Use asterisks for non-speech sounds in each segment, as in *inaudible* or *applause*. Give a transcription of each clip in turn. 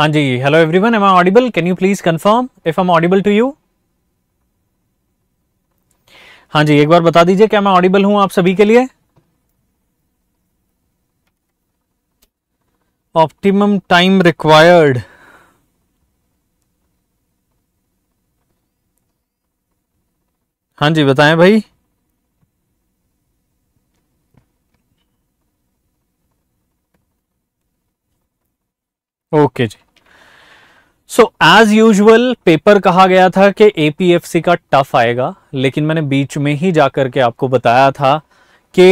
हाँ जी hello everyone am I audible can you please confirm if am audible to you हाँ जी एक बार बता दीजिए क्या मैं ऑडिबल हूं आप सभी के लिए ऑप्टिमम टाइम रिक्वायर्ड हाँ जी बताएं भाई ओके जी सो एज यूजल पेपर कहा गया था कि एपीएफसी का टफ आएगा लेकिन मैंने बीच में ही जाकर के आपको बताया था कि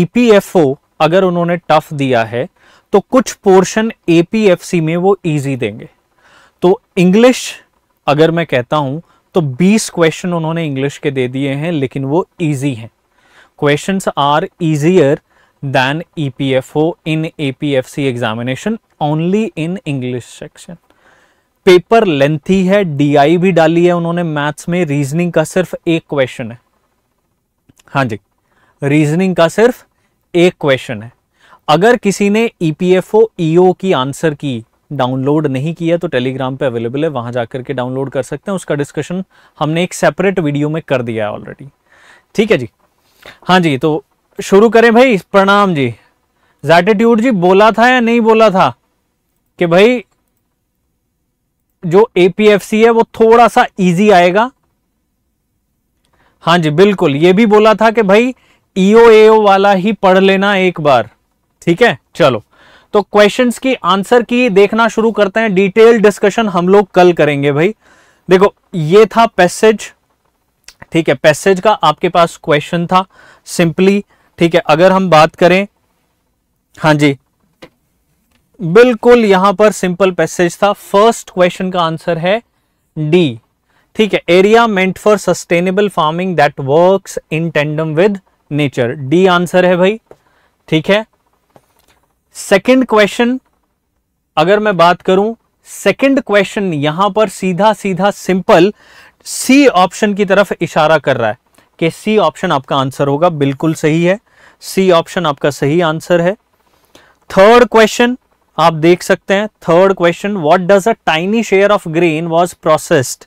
ईपीएफओ e अगर उन्होंने टफ दिया है तो कुछ पोर्शन एपीएफसी में वो इजी देंगे तो इंग्लिश अगर मैं कहता हूं तो 20 क्वेश्चन उन्होंने इंग्लिश के दे दिए हैं लेकिन वो इजी हैं questions are easier than EPFO in APFC examination only in English section paper lengthy है डीआई भी डाली है उन्होंने मैथ्स में रीजनिंग का सिर्फ एक क्वेश्चन है हाँ जी रीजनिंग का सिर्फ एक क्वेश्चन है अगर किसी ने ईपीएफओ e ईओ e की आंसर की डाउनलोड नहीं किया तो टेलीग्राम पे अवेलेबल है वहां जाकर के डाउनलोड कर सकते हैं उसका डिस्कशन हमने एक सेपरेट वीडियो में कर दिया है ऑलरेडी ठीक है जी हाँ जी तो शुरू करें भाई प्रणाम जी जैटिट्यूड जी बोला था या नहीं बोला था कि भाई जो एपीएफसी है वो थोड़ा सा इजी आएगा हाँ जी बिल्कुल ये भी बोला था कि भाई ईओ e एओ वाला ही पढ़ लेना एक बार ठीक है चलो तो क्वेश्चंस की आंसर की देखना शुरू करते हैं डिटेल डिस्कशन हम लोग कल करेंगे भाई देखो ये था पैसेज ठीक है पैसेज का आपके पास क्वेश्चन था सिंपली ठीक है अगर हम बात करें हाँ जी बिल्कुल यहां पर सिंपल पैसेज था फर्स्ट क्वेश्चन का आंसर है डी ठीक है arrangement for sustainable farming that works in tandem with nature D answer है भाई ठीक है सेकंड क्वेश्चन अगर मैं बात करूं सेकंड क्वेश्चन यहां पर सीधा सीधा सिंपल सी ऑप्शन की तरफ इशारा कर रहा है कि सी ऑप्शन आपका आंसर होगा बिल्कुल सही है सी ऑप्शन आपका सही आंसर है थर्ड क्वेश्चन आप देख सकते हैं third question what does a tiny share of grain was processed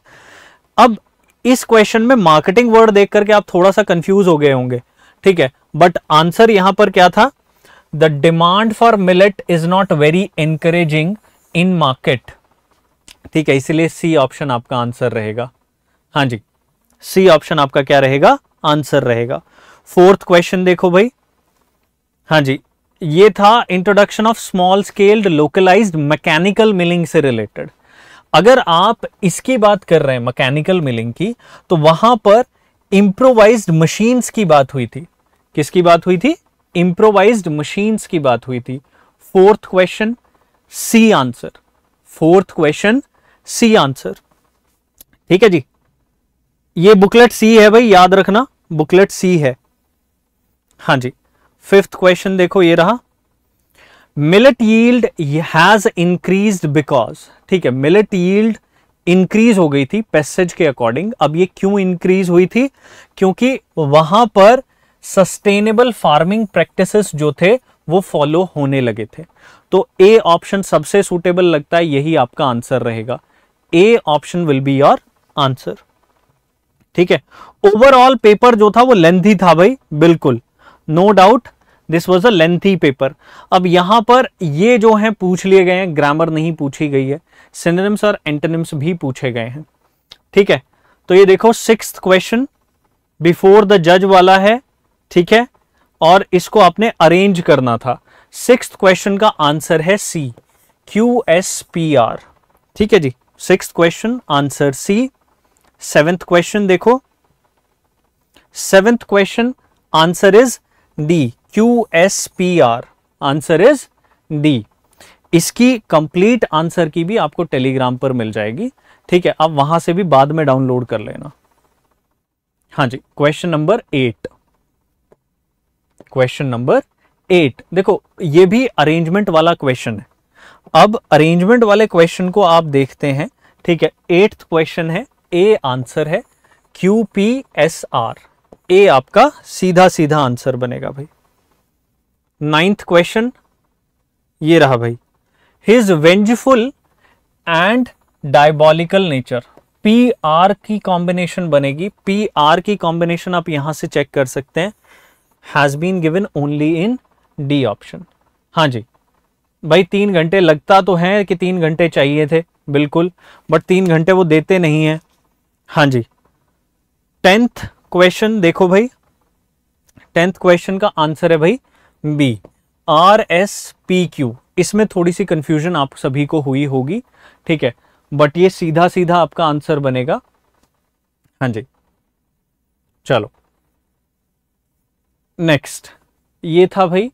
अब इस क्वेश्चन में मार्केटिंग वर्ड देख करके आप थोड़ा सा कंफ्यूज हो गए होंगे ठीक है बट आंसर यहां पर क्या था the demand for millet is not very encouraging in market ठीक है इसलिए सी ऑप्शन आपका आंसर रहेगा हाँ जी सी ऑप्शन आपका क्या रहेगा आंसर रहेगा फोर्थ क्वेश्चन देखो भाई हाँ जी ये था introduction of small scaled localized mechanical milling से रिलेटेड अगर आप इसकी बात कर रहे हैं मैकेनिकल मिलिंग की तो वहां पर इंप्रोवाइज्ड मशीन्स की बात हुई थी किसकी बात हुई थी इंप्रोवाइज्ड मशीन्स की बात हुई थी fourth question C answer fourth question C answer ठीक है जी ये बुकलेट सी है भाई याद रखना बुकलेट सी है हाँ जी फिफ्थ क्वेश्चन देखो ये रहा millet yield has increase because ठीक है मिलेट यील्ड इंक्रीज हो गई थी पैसेज के अकॉर्डिंग अब ये क्यों इंक्रीज हुई थी क्योंकि वहां पर सस्टेनेबल फार्मिंग प्रैक्टिसेस जो थे वो फॉलो होने लगे थे तो ए ऑप्शन सबसे सुटेबल लगता है यही आपका आंसर रहेगा A option will be your answer ठीक है ओवरऑल पेपर जो था वो लेंथी था भाई बिल्कुल no doubt this was a lengthy paper अब यहाँ पर ये जो है पूछ लिए गए हैं ग्रामर नहीं पूछी गई है सिनेम्स और एंटेनिम्स भी पूछे गए हैं ठीक है तो ये देखो सिक्स क्वेश्चन बिफोर द जज वाला है ठीक है और इसको आपने अरेंज करना था सिक्स क्वेश्चन का आंसर है C Q S P R ठीक है जी six question answer C seventh question देखो seventh question answer is D Q S P R answer is D इसकी कंप्लीट आंसर की भी आपको टेलीग्राम पर मिल जाएगी ठीक है आप वहां से भी बाद में डाउनलोड कर लेना हाँ जी question number eight question number eight देखो ये भी अरेंजमेंट वाला क्वेश्चन है अब अरेंजमेंट वाले क्वेश्चन को आप देखते हैं ठीक है एट्थ क्वेश्चन है ए आंसर है Q P S R A आपका सीधा सीधा आंसर बनेगा भाई नाइन्थ क्वेश्चन ये रहा भाई his vengeful and diabolical nature P R की कॉम्बिनेशन बनेगी पी आर की कॉम्बिनेशन आप यहां से चेक कर सकते हैं has been given only in D option हाँ जी भाई तीन घंटे लगता तो है कि तीन घंटे चाहिए थे बिल्कुल बट तीन घंटे वो देते नहीं है हाँ जी टेंथ क्वेश्चन देखो भाई टेंथ क्वेश्चन का आंसर है भाई B R S P Q इसमें थोड़ी सी कंफ्यूजन आप सभी को हुई होगी ठीक है बट ये सीधा सीधा आपका आंसर बनेगा हाँ जी चलो नेक्स्ट ये था भाई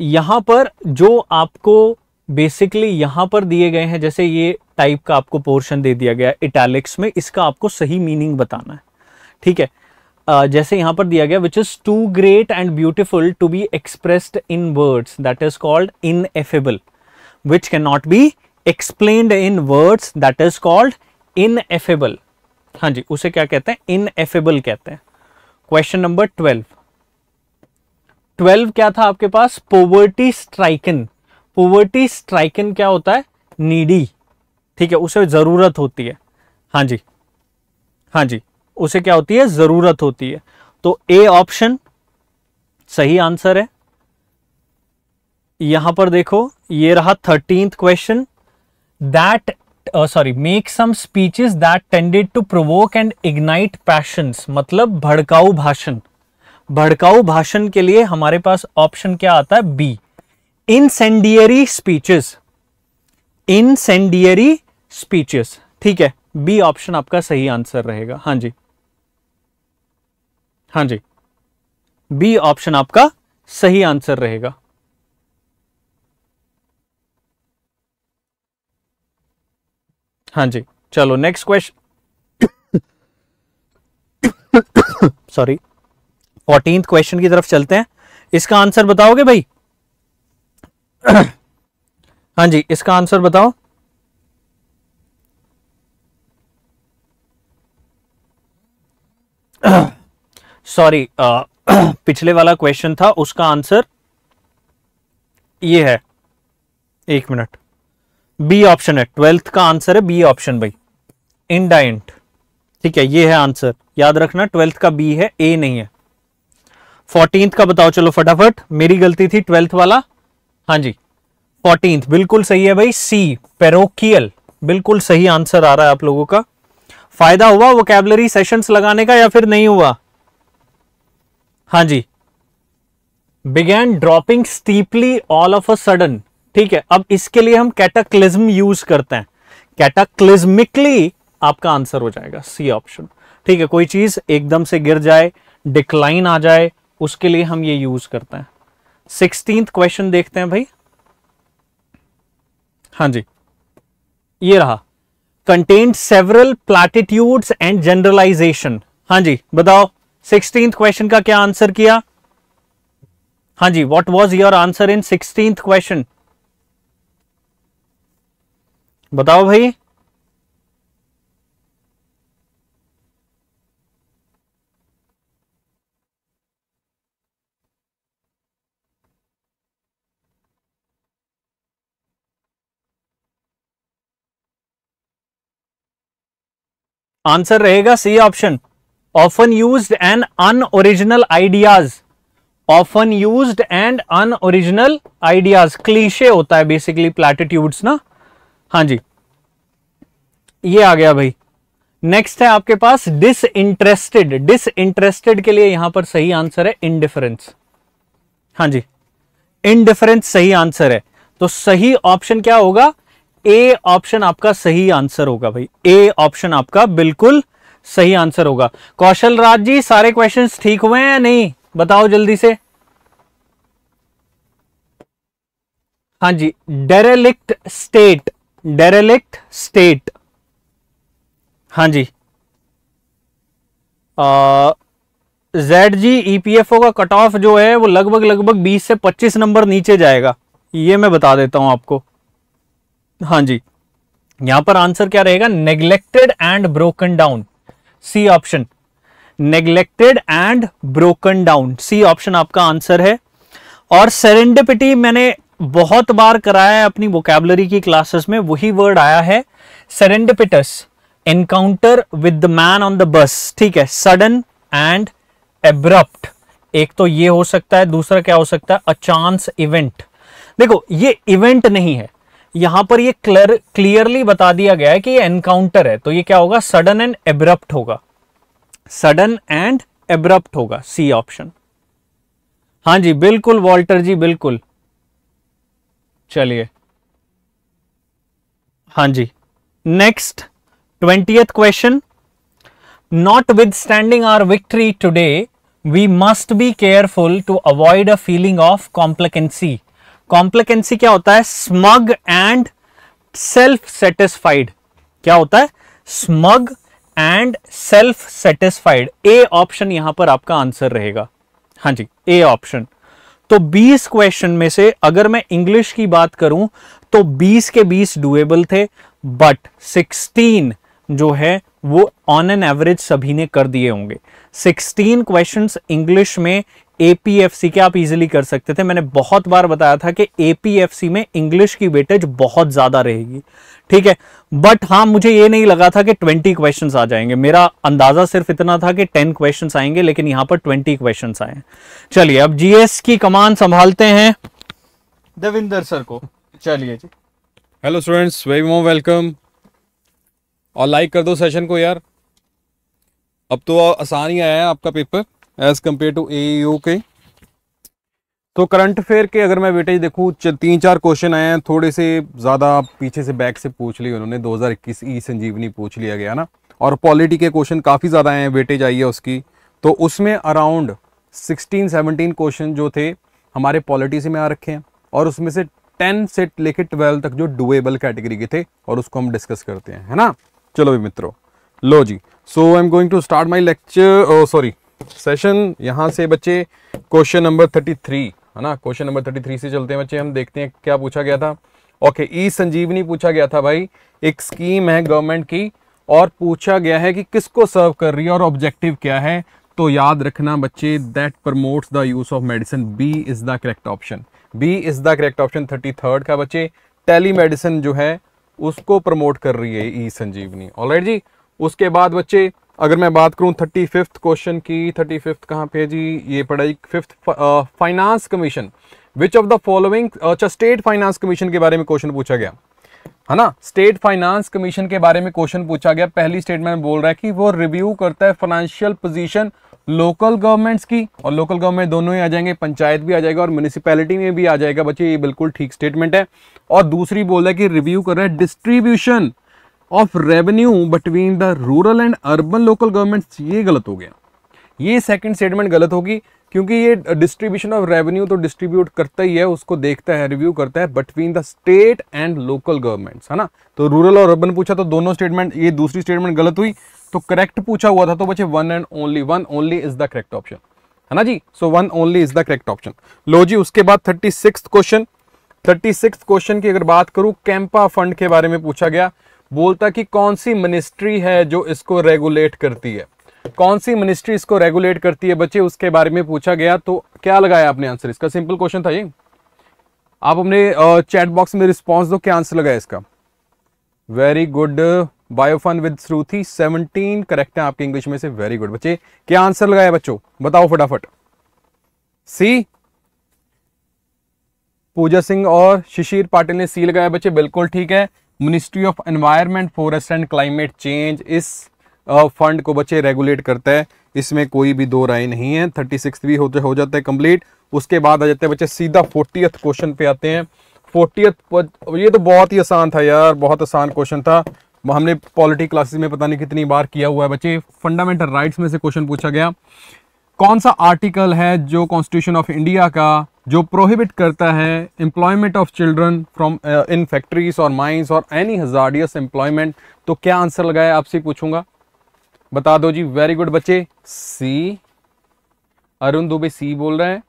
यहां पर जो आपको बेसिकली यहां पर दिए गए हैं जैसे ये टाइप का आपको पोर्शन दे दिया गया इटैलिक्स में इसका आपको सही मीनिंग बताना है ठीक है जैसे यहाँ पर दिया गया which is too great and beautiful to be expressed in words that is called ineffable which can not be explain in words that is called effable हाँ जी उसे क्या कहते हैं इनएफेबल कहते हैं क्वेश्चन नंबर ट्वेल्व ट्वेल्व क्या था आपके पास पोवर्टी स्ट्राइकन पोवर्टी स्ट्राइकन क्या होता है नीडी ठीक है उसे जरूरत होती है हाँ जी हाँ जी उसे क्या होती है जरूरत होती है तो ए ऑप्शन सही आंसर है यहां पर देखो ये रहा thirteenth question that sorry make some speeches that tended to provoke and ignite passion मतलब भड़काऊ भाषण भड़काऊ भाषण के लिए हमारे पास ऑप्शन क्या आता है B incendiary speeches incendiary speeches ठीक है बी ऑप्शन आपका सही आंसर रहेगा हाँ जी हाँ जी बी ऑप्शन आपका सही आंसर रहेगा हाँ जी चलो next question sorry fourteen question की तरफ चलते हैं इसका आंसर बताओगे भाई हाँ जी इसका आंसर बताओ सॉरी uh, *clears throat* पिछले वाला क्वेश्चन था उसका आंसर ये है एक मिनट बी ऑप्शन है ट्वेल्थ का आंसर है बी ऑप्शन भाई इनडाइंट ठीक है ये है आंसर याद रखना ट्वेल्थ का बी है ए नहीं है फोर्टींथ का बताओ चलो फटाफट मेरी गलती थी ट्वेल्थ वाला हाँ जी फोर्टींथ बिल्कुल सही है भाई सी पेरोकियल बिल्कुल सही आंसर आ रहा है आप लोगों का फायदा हुआ वोकेबलरी सेशंस लगाने का या फिर नहीं हुआ हाँ जी began dropping steeply all of a sudden ठीक है अब इसके लिए हम कैटाक्लिज्म यूज करते हैं कैटाक्लिज्मिकली आपका आंसर हो जाएगा सी ऑप्शन ठीक है कोई चीज एकदम से गिर जाए डिक्लाइन आ जाए उसके लिए हम ये यूज करते हैं सिक्सटींथ क्वेश्चन देखते हैं भाई हाँ जी ये रहा content several platitudes and generalization हाँ जी बताओ सिक्सटीन क्वेश्चन का क्या आंसर किया हाँ जी what was your answer in sixteen question बताओ भाई आंसर रहेगा C option and unoriginal ideas often use and unoriginal ideas cliche होता है बेसिकली प्लेटिट्यूड्स ना हाँ जी ये आ गया भाई नेक्स्ट है आपके पास डिसइंटरेस्टेड डिसइंटरेस्टेड के लिए यहां पर सही आंसर है इनडिफरेंस हाँ जी इनडिफरेंस सही आंसर है तो सही ऑप्शन क्या होगा ए ऑप्शन आपका सही आंसर होगा भाई ए ऑप्शन आपका बिल्कुल सही आंसर होगा कौशल राज जी सारे क्वेश्चन ठीक हुए हैं या नहीं बताओ जल्दी से हाँ जी डेरेलिक्ट स्टेट डेरेलिक्ट स्टेट हाँ जी जेड जी ईपीएफओ e का कट ऑफ जो है वो लगभग लगभग 20 से 25 नंबर नीचे जाएगा ये मैं बता देता हूं आपको हाँ जी यहां पर आंसर क्या रहेगा neglected and broken down C option neglected and broken down C option आपका आंसर है और सेरेंडिपिटी मैंने बहुत बार कराया है अपनी वोकेबलरी की क्लासेस में वही वर्ड आया है serendipitous encounter with the man on the bus ठीक है सडन एंड एब्रप्ट एक तो ये हो सकता है दूसरा क्या हो सकता है अ चांस इवेंट देखो ये इवेंट नहीं है यहां पर ये क्लियर क्लियरली बता दिया गया है कि ये एनकाउंटर है तो ये क्या होगा सडन एंड एब्रप्ट होगा सडन एंड एब्रप्ट होगा सी ऑप्शन हां जी बिल्कुल वॉल्टर जी बिल्कुल चलिए हां जी next twentieth question notwithstanding our victory today we must be careful to avoid a feeling of complacency complacency क्या होता है स्मग एंड सेल्फ सेटिस्फाइड क्या होता है smug and self satisfied A option यहां पर आपका आंसर रहेगा हाँ जी ए ऑप्शन तो 20 क्वेश्चन में से अगर मैं इंग्लिश की बात करूं तो 20 के 20 डुएबल थे बट 16 जो है वो ऑन एन एवरेज सभी ने कर दिए होंगे 16 क्वेश्चंस इंग्लिश में एपीएफसी के आप इजीली कर सकते थे मैंने बहुत बार बताया था कि एपीएफसी में इंग्लिश की वेटेज बहुत ज़्यादा रहेगी ठीक है बट हां मुझे ये नहीं लगा था कि 20 क्वेश्चंस आ जाएंगे मेरा अंदाज़ा सिर्फ इतना था कि 10 क्वेश्चंस आएंगे लेकिन यहां पर 20 क्वेश्चंस आए चलिए अब जीएस की कमान संभालते हैं देविंदर सर को चलिए जी hello students very more welcome और लाइक कर दो सेशन को यार अब तो आसान ही आया है आपका paper as compare to a के तो करंट अफेयर के अगर मैं वेटेज देखूँ तीन चार क्वेश्चन आए हैं थोड़े से ज़्यादा पीछे से बैक से पूछ लिए उन्होंने 2021 ई e संजीवनी पूछ लिया गया ना और पॉलिटी के क्वेश्चन काफ़ी ज़्यादा आए हैं वेटेज आई है उसकी तो उसमें अराउंड 16 17 क्वेश्चन जो थे हमारे पॉलिटी से में आ रखे हैं और उसमें से टेन से लेकर ट्वेल्व तक जो डुएबल कैटेगरी के थे और उसको हम डिस्कस करते हैं है ना चलो भाई मित्रों लो जी so I am going to start my lecture sorry session यहाँ से बच्चे क्वेश्चन नंबर थर्टी थ्री है ना क्वेश्चन नंबर थर्टी थ्री से चलते हैं बच्चे हम देखते हैं क्या पूछा गया था ओके ई संजीवनी पूछा गया था भाई एक स्कीम है गवर्नमेंट की और पूछा गया है कि किसको सर्व कर रही है और ऑब्जेक्टिव क्या है तो याद रखना बच्चे that promotes the use of medicine B is the correct option B is the correct option thirty third का बच्चे टेली मेडिसिन जो है उसको प्रमोट कर रही है ई संजीवनी ऑलराइट जी उसके बाद बच्चे अगर मैं बात करूं थर्टी फिफ्थ क्वेश्चन की थर्टी फिफ्थ कहाँ पे जी ये पढ़ाई fifth finance commission which of the following अच्छा स्टेट फाइनेंस कमीशन के बारे में क्वेश्चन पूछा गया है ना स्टेट फाइनेंस कमीशन के बारे में क्वेश्चन पूछा गया पहली स्टेटमेंट में बोल रहा है कि वो रिव्यू करता है फाइनेंशियल पोजिशन लोकल गवर्नमेंट्स की और लोकल गवर्नमेंट दोनों ही आ जाएंगे पंचायत भी आ जाएगा और म्यूनिसिपैलिटी में भी आ जाएगा बच्चे ये बिल्कुल ठीक स्टेटमेंट है और दूसरी बोल रहा है कि रिव्यू कर रहा है distribution of revenue between the rural and urban local governments ये गलत हो गया ये सेकंड स्टेटमेंट गलत होगी क्योंकि ये डिस्ट्रीब्यूशन ऑफ रेवेन्यू तो डिस्ट्रीब्यूट करता ही है उसको देखता है रिव्यू करता है between the state and local governments है ना तो रूरल और अर्बन पूछा तो दोनों स्टेटमेंट ये दूसरी स्टेटमेंट गलत हुई तो करेक्ट पूछा हुआ था तो बचे one and only one only is the correct option है ना जी so one only is the correct option लो जी उसके बाद थर्टी क्वेश्चन थर्टी क्वेश्चन की अगर बात करूं कैंपा फंड के बारे में पूछा गया बोलता कि कौन सी मिनिस्ट्री है जो इसको रेगुलेट करती है कौन सी मिनिस्ट्री इसको रेगुलेट करती है बच्चे उसके बारे में पूछा गया तो क्या लगाया आपने आंसर इसका सिंपल क्वेश्चन था ये आप अपने चैट बॉक्स में रिस्पॉन्स दो क्या आंसर लगाया इसका वेरी गुड बायोफन विद श्रुति 17 करेक्ट है आपके इंग्लिश में से वेरी गुड बच्चे क्या आंसर लगाया बच्चों बताओ फटाफट सी पूजा सिंह और शिशिर पाटिल ने सी लगाया बच्चे बिल्कुल ठीक है ministry of environment forest and climate change इस फंड को बच्चे रेगुलेट करता है इसमें कोई भी दो राय नहीं है थर्टी सिक्स भी होते हो जाता है कंप्लीट उसके बाद आ जाते हैं बच्चे सीधा फोर्टीथ क्वेश्चन पे आते हैं फोर्टीथ ये तो बहुत ही आसान था यार बहुत आसान क्वेश्चन था हमने पॉलिटिक क्लासेस में पता नहीं कितनी बार किया हुआ है बच्चे फंडामेंटल राइट्स में से क्वेश्चन पूछा गया कौन सा आर्टिकल है जो कॉन्स्टिट्यूशन ऑफ इंडिया का जो प्रोहिबिट करता है employment of children from in factories और माइंस और एनी हजार्डियस एम्प्लॉयमेंट तो क्या आंसर लगाया आपसे पूछूंगा बता दो जी वेरी गुड बच्चे सी अरुण दुबे सी बोल रहे हैं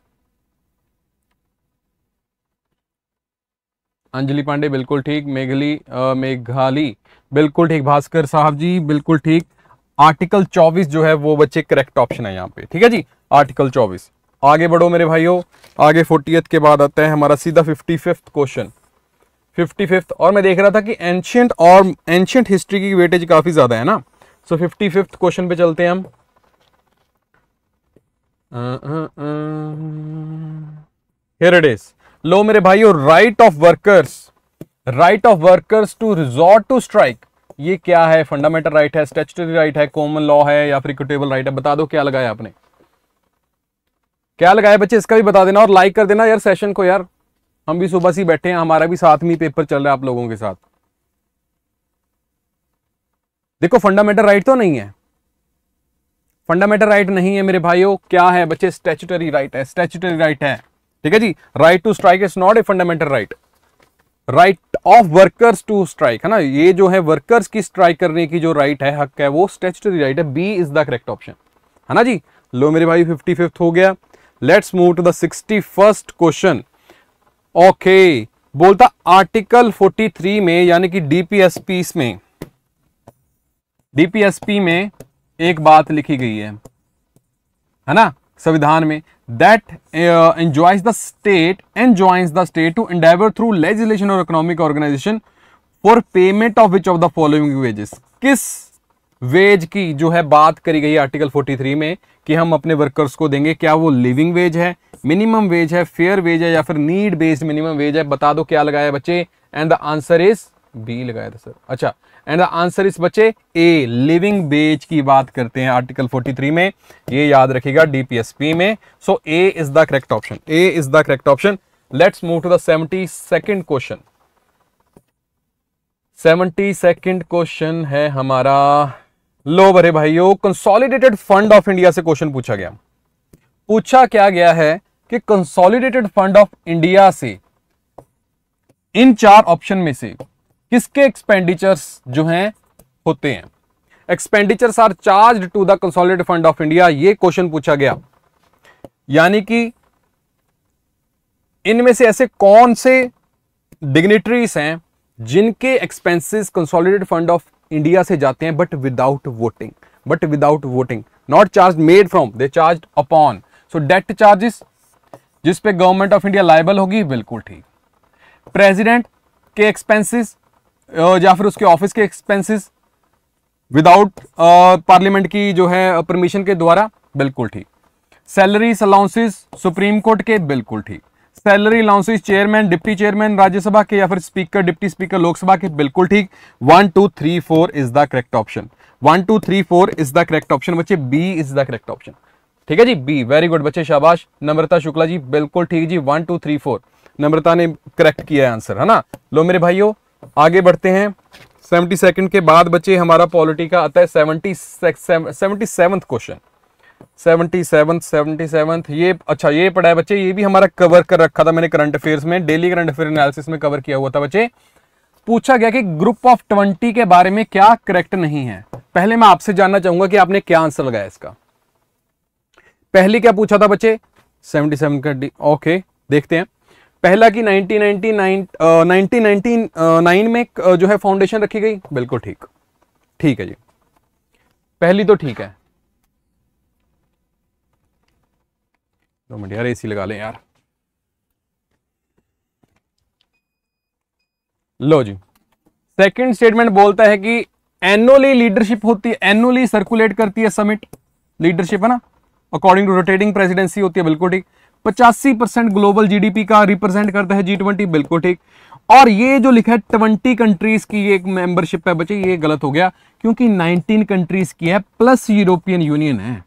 अंजलि पांडे बिल्कुल ठीक मेघली मेघाली बिल्कुल ठीक भास्कर साहब जी बिल्कुल ठीक आर्टिकल 24 जो है वो बच्चे करेक्ट ऑप्शन है यहाँ पे ठीक है जी आर्टिकल 24 आगे बढ़ो मेरे भाइयों आगे फोर्टी के बाद आता है हमारा सीधा fifty fifth question fifty fifth और मैं देख रहा था कि एंशियंट और एंशियंट हिस्ट्री की वेटेज काफ़ी ज़्यादा है ना सो फिफ्टी फिफ्थ क्वेश्चन पे चलते हैं हम हेर इट इज लो मेरे भाइयों right of workers right of workers to resort to strike ये क्या है फंडामेंटल राइट right है स्टेचुटरी राइट right है कॉमन लॉ है या फिर इक्विटेबल राइट right है बता दो क्या लगाया आपने क्या लगाया बच्चे इसका भी बता देना और लाइक कर देना यार सेशन को यार हम भी सुबह से बैठे हैं हमारा भी साथ में पेपर चल रहा है आप लोगों के साथ देखो फंडामेंटल राइट तो नहीं है फंडामेंटल राइट नहीं है मेरे भाइयों क्या है बच्चे स्टेचुटरी राइट है स्टेचुटरी राइट है ठीक है जी right to strike is not a fundamental right right of workers to strike है ना ये जो है वर्कर्स की स्ट्राइक करने की जो राइट है हक है वो स्टेचुटरी राइट है B is the correct option है ना जी लो मेरे भाई फिफ्टी फिफ्थ हो गया let's move to the first question okay बोलता आर्टिकल 43 में यानी कि डीपीएसपी में डीपीएसपी में एक बात लिखी गई है है ना संविधान में that enjoys the state and the state to endeavour through legislation और economic organisation for payment of which of the following wages किस वेज की जो है बात करी गई आर्टिकल 43 में कि हम अपने वर्कर्स को देंगे क्या वो लिविंग वेज है मिनिमम वेज है फेयर वेज है या फिर नीड बेस्ड मिनिमम वेज है बता दो क्या लगाया बच्चे and the answer is B लगाया था सर अच्छा एंड द आंसर इज बच्चे ए लिविंग वेज की बात करते हैं आर्टिकल 43 में ये याद रखिएगा डीपीएसपी में so A is the correct option A is the correct option let's move to the seventy second question seventy second question है हमारा लो बरे भाइयों कंसोलिडेटेड फंड ऑफ इंडिया से क्वेश्चन पूछा गया पूछा क्या गया है कि कंसोलिडेटेड फंड ऑफ इंडिया से इन चार ऑप्शन में से किसके एक्सपेंडिचर्स जो हैं होते हैं expenditures are charge to the consolidated fund of India ये क्वेश्चन पूछा गया यानी कि इनमें से ऐसे कौन से डिग्नेटरीज हैं जिनके expenses consolidated fund of India से जाते हैं but without voting but without voting not charge made from they charge upon so debt charges जिस पे गवर्नमेंट ऑफ इंडिया लाइबल होगी बिल्कुल ठीक प्रेसिडेंट के एक्सपेंसेस या फिर उसके ऑफिस के एक्सपेंसेस विदाउट पार्लियामेंट की जो है परमिशन के द्वारा बिल्कुल ठीक सैलरी अलाउंसेस सुप्रीम कोर्ट के बिल्कुल ठीक salary allowances chairman deputy chairman Rajya Sabha के या फिर स्पीकर डिप्टी स्पीकर लोकसभा के बिल्कुल ठीक one two three four is the correct option one two three four is the correct option बच्चे B is the correct option ठीक है जी बी वेरी गुड बच्चे शाबाश नम्रता शुक्ला जी बिल्कुल ठीक जी one two three four Namrata ने करेक्ट किया है आंसर है ना लो मेरे भाइयों आगे बढ़ते हैं सेवेंटी सेकंड के बाद बच्चे हमारा पॉलिटी का आता है seventy seventy seventh question seventy seven seventy seven ये अच्छा ये पढ़ा है बच्चे ये भी हमारा कवर कर रखा था मैंने करंट अफेयर्स में डेली करंट अफेयर एनालिसिस में कवर किया हुआ था बच्चे पूछा गया कि ग्रुप ऑफ ट्वेंटी के बारे में क्या करेक्ट नहीं है पहले मैं आपसे जानना चाहूंगा कि आपने क्या आंसर लगाया इसका पहले क्या पूछा था बच्चे सेवन का डी ओके देखते हैं पहला कि 1999 1999 में जो है फाउंडेशन रखी गई बिल्कुल ठीक ठीक है जी पहली तो ठीक है दो मिनट यार एसी लगा लें यार लो जी सेकंड स्टेटमेंट बोलता है कि एनुअली लीडरशिप होती है एनुअली सर्कुलेट करती है समिट लीडरशिप है ना अकॉर्डिंग टू रोटेटिंग प्रेसिडेंसी होती है बिल्कुल ठीक पचासी परसेंट ग्लोबल जीडीपी का रिप्रेजेंट करता है जी ट्वेंटी बिल्कुल ठीक और ये जो लिखा है ट्वेंटी कंट्रीज की एक मेंबरशिप है बच्चे ये गलत हो गया क्योंकि नाइनटीन कंट्रीज की है प्लस यूरोपियन यूनियन है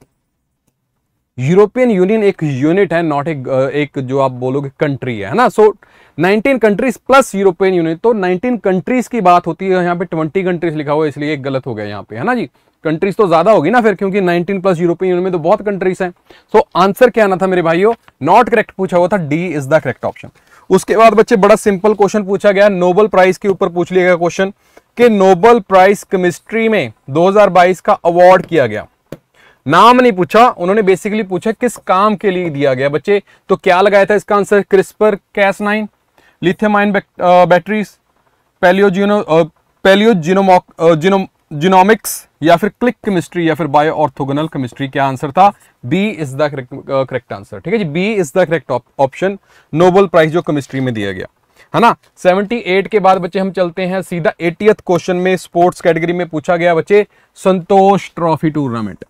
यूरोपियन यूनियन एक यूनिट है नॉट एक एक जो आप बोलोगे कंट्री है ना so so, 19 countries plus European Union तो 19 कंट्रीज की बात होती है यहाँ पे 20 कंट्रीज लिखा हुआ इसलिए गलत हो गया यहाँ पे है ना जी कंट्रीज तो ज्यादा होगी ना फिर क्योंकि 19 प्लस यूरोपियन यूनियन में तो बहुत कंट्रीज हैं सो so, आंसर क्या आना था मेरे भाइयों नॉट करेक्ट पूछा हुआ था D is the correct option उसके बाद बच्चे बड़ा सिंपल क्वेश्चन पूछा गया नोबल प्राइज के ऊपर पूछ लिया गया क्वेश्चन कि नोबल प्राइज केमिस्ट्री में 2022 का अवार्ड किया गया नाम नहीं पूछा उन्होंने बेसिकली पूछा किस काम के लिए दिया गया बच्चे तो क्या लगाया था इसका answer CRISPR Cas nine lithium ion batteries पेलियोजिनो पेलियोजिनोमोक जीनोमिक्स या फिर क्लिक केमिस्ट्री या फिर बायो ऑर्थोगोनल केमिस्ट्री क्या आंसर था B is the correct answer ठीक है जी B is the correct option Nobel prize जो केमिस्ट्री में दिया गया है ना 78 के बाद बच्चे हम चलते हैं सीधा एटियथ क्वेश्चन में स्पोर्ट्स कैटेगरी में पूछा गया बच्चे संतोष ट्रॉफी टूर्नामेंट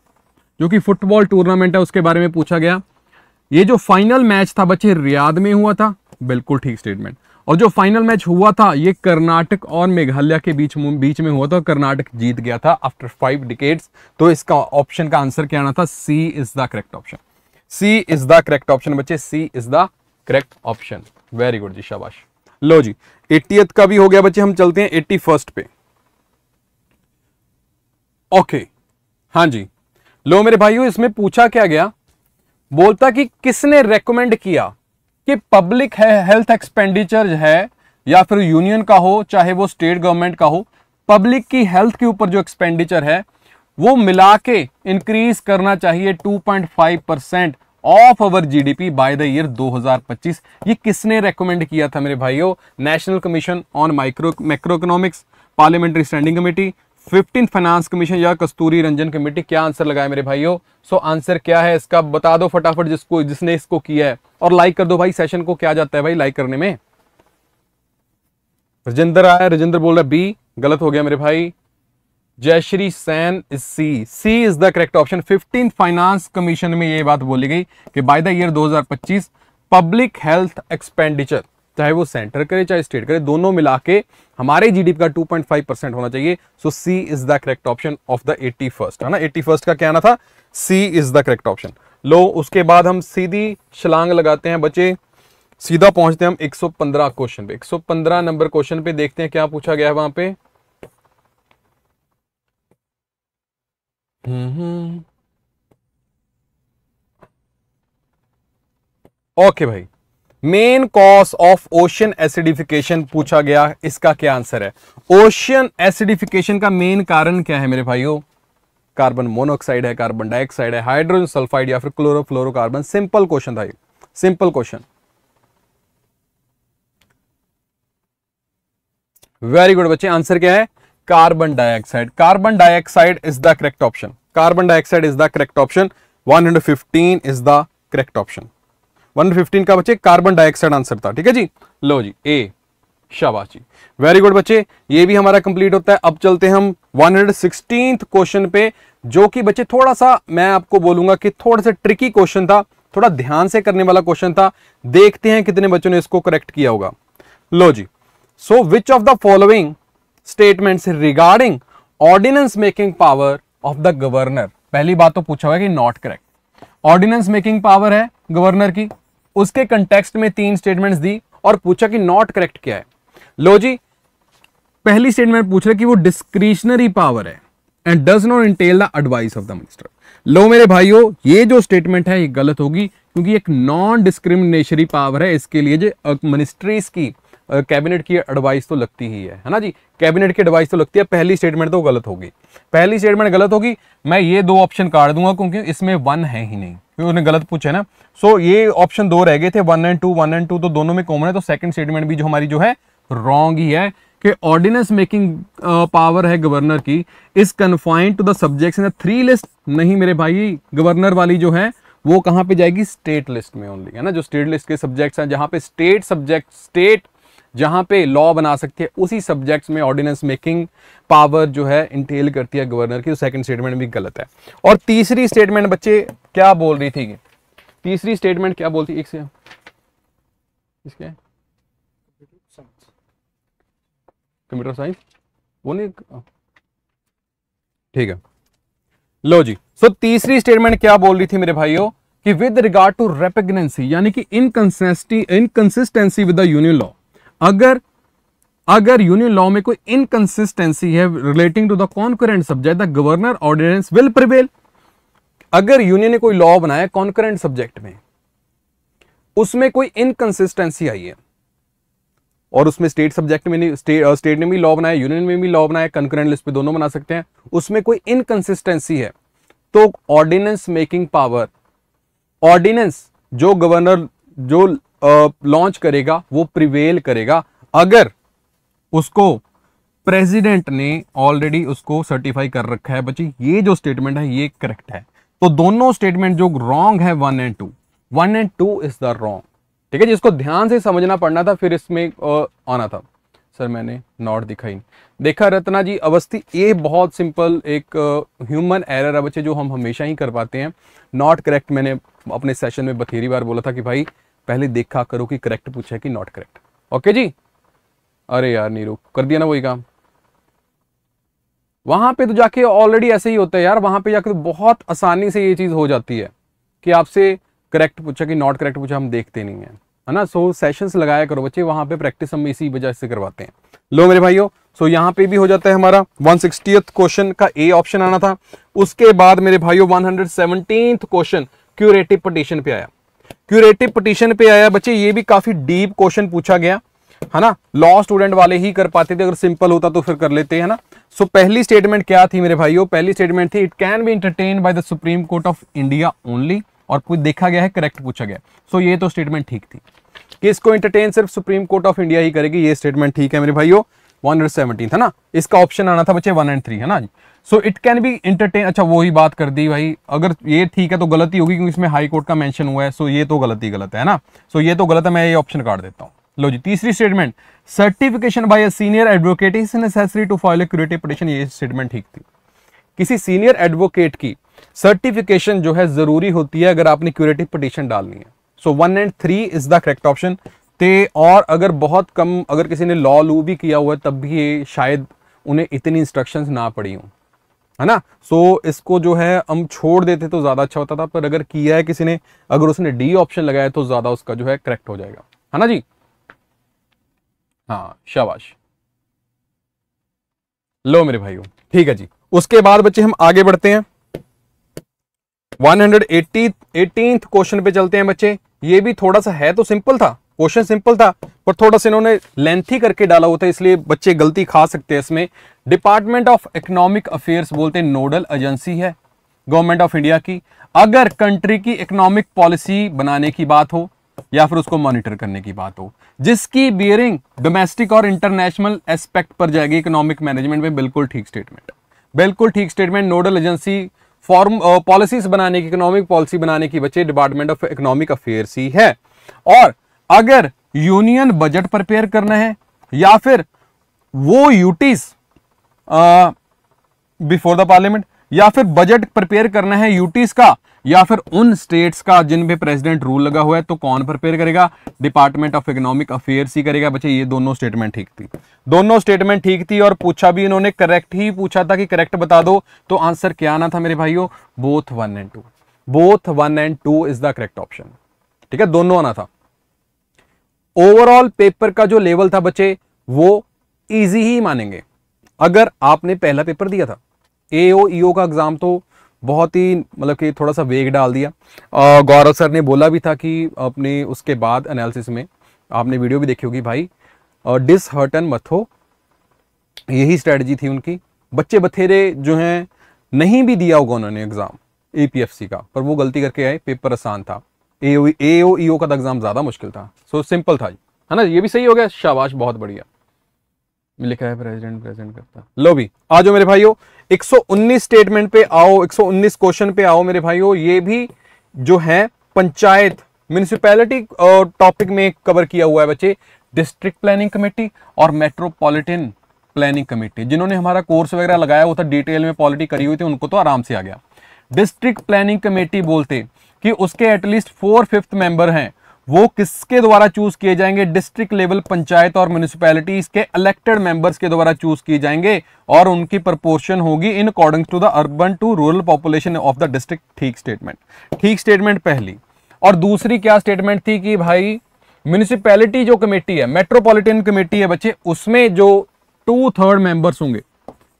जो कि फुटबॉल टूर्नामेंट है उसके बारे में पूछा गया ये जो फाइनल मैच था बच्चे रियाद में हुआ था बिल्कुल ठीक स्टेटमेंट और जो फाइनल मैच हुआ था ये कर्नाटक और मेघालय के बीच बीच में हुआ था कर्नाटक जीत गया था आफ्टर फाइव डिकेट्स तो इसका ऑप्शन का आंसर क्या आना था C is the correct option C is the correct option बच्चे C is the correct option very good जी शाबाश लो जी एट्टी का भी हो गया बच्चे हम चलते हैं एट्टी फर्स्ट पे ओके okay, हाँ जी लो मेरे भाइयों इसमें पूछा क्या गया बोलता कि किसने रेकमेंड किया कि पब्लिक है हेल्थ एक्सपेंडिचर है या फिर यूनियन का हो चाहे वो स्टेट गवर्नमेंट का हो पब्लिक की हेल्थ के ऊपर जो एक्सपेंडिचर है वो मिला के इंक्रीज करना चाहिए 2.5 percent of our GDP by the year 2025 ये किसने रेकमेंड किया था मेरे भाइयों national commission on micro macro economics parliamentary standing committee fifteen finance commission या कस्तूरी रंजन कमेटी क्या आंसर लगाया मेरे भाइयों सो आंसर क्या है इसका बता दो फटाफट जिसको जिसने इसको किया है और लाइक कर दो भाई सेशन को क्या जाता है भाई लाइक करने में रजिंदर आया रजिंदर बोल रहा है बी गलत हो गया मेरे भाई Jayashree Sain is C C is the correct option fifteen finance commission में ये बात बोली गई कि by the year 2025 public health expenditure चाहे वो सेंटर करे चाहे स्टेट करे दोनों मिला के हमारे जीडीपी का 2.5 परसेंट होना चाहिए so C is the correct option of the eighty first है ना एट्टी फर्स्ट का क्या था C is the correct option लो उसके बाद हम सीधी छलांग लगाते हैं बच्चे सीधा पहुंचते हैं हम 115 क्वेश्चन पे 115 नंबर क्वेश्चन पे देखते हैं क्या पूछा गया है वहां पे हम्म, हम्म। ओके भाई main cause of ocean acidification पूछा गया इसका क्या आंसर है ओशियन एसिडिफिकेशन का मेन कारण क्या है मेरे भाइयों कार्बन मोनोऑक्साइड है कार्बन डाइऑक्साइड है हाइड्रोजन सल्फाइड या फिर क्लोरोफ्लोरोकार्बन सिंपल क्वेश्चन था सिंपल क्वेश्चन वेरी गुड बच्चे आंसर क्या है carbon dioxide carbon dioxide is the correct option carbon dioxide is the correct option 115 is the correct option 115 का बच्चे कार्बन डाइऑक्साइड आंसर था ठीक है जी लो जी ए शाबाश जी वेरी गुड बच्चे ये भी हमारा कंप्लीट होता है अब चलते हम वन क्वेश्चन पे जो कि बच्चे थोड़ा सा मैं आपको बोलूंगा कि थोड़ा सा ट्रिकी क्वेश्चन था थोड़ा ध्यान से करने वाला क्वेश्चन था देखते हैं कितने बच्चों ने इसको करेक्ट किया होगा लो जी so which of the following statement regarding ordinance making power of the governor पहली बात तो पूछा हुआ कि not correct ordinance making power है गवर्नर की उसके कंटेक्स्ट में तीन स्टेटमेंट्स दी और पूछा कि नॉट करेक्ट क्या है लो जी पहली स्टेटमेंट पूछ रहे कि वो डिस्क्रिशनरी पावर है and does not entail the advice of the minister लो मेरे भाइयों ये जो स्टेटमेंट है ये गलत होगी क्योंकि एक नॉन डिस्क्रिमिनेशनरी पावर है इसके लिए जो मिनिस्ट्रीज की कैबिनेट की एडवाइस तो लगती ही है है ना जी कैबिनेट की एडवाइस तो लगती है पहली स्टेटमेंट तो गलत होगी पहली स्टेटमेंट गलत होगी मैं ये दो ऑप्शन काट दूंगा क्योंकि इसमें वन है ही नहीं क्योंकि गलत पूछा है ना सो so, ये ऑप्शन दो रह गए थे one and two one and two तो दोनों में कॉमन है तो सेकंड स्टेटमेंट भी जो हमारी जो है रॉन्ग ही है कि ऑर्डिनेंस मेकिंग पावर है गवर्नर की is confined to the subject in three list नहीं मेरे भाई गवर्नर वाली जो है वो कहाँ पे जाएगी स्टेट लिस्ट में ओनली है ना जो स्टेट लिस्ट के सब्जेक्ट्स हैं जहाँ पे स्टेट सब्जेक्ट स्टेट जहाँ पे लॉ बना सकती है उसी सब्जेक्ट्स में ऑर्डिनेंस मेकिंग पावर जो है इंटेल करती है गवर्नर की तो सेकंड स्टेटमेंट भी गलत है और तीसरी स्टेटमेंट बच्चे क्या बोल रही थी तीसरी स्टेटमेंट क्या बोलती एक से इसके कंप्यूटर साइंस वो नहीं ठीक है लो जी सो so, तीसरी स्टेटमेंट क्या बोल रही थी मेरे भाइयों कि विद रिगार्ड टू रेपेगनेंसी यानी कि inconsistency inconsistency with the union law अगर अगर यूनियन लॉ में कोई इनकंसिस्टेंसी है relating to the concurrent subject the governor ordinance will prevail अगर यूनियन ने कोई लॉ बनाया कॉन्करेंट सब्जेक्ट में उसमें कोई इनकंसिस्टेंसी आई है और उसमें स्टेट सब्जेक्ट में नहीं स्टेट स्टेट ने भी लॉ बनाया यूनियन में भी लॉ बनाया कंकरेंट लिस्ट पे दोनों बना सकते हैं उसमें कोई इनकंसिस्टेंसी है तो ऑर्डिनेंस मेकिंग पावर ऑर्डिनेंस जो गवर्नर जो लॉन्च करेगा वो प्रिवेल करेगा अगर उसको प्रेसिडेंट ने ऑलरेडी उसको सर्टिफाई कर रखा है बच्चे ये जो स्टेटमेंट है ये करेक्ट है तो दोनों स्टेटमेंट जो रॉन्ग है one and two one and two is the wrong ठीक है जिसको ध्यान से समझना पड़ना था फिर इसमें आना था सर मैंने नॉट दिखाई देखा रत्ना जी अवस्थी ये बहुत सिंपल एक ह्यूमन एरर है बच्चे जो हम हमेशा ही कर पाते हैं नॉट करेक्ट मैंने अपने सेशन में बथेरी बार बोला था कि भाई पहले देखा करो कि करेक्ट पूछा है कि नॉट करेक्ट ओके जी अरे यार नीरू कर दिया ना वही काम वहां पे तो जाके ऑलरेडी ऐसे ही होता है यार वहां पे जाके तो बहुत आसानी से ये चीज हो जाती है कि आपसे करेक्ट पूछा कि नॉट करेक्ट पूछा हम देखते नहीं है ना सो so, सेशंस लगाया करो बच्चे वहां पे प्रैक्टिस हम इसी वजह से करवाते हैं लो मेरे भाइयों सो so, यहाँ पे भी हो जाता है हमारा वन क्वेश्चन का ए ऑप्शन आना था उसके बाद मेरे भाइयों वन क्वेश्चन क्यूरेटिव पटिशन पे आया क्यूरेटिव पटिशन पे आया बच्चे ये भी काफी डीप क्वेश्चन पूछा गया है ना लॉ स्टूडेंट वाले ही कर पाते थे अगर सिंपल होता तो फिर कर लेते हैं ना सो so, पहली स्टेटमेंट क्या थी मेरे भाइयों पहली स्टेटमेंट थी it can be entertain by the supreme court of India only और कोई देखा गया है करेक्ट पूछा गया सो so, ये तो स्टेटमेंट ठीक थी कि इसको इंटरटेन सिर्फ सुप्रीम कोर्ट ऑफ इंडिया ही करेगी ये स्टेटमेंट ठीक है मेरे भाइयों वन हंड्रेड है ना इसका ऑप्शन आना था बच्चे वन एंड थ्री है ना so it can be entertain अच्छा वही बात कर दी भाई अगर ये ठीक है तो गलती होगी क्योंकि इसमें हाई कोर्ट का मेंशन हुआ है सो so ये तो गलती गलत है ना सो so ये तो गलत है मैं ये ऑप्शन काट देता हूँ लो जी तीसरी statement certification by a senior advocate is necessary to file a curative petition ये स्टेटमेंट ठीक थी किसी सीनियर एडवोकेट की सर्टिफिकेशन जो है जरूरी होती है अगर आपने क्यूरेटिव पटिशन डालनी है so one and three is the correct option ते और अगर बहुत कम अगर किसी ने लॉ लू भी किया हुआ है तब भी ये शायद उन्हें इतनी इंस्ट्रक्शंस ना पड़ी हूँ है ना सो so, इसको जो है हम छोड़ देते तो ज़्यादा अच्छा होता था पर अगर किया है किसी ने अगर उसने डी ऑप्शन लगाया तो ज़्यादा उसका जो है करेक्ट हो जाएगा है ना जी हाँ शाबाश लो मेरे भाइयों ठीक है जी उसके बाद बच्चे हम आगे बढ़ते हैं 180 18th क्वेश्चन पे चलते हैं बच्चे ये भी थोड़ा सा है तो सिंपल था क्वेश्चन सिंपल था पर थोड़ा सा इन्होंने लेंथी करके डाला होता है इसलिए बच्चे गलती खा सकते हैं इसमें डिपार्टमेंट ऑफ इकोनॉमिक अफेयर्स बोलते हैं नोडल एजेंसी है गवर्नमेंट ऑफ इंडिया की अगर कंट्री की इकोनॉमिक पॉलिसी बनाने की बात हो या फिर उसको मॉनिटर करने की बात हो जिसकी बियरिंग डोमेस्टिक और इंटरनेशनल एस्पेक्ट पर जाएगी इकोनॉमिक मैनेजमेंट में बिल्कुल ठीक स्टेटमेंट बिल्कुल ठीक statement nodal agency form policies बनाने की इकोनॉमिक पॉलिसी बनाने की बच्चे डिपार्टमेंट ऑफ इकोनॉमिक अफेयर्स ही है और अगर यूनियन बजट प्रिपेयर करना है या फिर वो यूटीज बिफोर द पार्लियामेंट या फिर बजट प्रिपेयर करना है यूटीज का या फिर उन स्टेट्स का जिन पे प्रेसिडेंट रूल लगा हुआ है तो कौन प्रिपेयर करेगा डिपार्टमेंट ऑफ इकोनॉमिक अफेयर्स ही करेगा बच्चे ये दोनों स्टेटमेंट ठीक थी दोनों स्टेटमेंट ठीक थी और पूछा भी इन्होंने करेक्ट ही पूछा था कि करेक्ट बता दो तो आंसर क्या आना था मेरे भाइयों both one and two both one and two is the correct option ठीक है दोनों आना था ओवरऑल पेपर का जो लेवल था बच्चे वो इजी ही मानेंगे अगर आपने पहला पेपर दिया था ए ओ ई का एग्ज़ाम तो बहुत ही मतलब कि थोड़ा सा वेग डाल दिया गौरव सर ने बोला भी था कि अपने उसके बाद एनालिसिस में आपने वीडियो भी देखी होगी भाई डिसहर्टन मत हो यही स्ट्रेटजी थी उनकी बच्चे बथेरे जो हैं नहीं भी दिया होगा उन्होंने एग्ज़ाम ए का पर वो गलती करके आए पेपर आसान था ए ओ ई ओ का एग्जाम तो ज़्यादा मुश्किल था सो so, सिंपल था है ना ये भी सही हो गया शाबाश बहुत बढ़िया लिखा है प्रेजिडेंट प्रेजेंट करता लो भी आ जाओ मेरे भाइयों 119 स्टेटमेंट पे आओ 119 क्वेश्चन पे आओ मेरे भाइयों ये भी जो है पंचायत म्यूनिसिपैलिटी टॉपिक में कवर किया हुआ है बच्चे डिस्ट्रिक्ट प्लानिंग कमेटी और मेट्रोपॉलिटन प्लानिंग कमेटी जिन्होंने हमारा कोर्स वगैरह लगाया हुआ था डिटेल में पॉलिटी करी हुई थी उनको तो आराम से आ गया डिस्ट्रिक्ट प्लानिंग कमेटी बोलते कि उसके एटलीस्ट फोर फिफ्थ मेंबर हैं वो किसके द्वारा चूज किए जाएंगे डिस्ट्रिक्ट लेवल पंचायत और म्यूनिसपैलिटी के इलेक्टेड मेंबर्स के द्वारा चूज किए जाएंगे और उनकी प्रपोर्शन होगी in according to the urban to rural population of the district ठीक स्टेटमेंट ठीक स्टेटमेंट पहली और दूसरी क्या स्टेटमेंट थी कि भाई म्यूनिसिपैलिटी जो कमेटी है मेट्रोपोलिटन कमेटी है बच्चे उसमें जो टू थर्ड मेंबर्स होंगे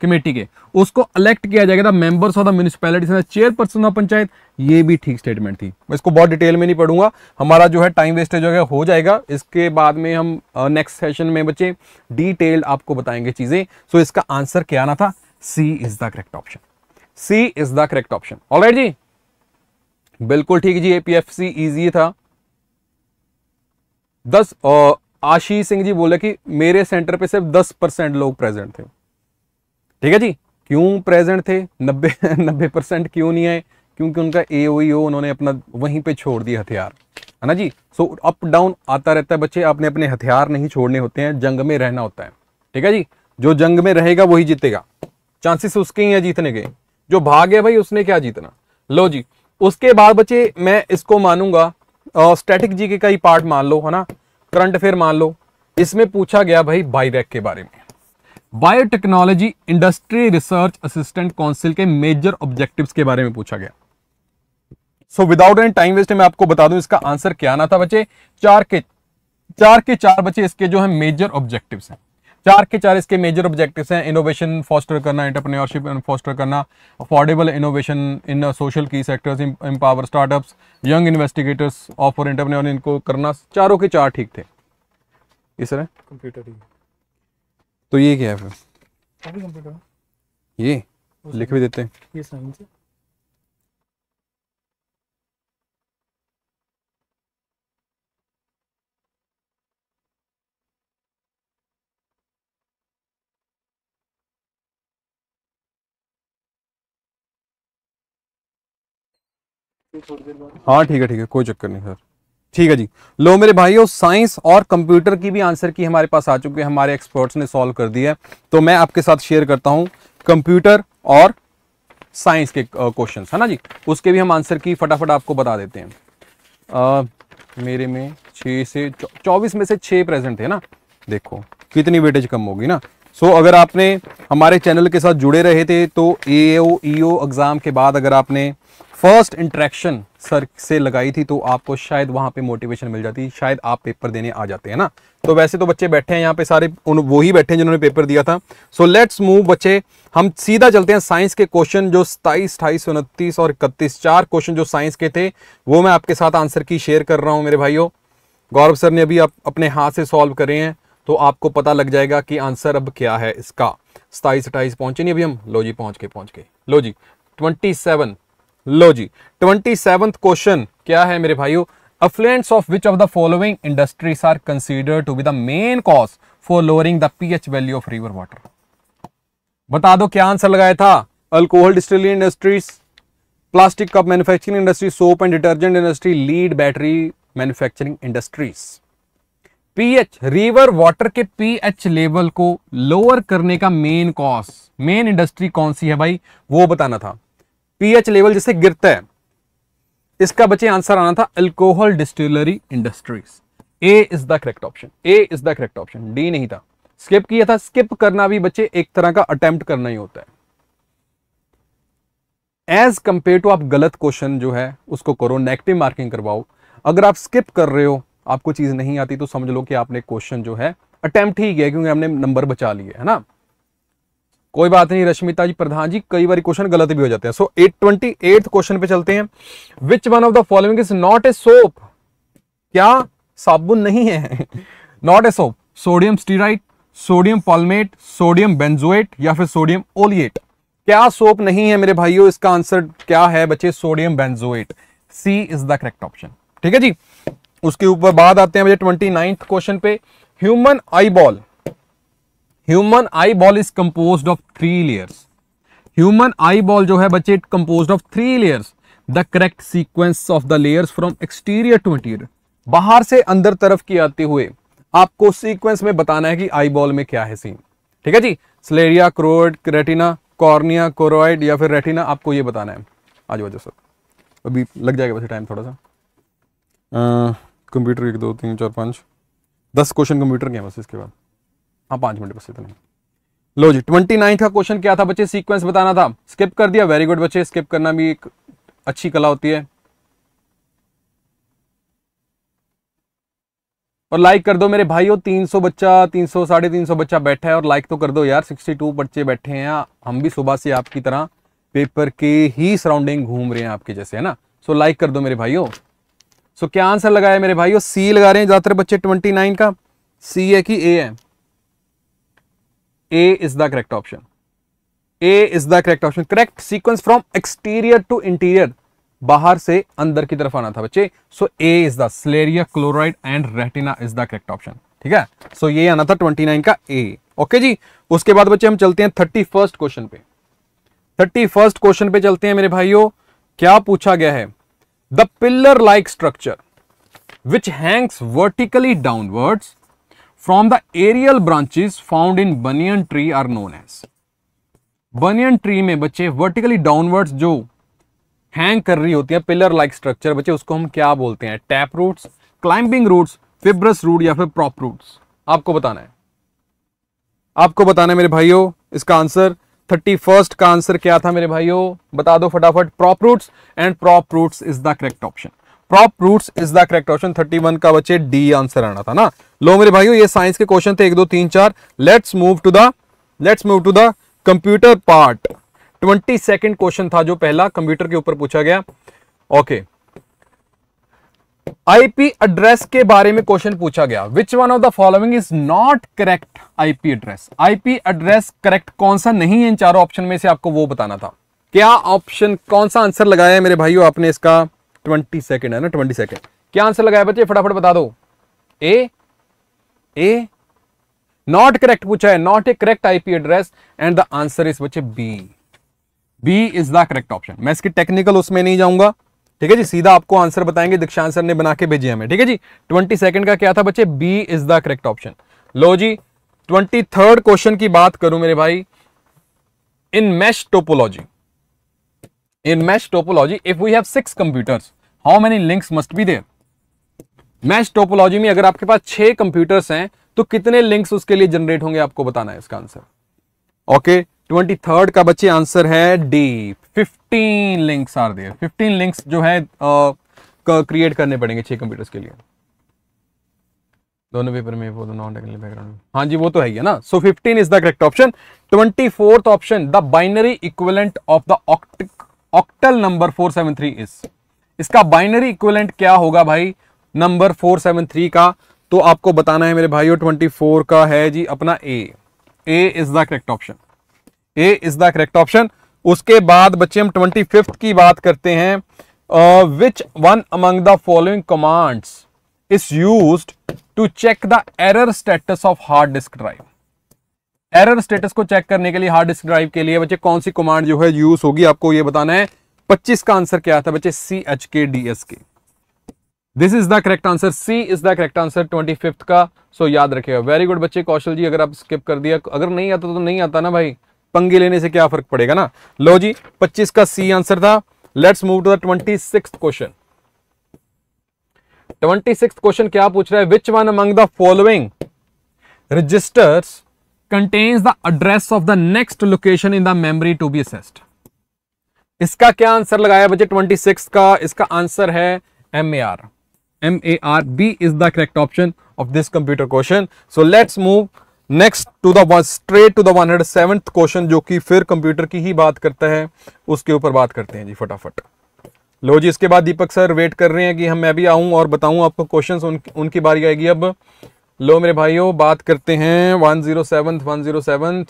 कमेटी के उसको इलेक्ट किया जाएगा members of the municipality chairperson of panchayat ये भी ठीक स्टेटमेंट थी मैं इसको बहुत डिटेल में नहीं पढ़ूंगा हमारा जो है टाइम वेस्टेज हो हो जाएगा इसके बाद में हम नेक्स्ट सेशन में बच्चे डिटेल आपको बताएंगे चीजें सो इसका आंसर क्या आना था C is the correct option C is the correct option all जी बिल्कुल ठीक जी एपीएफसी इजी था दस आशीष सिंह जी बोले कि मेरे सेंटर पे सिर्फ दस परसेंट लोग प्रेजेंट थे ठीक है जी क्यों प्रेजेंट थे नब्बे नब्बे परसेंट क्यों नहीं आए क्योंकि उनका ए e उन्होंने अपना वहीं पे छोड़ दिया हथियार है ना जी सो अप डाउन आता रहता है बच्चे आपने अपने हथियार नहीं छोड़ने होते हैं जंग में रहना होता है ठीक है जी जो जंग में रहेगा वही जीतेगा चांसेस उसके ही है जीतने के जो भाग है भाई उसने क्या जीतना लो जी उसके बाद बच्चे मैं इसको मानूंगा स्टैटिक जी के का ही पार्ट मान लो है ना करंट अफेयर मान लो इसमें पूछा गया भाई बाईबैक के बारे में biotechnology industry research assistant council के मेजर ऑब्जेक्टिव्स के बारे में पूछा गया so without any time waste मैं आपको बता दूं इसका आंसर क्या आना था बच्चे चार के चार के चार बच्चे इसके जो है मेजर ऑब्जेक्टिव है चार के चार इसके मेजर ऑब्जेक्टिव्स हैं इनोवेशन फॉस्टर करना एंटरप्रेन्योरशिप फॉस्टर करना affordable innovation in social key sectors empower startups young investigators offer entrepreneur इनको करना चारों के चार ठीक थे इस तरह कंप्यूटर तो ये क्या है फिर ये लिख भी देते हैं ये साइंस है हाँ ठीक है ठीक है कोई चक्कर नहीं सर ठीक है जी लो मेरे भाइयों साइंस और कंप्यूटर की भी आंसर की हमारे पास आ चुके है हमारे एक्सपर्ट्स ने सॉल्व कर दिया है तो मैं आपके साथ शेयर करता हूं कंप्यूटर और साइंस के क्वेश्चन है ना जी उसके भी हम आंसर की फटाफट आपको बता देते हैं आ, मेरे में छः से चौबीस में से छः प्रेजेंट थे ना देखो कितनी वेटेज कम होगी ना सो so, अगर आपने हमारे चैनल के साथ जुड़े रहे थे तो ए ओ ई ओ एग्ज़ाम के बाद अगर आपने फर्स्ट इंट्रैक्शन सर से लगाई थी तो आपको शायद वहां पे मोटिवेशन मिल जाती शायद आप पेपर देने आ जाते हैं ना तो वैसे तो बच्चे बैठे हैं यहाँ पे सारे उन वो ही बैठे हैं जिन्होंने पेपर दिया था सो लेट्स मूव बच्चे हम सीधा चलते हैं साइंस के क्वेश्चन जो सताईस अठाईस उनतीस और इकतीस चार क्वेश्चन जो साइंस के थे वो मैं आपके साथ आंसर की शेयर कर रहा हूँ मेरे भाईयों गौरव सर ने अभी आप अपने हाथ से सॉल्व करे हैं तो आपको पता लग जाएगा कि आंसर अब क्या है इसका सताईस अट्ठाईस पहुंचे नहीं अभी हम लो जी पहुंच के पहुंच के लो जी ट्वेंटी सेवन लो जी ट्वेंटी सेवंथ क्वेश्चन क्या है मेरे भाइयों of which of the following industries are consider to be be the main cause for lowering the ph value of river water बता दो क्या आंसर लगाया था alcohol distillery industries plastic cup manufacturing industry soap and detergent industry lead battery manufacturing industries pH river water के pH level को lower करने का main cause main industry कौन सी है भाई वो बताना था पीएच लेवल जिसे गिरता है इसका बच्चे आंसर आना था alcohol distillery industries A is the correct option A is the correct option D नहीं था स्किप किया था स्किप करना भी बच्चे एक तरह का अटेम्प्ट करना ही होता है एज कंपेयर टू आप गलत क्वेश्चन जो है उसको करो नेगेटिव मार्किंग करवाओ अगर आप स्किप कर रहे हो आपको चीज नहीं आती तो समझ लो कि आपने क्वेश्चन जो है अटेम्प्ट ही किया क्योंकि हमने नंबर बचा लिए है ना कोई बात नहीं रश्मिता जी प्रधान जी कई बार क्वेश्चन गलत भी हो जाते हैं so eight twenty eight question पे चलते हैं which one of the following is not a soap क्या साबुन नहीं है not a soap sodium stearate sodium palmitate sodium benzoate या फिर सोडियम ओलिएट क्या सोप नहीं है मेरे भाइयों इसका आंसर क्या है बच्चे sodium benzoate C is the correct option ठीक है जी उसके ऊपर बाद आते हैं ट्वेंटी नाइन्थ क्वेश्चन पे human eyeball human eye ball is compose of three layers human eye ball जो है बच्चे it compose of three layers the correct sequence of the layers from exterior to interior बाहर से अंदर तरफ की आते हुए आपको सीक्वेंस में बताना है कि आई बॉल में क्या है सीन ठीक है जी sclera choroid retina cornea choroid या फिर रेटिना आपको ये बताना है आज वजह सर अभी लग जाएगा वैसे टाइम थोड़ा सा कंप्यूटर एक दो तीन चार पाँच दस क्वेश्चन कंप्यूटर के हैं बस इसके बाद हाँ पांच मिनट बस इतना लो जी ट्वेंटी नाइन्थ का क्वेश्चन क्या था बच्चे सीक्वेंस बताना था स्किप कर दिया वेरी गुड बच्चे स्किप करना भी एक अच्छी कला होती है और लाइक कर दो मेरे भाइयों 300 बच्चा 300 साढ़े तीन बच्चा बैठा है और लाइक तो कर दो यार 62 बच्चे बैठे हैं हम भी सुबह से आपकी तरह पेपर के ही सराउंडिंग घूम रहे हैं आपके जैसे है ना सो लाइक कर दो मेरे भाइयों सो क्या आंसर लगाया मेरे भाइयों सी लगा रहे हैं ज्यादातर बच्चे 29 का सी है कि ए है A is the correct option. A is the correct option. Correct sequence from exterior to interior. बाहर से अंदर की तरफ आना था बच्चे so A is the sclera chloride and retina is the correct option ठीक है सो so, ये आना था 29 का ए ओके okay जी उसके बाद बच्चे हम चलते हैं थर्टी फर्स्ट क्वेश्चन पे थर्टी फर्स्ट क्वेश्चन पे चलते हैं मेरे भाइयों क्या पूछा गया है the pillar like structure which hangs vertically downwards from the aerial branches found in banyan tree are known as banyan tree में बच्चे वर्टिकली डाउनवर्ड्स जो हैंग कर रही होती है पिलर लाइक स्ट्रक्चर बच्चे उसको हम क्या बोलते हैं tap roots climbing roots fibrous root या फिर प्रॉप रूट्स आपको बताना है आपको बताना है मेरे भाइयों इसका आंसर थर्टी फर्स्ट का आंसर क्या था मेरे भाइयों बता दो फटाफट prop roots and prop roots is the correct option prop roots is the correct option thirty one का बच्चे डी आंसर आना था ना लो मेरे भाइयों ये साइंस के क्वेश्चन थे एक दो तीन चार let's move to the let's move to the computer part twenty second question था जो पहला कंप्यूटर के ऊपर पूछा गया ओके आईपी एड्रेस के बारे में क्वेश्चन पूछा गया which one of the following is not correct IP address IP address correct कौन सा नहीं है इन चारों ऑप्शन में से आपको वो बताना था क्या ऑप्शन कौन सा आंसर लगाया है मेरे भाइयों आपने इसका ट्वेंटी सेकेंड है ना ट्वेंटी सेकेंड क्या आंसर लगाया बच्चे फटाफट बता दो ए ए नॉट करेक्ट पूछा है not a correct IP address and the answer is बच्चे B B is the correct option मैं इसकी टेक्निकल उसमें नहीं जाऊंगा ठीक है जी सीधा आपको आंसर बताएंगे दीक्षा सर ने बना के भेजे हमें ठीक है जी ट्वेंटी सेकेंड का क्या था बच्चे B is the correct option लो जी ट्वेंटी थर्ड क्वेश्चन की बात करूं मेरे भाई in mesh topology in mesh topology if we have six computers how many links must be there mesh topology में अगर आपके पास छह कंप्यूटर्स हैं तो कितने लिंक्स उसके लिए जनरेट होंगे आपको बताना है इसका आंसर ओके ट्वेंटी थर्ड का बच्चे आंसर है D fifteen links are there fifteen links जो है क्रिएट करने पड़ेंगे छह कंप्यूटर्स के लिए दोनों पेपर में वो दोनों बैकग्राउंड हाँ जी वो तो है ही ना so fifteen is the correct option twenty fourth option the binary equivalent of the octal number four seven three is इसका बाइनरी इक्वलेंट क्या होगा भाई नंबर फोर सेवन थ्री का तो आपको बताना है मेरे भाइयों ट्वेंटी फोर का है जी अपना A A is the correct option A is the correct option उसके बाद बच्चे हम ट्वेंटी फिफ्थ की बात करते हैं which one among the following commands is use to check the error status of hard disk drive error status को check करने के लिए हार्ड डिस्क ड्राइव के लिए बच्चे कौन सी कमांड जो है यूज होगी आपको ये बताना है पच्चीस का आंसर क्या था बच्चे C H K D S K this is the correct answer C is the correct answer twenty fifth का सो so याद रखेगा वेरी गुड बच्चे कौशल जी अगर आप स्किप कर दिया अगर नहीं आता तो नहीं आता ना भाई पंगे लेने से क्या फर्क पड़ेगा ना लो जी पच्चीस का सी आंसर था let's move to the twenty six question twenty six question क्या पूछ रहा है which one among the following registers contents the address of the next location in the memory to be accessed इसका क्या आंसर लगाया बच्चे six का इसका आंसर है M A R M A R B is the correct option of this computer question so let's move next to the straight to the one hundred seventh question जो कि फिर computer की ही बात करता है उसके ऊपर बात करते हैं जी फटाफट लो जी इसके बाद दीपक सर वेट कर रहे हैं कि हम मैं भी आऊं और बताऊं आपको क्वेश्चंस उन, उनकी बारी आएगी अब लो मेरे भाइयों बात करते हैं one zero seven one zero seven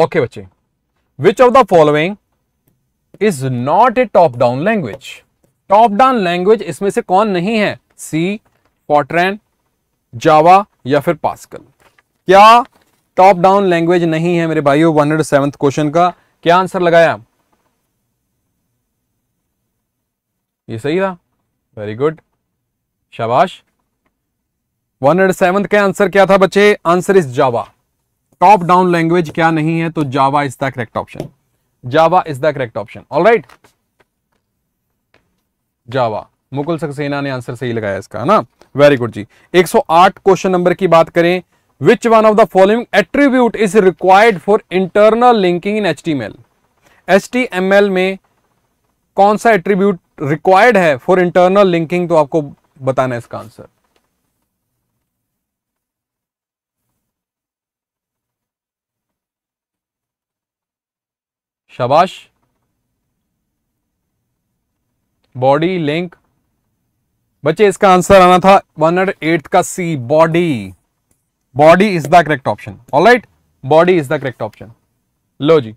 okay बच्चे which of the following is not a top down language top down language इसमें से कौन नहीं है सी पॉट्रेन जावा या फिर पास्कल क्या टॉप डाउन लैंग्वेज नहीं है मेरे भाइयों वन हंड्रेड सेवन क्वेश्चन का क्या आंसर लगाया ये सही था वेरी गुड शाबाश वन हंड्रेड सेवन का आंसर क्या था बच्चे answer is Java top down language क्या नहीं है तो Java is the correct option Java is the correct option all right Java Mukul Saxena ने आंसर सही लगाया इसका है ना वेरी गुड जी 108 क्वेश्चन नंबर की बात करें which one of the following attribute is required for internal linking in H T में कौन सा एट्रीब्यूट रिक्वायर्ड है फॉर इंटरनल लिंकिंग तो आपको बताना है इसका आंसर शबाश बॉडी लिंक बच्चे इसका आंसर आना था वन हंड्रेड एट का C body body is the correct option all right body is the correct option लो जी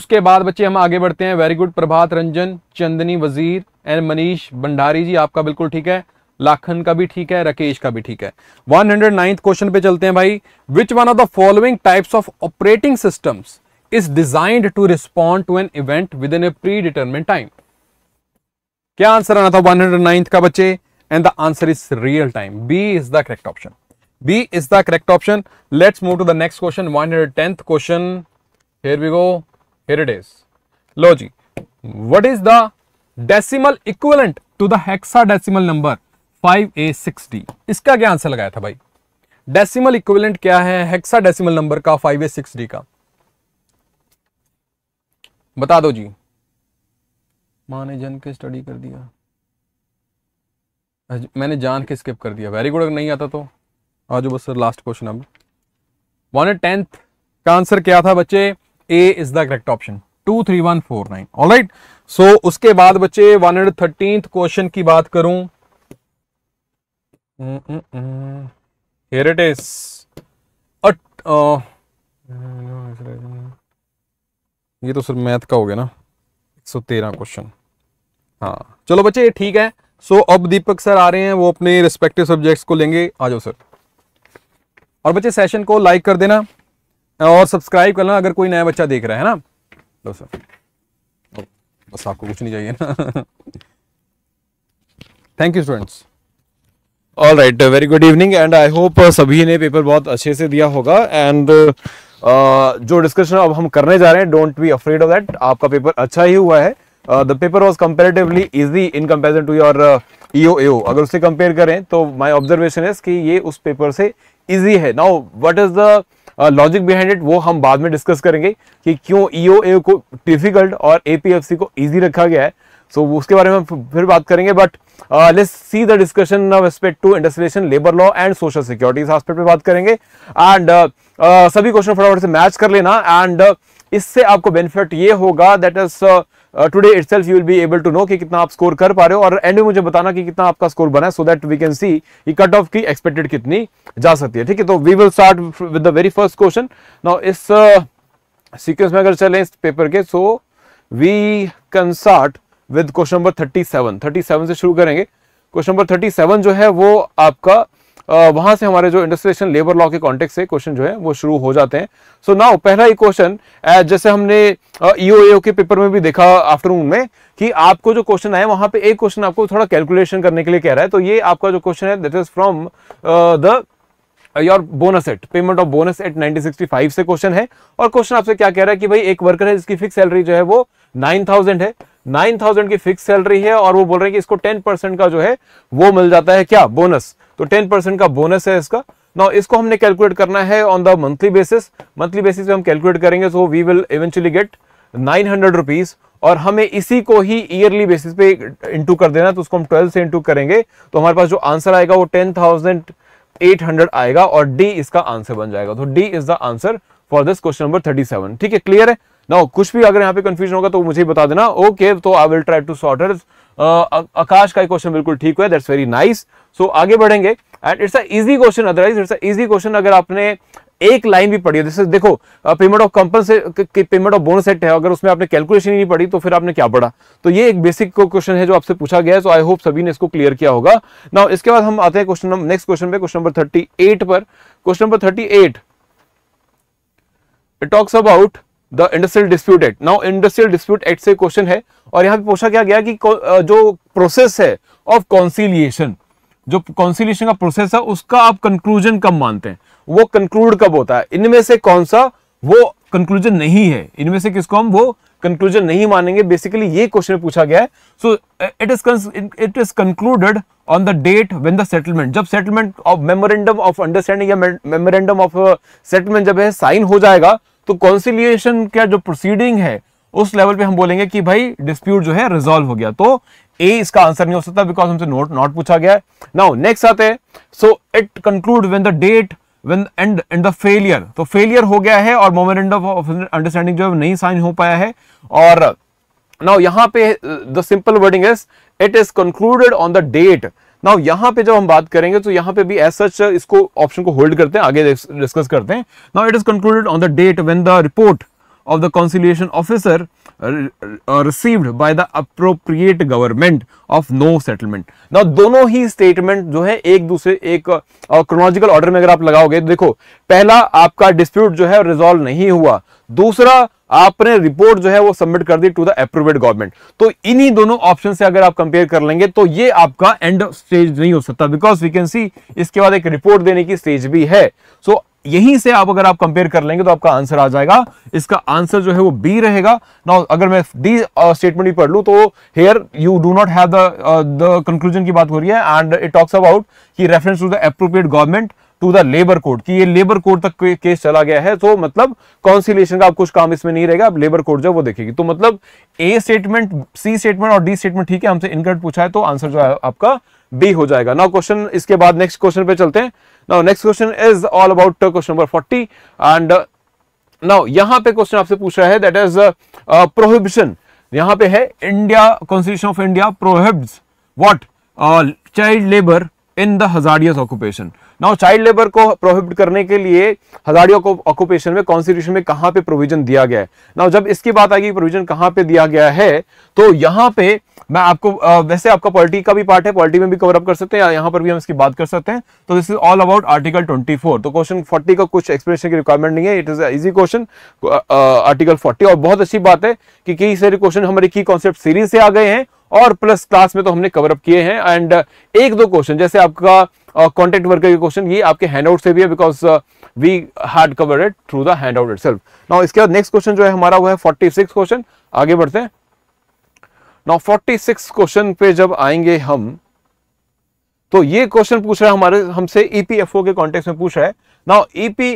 उसके बाद बच्चे हम आगे बढ़ते हैं very good Prabhat Ranjan Chandni Wazir and Manish Bhandari जी आपका बिल्कुल ठीक है लाखन का भी ठीक है राकेश का भी ठीक है नाइन्थ क्वेश्चन पे चलते हैं भाई which one of the following types of operating systems is designed to respond to an event within a predetermined time. क्या आंसर आना था 109th का बच्चे and the answer is real time. B is the correct option. B is the correct option. Let's move to the next question 110th question. Here we go. Here it is. Low ji what is the decimal equivalent to the hexadecimal number 5a6d? इसका क्या answer लगाया था भाई decimal equivalent क्या है hexa decimal number का 5a6d का बता दो जी माँ ने जन के स्टडी कर दिया मैंने जान के स्किप कर दिया वेरी गुड अगर नहीं आता तो आज बस सर लास्ट क्वेश्चन अब वन टेंथ का आंसर क्या था बच्चे A is the correct option two three one four nine all right so उसके बाद बच्चे वन हंड्रेड थर्टींथ क्वेश्चन की बात करूं हियर इट इज ये तो सर मैथ का हो गया ना 113 क्वेश्चन हाँ चलो बच्चे ये ठीक है सो so, अब दीपक सर आ रहे हैं वो अपने रिस्पेक्टिव सब्जेक्ट्स को लेंगे आ जाओ सर और बच्चे सेशन को लाइक कर देना और सब्सक्राइब करना अगर कोई नया बच्चा देख रहा है ना लो सर बस आपको कुछ नहीं चाहिए ना thank you students all right very good evening and I hope सभी ने पेपर बहुत अच्छे से दिया होगा एंड and... Uh, जो डिस्कशन अब हम करने जा रहे हैं don't be afraid of that आपका पेपर अच्छा ही हुआ है the paper was comparatively easy in comparison to your EO AO अगर उससे कंपेयर करें तो माई ऑब्जर्वेशन इज कि ये उस पेपर से ईजी है now what is the logic behind it वो हम बाद में डिस्कस करेंगे कि क्यों ईओ e ए को डिफिकल्ट और एपीएफसी को ईजी रखा गया है सो so, उसके बारे में फिर बात करेंगे but let's see the discussion respect to industrialisation labour law and social security इस आस्पेक्ट पे बात करेंगे एंड uh, uh, सभी क्वेश्चन फटाफट से मैच कर लेना एंड uh, इससे आपको बेनिफिट ये होगा that is today itself you'll be able to know कि कितना आप स्कोर कर पा रहे हो और एंड में मुझे बताना कि कितना आपका स्कोर बना है so that we can see ये कट ऑफ की एक्सपेक्टेड कितनी जा सकती है ठीक है तो we will start with the very first question now इस सीक्वेंस uh, में अगर चलें इस पेपर के so we can start with question number thirty seven thirty seven से शुरू करेंगे क्वेश्चन नंबर थर्टी सेवन जो है वो आपका वहां से हमारे जो इंडस्ट्रेशन लेबर लॉ के कॉन्टेक्ट से क्वेश्चन जो है वो शुरू हो जाते हैं सो so नाउ पहला ही क्वेश्चन जैसे हमने ईओ e के पेपर में भी देखा आफ्टरनून में कि आपको जो क्वेश्चन आए वहां पे एक क्वेश्चन आपको थोड़ा कैलकुलेशन करने के लिए कह रहा है तो ये आपका जो क्वेश्चन है that is from the your bonus act payment of bonus act 1965 से क्वेश्चन है और क्वेश्चन आपसे क्या कह रहा है कि भाई एक वर्कर है जिसकी फिक्स सैलरी जो है वो थाउजेंड है नाइन थाउजेंड की फिक्स सैलरी है और वो बोल रहे हैं कि इसको टेन परसेंट का जो है वो मिल जाता है क्या बोनस तो टेन परसेंट का बोनस है इसका ना इसको हमने कैलकुलेट करना है on the monthly basis monthly basis पे हम कैलकुलेट करेंगे so we will eventually get nine hundred rupees और हमें इसी को ही ईयरली बेसिस पे इंटू कर देना तो उसको हम ट्वेल्व से इंटू करेंगे तो हमारे पास जो आंसर आएगा वो टेन थाउजेंड एट हंड्रेड आएगा और डी इसका आंसर बन जाएगा तो D is the answer for this question number thirty seven ठीक है क्लियर है ना कुछ भी अगर यहाँ पे कंफ्यूजन होगा तो मुझे बता देना ओके तो I will try to sort it Akash का क्वेश्चन बिल्कुल ठीक हुआ दैट्स वेरी नाइस सो आगे बढ़ेंगे and it's a easy question otherwise it's a easy question अगर आपने एक लाइन भी पढ़ी है जैसे देखो पेमेंट ऑफ कंपनसे पेमेंट ऑफ बोनस सेट है अगर उसमें आपने कैलकुलेशन ही नहीं पढ़ी तो फिर आपने क्या पढ़ा तो ये एक बेसिक क्वेश्चन है जो आपसे पूछा गया है सो आई होप सभी ने इसको क्लियर किया होगा ना इसके बाद हम आते हैं क्वेश्चन नेक्स्ट क्वेश्चन पे क्वेश्चन नंबर थर्टी पर question number thirty it talks about the industrial dispute act now industrial dispute act से क्वेश्चन है और यहाँ पे पूछा क्या गया कि जो प्रोसेस है ऑफ कॉन्सिलिएशन जो कॉन्सिलिएशन का प्रोसेस है उसका आप कंक्लूजन कब मानते हैं वो कंक्लूड कब होता है इनमें से कौन सा वो कंक्लूजन नहीं है इनमें से किसको हम वो कंक्लूजन नहीं मानेंगे बेसिकली ये क्वेश्चन पूछा गया है so it is it is concluded on the date when the settlement जब settlement of memorandum of understanding या मेमोरेंडम ऑफ सेटलमेंट जब है साइन हो जाएगा तो कॉन्सिलिएशन का जो प्रोसीडिंग है उस लेवल पे हम बोलेंगे कि भाई डिस्प्यूट जो है रिजोल्व हो गया तो ए इसका आंसर नहीं हो सकता बिकॉज हमसे नोट नॉट पूछा गया नाउ नेक्स्ट आते हैं so it conclude when the date when and and the failure तो फेलियर हो गया है और मोमेंडम ऑफ अंडरस्टैंडिंग जो है नहीं साइन हो पाया है और नाउ यहां पे simple wording is it is concluded on the date now यहां पे जब हम बात करेंगे तो यहां पे भी एस सच इसको ऑप्शन को होल्ड करते हैं आगे डिस्कस करते हैं now it is concluded on the date when the report of the conciliation officer received by the appropriate government of no settlement now दोनों ही स्टेटमेंट जो है एक दूसरे एक क्रोनोलॉजिकल uh, ऑर्डर में अगर आप लगाओगे तो देखो पहला आपका डिस्प्यूट जो है रिजोल्व नहीं हुआ दूसरा आपने रिपोर्ट जो है वो सबमिट कर दी टू द अप्रूवेड गवर्नमेंट तो इन्हीं दोनों ऑप्शन से अगर आप कंपेयर कर लेंगे तो ये आपका एंड स्टेज नहीं हो सकता बिकॉज वी कैन सी इसके बाद एक रिपोर्ट देने की स्टेज भी है सो so, यहीं से आप अगर आप कंपेयर कर लेंगे तो आपका आंसर आ जाएगा इसका आंसर जो है वो बी रहेगा नाउ अगर मैं डी स्टेटमेंट भी पढ़ लू तो here you do not have the conclusion की बात हो रही है एंड इट टॉक्स अबाउट की reference to the appropriate government to the labour code कि ये लेबर कोड तक केस चला गया है तो मतलब कॉन्सिलेशन का आप कुछ काम इसमें नहीं रहेगा अब लेबर कोड जो वो देखेगी तो मतलब ए स्टेटमेंट सी स्टेटमेंट और डी स्टेटमेंट ठीक है हमसे इनकट पूछा है तो आंसर जो है आपका बी हो जाएगा नाउ क्वेश्चन इसके बाद नेक्स्ट क्वेश्चन पे चलते हैं now next question is all about question number forty and now यहां पे क्वेश्चन आपसे पूछ रहा है दैट इज प्रोहिबिशन यहां पे है India constitution of India prohibits what child labour in the hazardous occupation now child labour को प्रोहिबिट करने के लिए हजारियों को ऑक्यूपेशन में कॉन्स्टिट्यूशन में कहां पे प्रोविजन दिया गया है नाउ जब इसकी बात आएगी प्रोविजन कहां पे दिया गया है तो यहाँ पे मैं आपको वैसे आपका पॉलिटी का भी पार्ट है पॉलिटी में भी कवर अप कर सकते हैं यहां पर भी हम इसकी बात कर सकते हैं तो this is all about article 24 तो क्वेश्चन 40 का कुछ एक्सप्लेनेशन की रिक्वायरमेंट नहीं है it is easy question article 40 और बहुत अच्छी बात है कि कई सारे क्वेश्चन हमारे की कॉन्सेप्ट सीरीज से आ गए हैं और प्लस क्लास में तो हमने कवर अप किए हैं एंड एक दो क्वेश्चन जैसे आपका कॉन्टेंट uh, वर्क के क्वेश्चन ये आपके हैंड आउट से भी है because we had cover it through the hand out itself now इसके बाद नेक्स्ट क्वेश्चन जो है हमारा वो है फोर्टी सिक्स क्वेश्चन आगे बढ़ते हैं नाउ फोर्टी सिक्स क्वेश्चन पे जब आएंगे हम तो ये क्वेश्चन पूछ रहा है हमारे हमसे ईपीएफओ e के कॉन्टेक्स में पूछ रहा है नाउ ईपी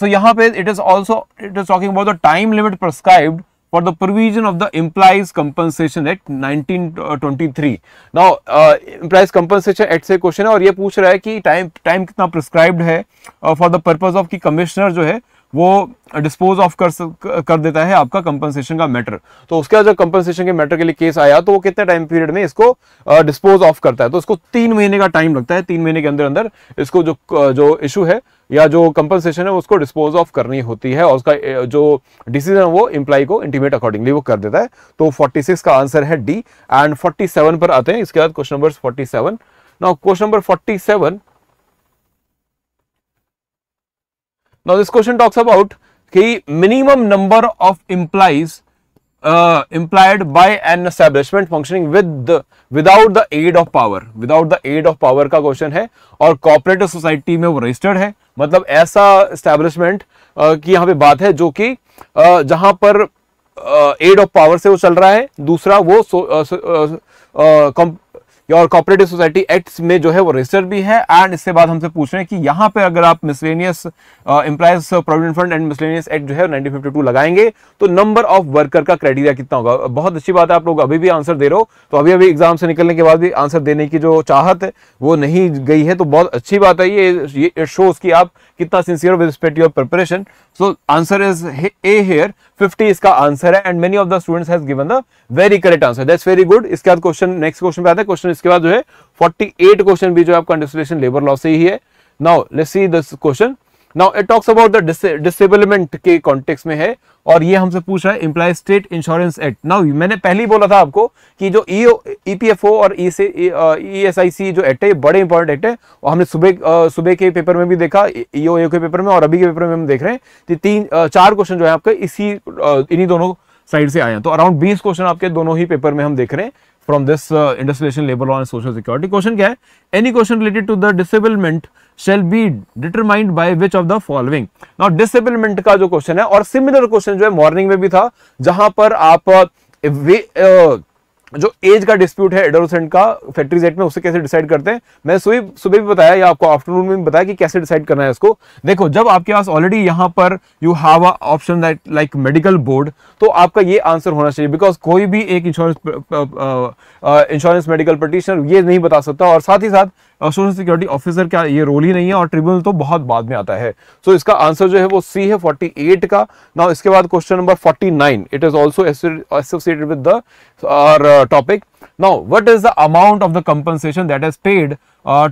सो यहां पे it is also it is talking about the time limit prescribed for the provision of the implies compensation act 1923 uh, now uh, implies compensation act से question है और ये पूछ रहा है time टाइम टाइम कितना प्रिस्क्राइब्ड है फॉर द पर्पज ऑफ कि कमिश्नर जो है वो डिस्पोज ऑफ कर कर देता है आपका कंपनसेशन का मैटर तो उसके बाद जब कंपनसेशन के मैटर के लिए केस आया तो वो कितने टाइम पीरियड में इसको डिस्पोज uh, ऑफ करता है तो उसको तीन महीने का टाइम लगता है तीन महीने के अंदर अंदर इसको जो uh, जो इशू है या जो कंपनसेशन है उसको डिस्पोज ऑफ करनी होती है और उसका जो डिसीजन वो इंप्लाई को इंटीमेट अकॉर्डिंगली वो कर देता है तो 46 का आंसर है डी एंड 47 पर आते हैं इसके बाद question number 47 now question number 47 now this question talks about कि minimum number of employees employed by an establishment functioning with without the aid of power without the aid of power का question है और cooperative society में वो registered है मतलब ऐसा establishment की यहाँ पे बात है जो कि जहां पर एड ऑफ पावर से वो चल रहा है दूसरा वो और कॉपरेटिव सोसाइटी एक्ट में जो है वो रजिस्टर भी है एंड इसके बाद हमसे पूछ रहे हैं कि यहाँ पे अगर आप miscellaneous employees provident fund and miscellaneous act जो है 1952 लगाएंगे तो नंबर ऑफ वर्कर का क्राइटेरिया कितना होगा बहुत अच्छी बात है आप लोग अभी भी आंसर दे रहे हो तो अभी अभी एग्जाम से निकलने के बाद भी आंसर देने की जो चाहत है वो नहीं गई है तो बहुत अच्छी बात है ये ये शोज की आप कितना sincere with respect your preparation so answer is A here 50 इसका आंसर है and many of the students has given the very correct answer that's very good इसके बाद क्वेश्चन नेक्स्ट क्वेश्चन पे आते हैं क्वेश्चन इसके बाद जो है 48 क्वेश्चन भी जो है आपका डिस्ट्रेशन लेबर लॉ से ही है now let's see this question now it talks about disablement के कॉन्टेक्स्ट में है और ये हमसे पूछ रहा है employees state insurance act now मैंने पहले ही बोला था आपको कि जो ई पी एफ ओ और ई एस आई सी जो एक्ट है बड़े इंपॉर्टेंट एक्ट है और हमने सुबह सुबह के पेपर में भी देखा ई e e के पेपर में और अभी के पेपर में हम देख रहे हैं कि तीन चार क्वेश्चन जो है आपके इसी इन्हीं दोनों साइड से आए हैं तो अराउंड बीस क्वेश्चन आपके दोनों ही पेपर में हम देख रहे हैं from this industrialisation labour law and social security question क्या है any question related to the disablement shall be determined by which of the following not disablement का जो क्वेश्चन है और सिमिलर क्वेश्चन जो है मॉर्निंग में भी था जहां पर आप वे, आ, जो एज का डिस्प्यूट है एडोलसेंट का फैक्ट्री एक्ट में उसे कैसे डिसाइड करते हैं मैं सुबह सुबह भी बताया या आपको आफ्टरनून में भी बताया कि कैसे डिसाइड करना है इसको देखो जब आपके पास ऑलरेडी यहां पर you have a option that like medical board तो आपका ये आंसर होना चाहिए बिकॉज कोई भी एक इंश्योरेंस इंश्योरेंस मेडिकल पटिशनर ये नहीं बता सकता और साथ ही साथ सोशल सिक्योरिटी ऑफिसर का ये रोल ही नहीं है और ट्रिब्यूनल तो बहुत बाद में आता है सो so, इसका आंसर जो है वो सी है फोर्टी एट का नाउ इसके बाद question number forty nine it is also associated with the our topic now what is the amount of the compensation that is paid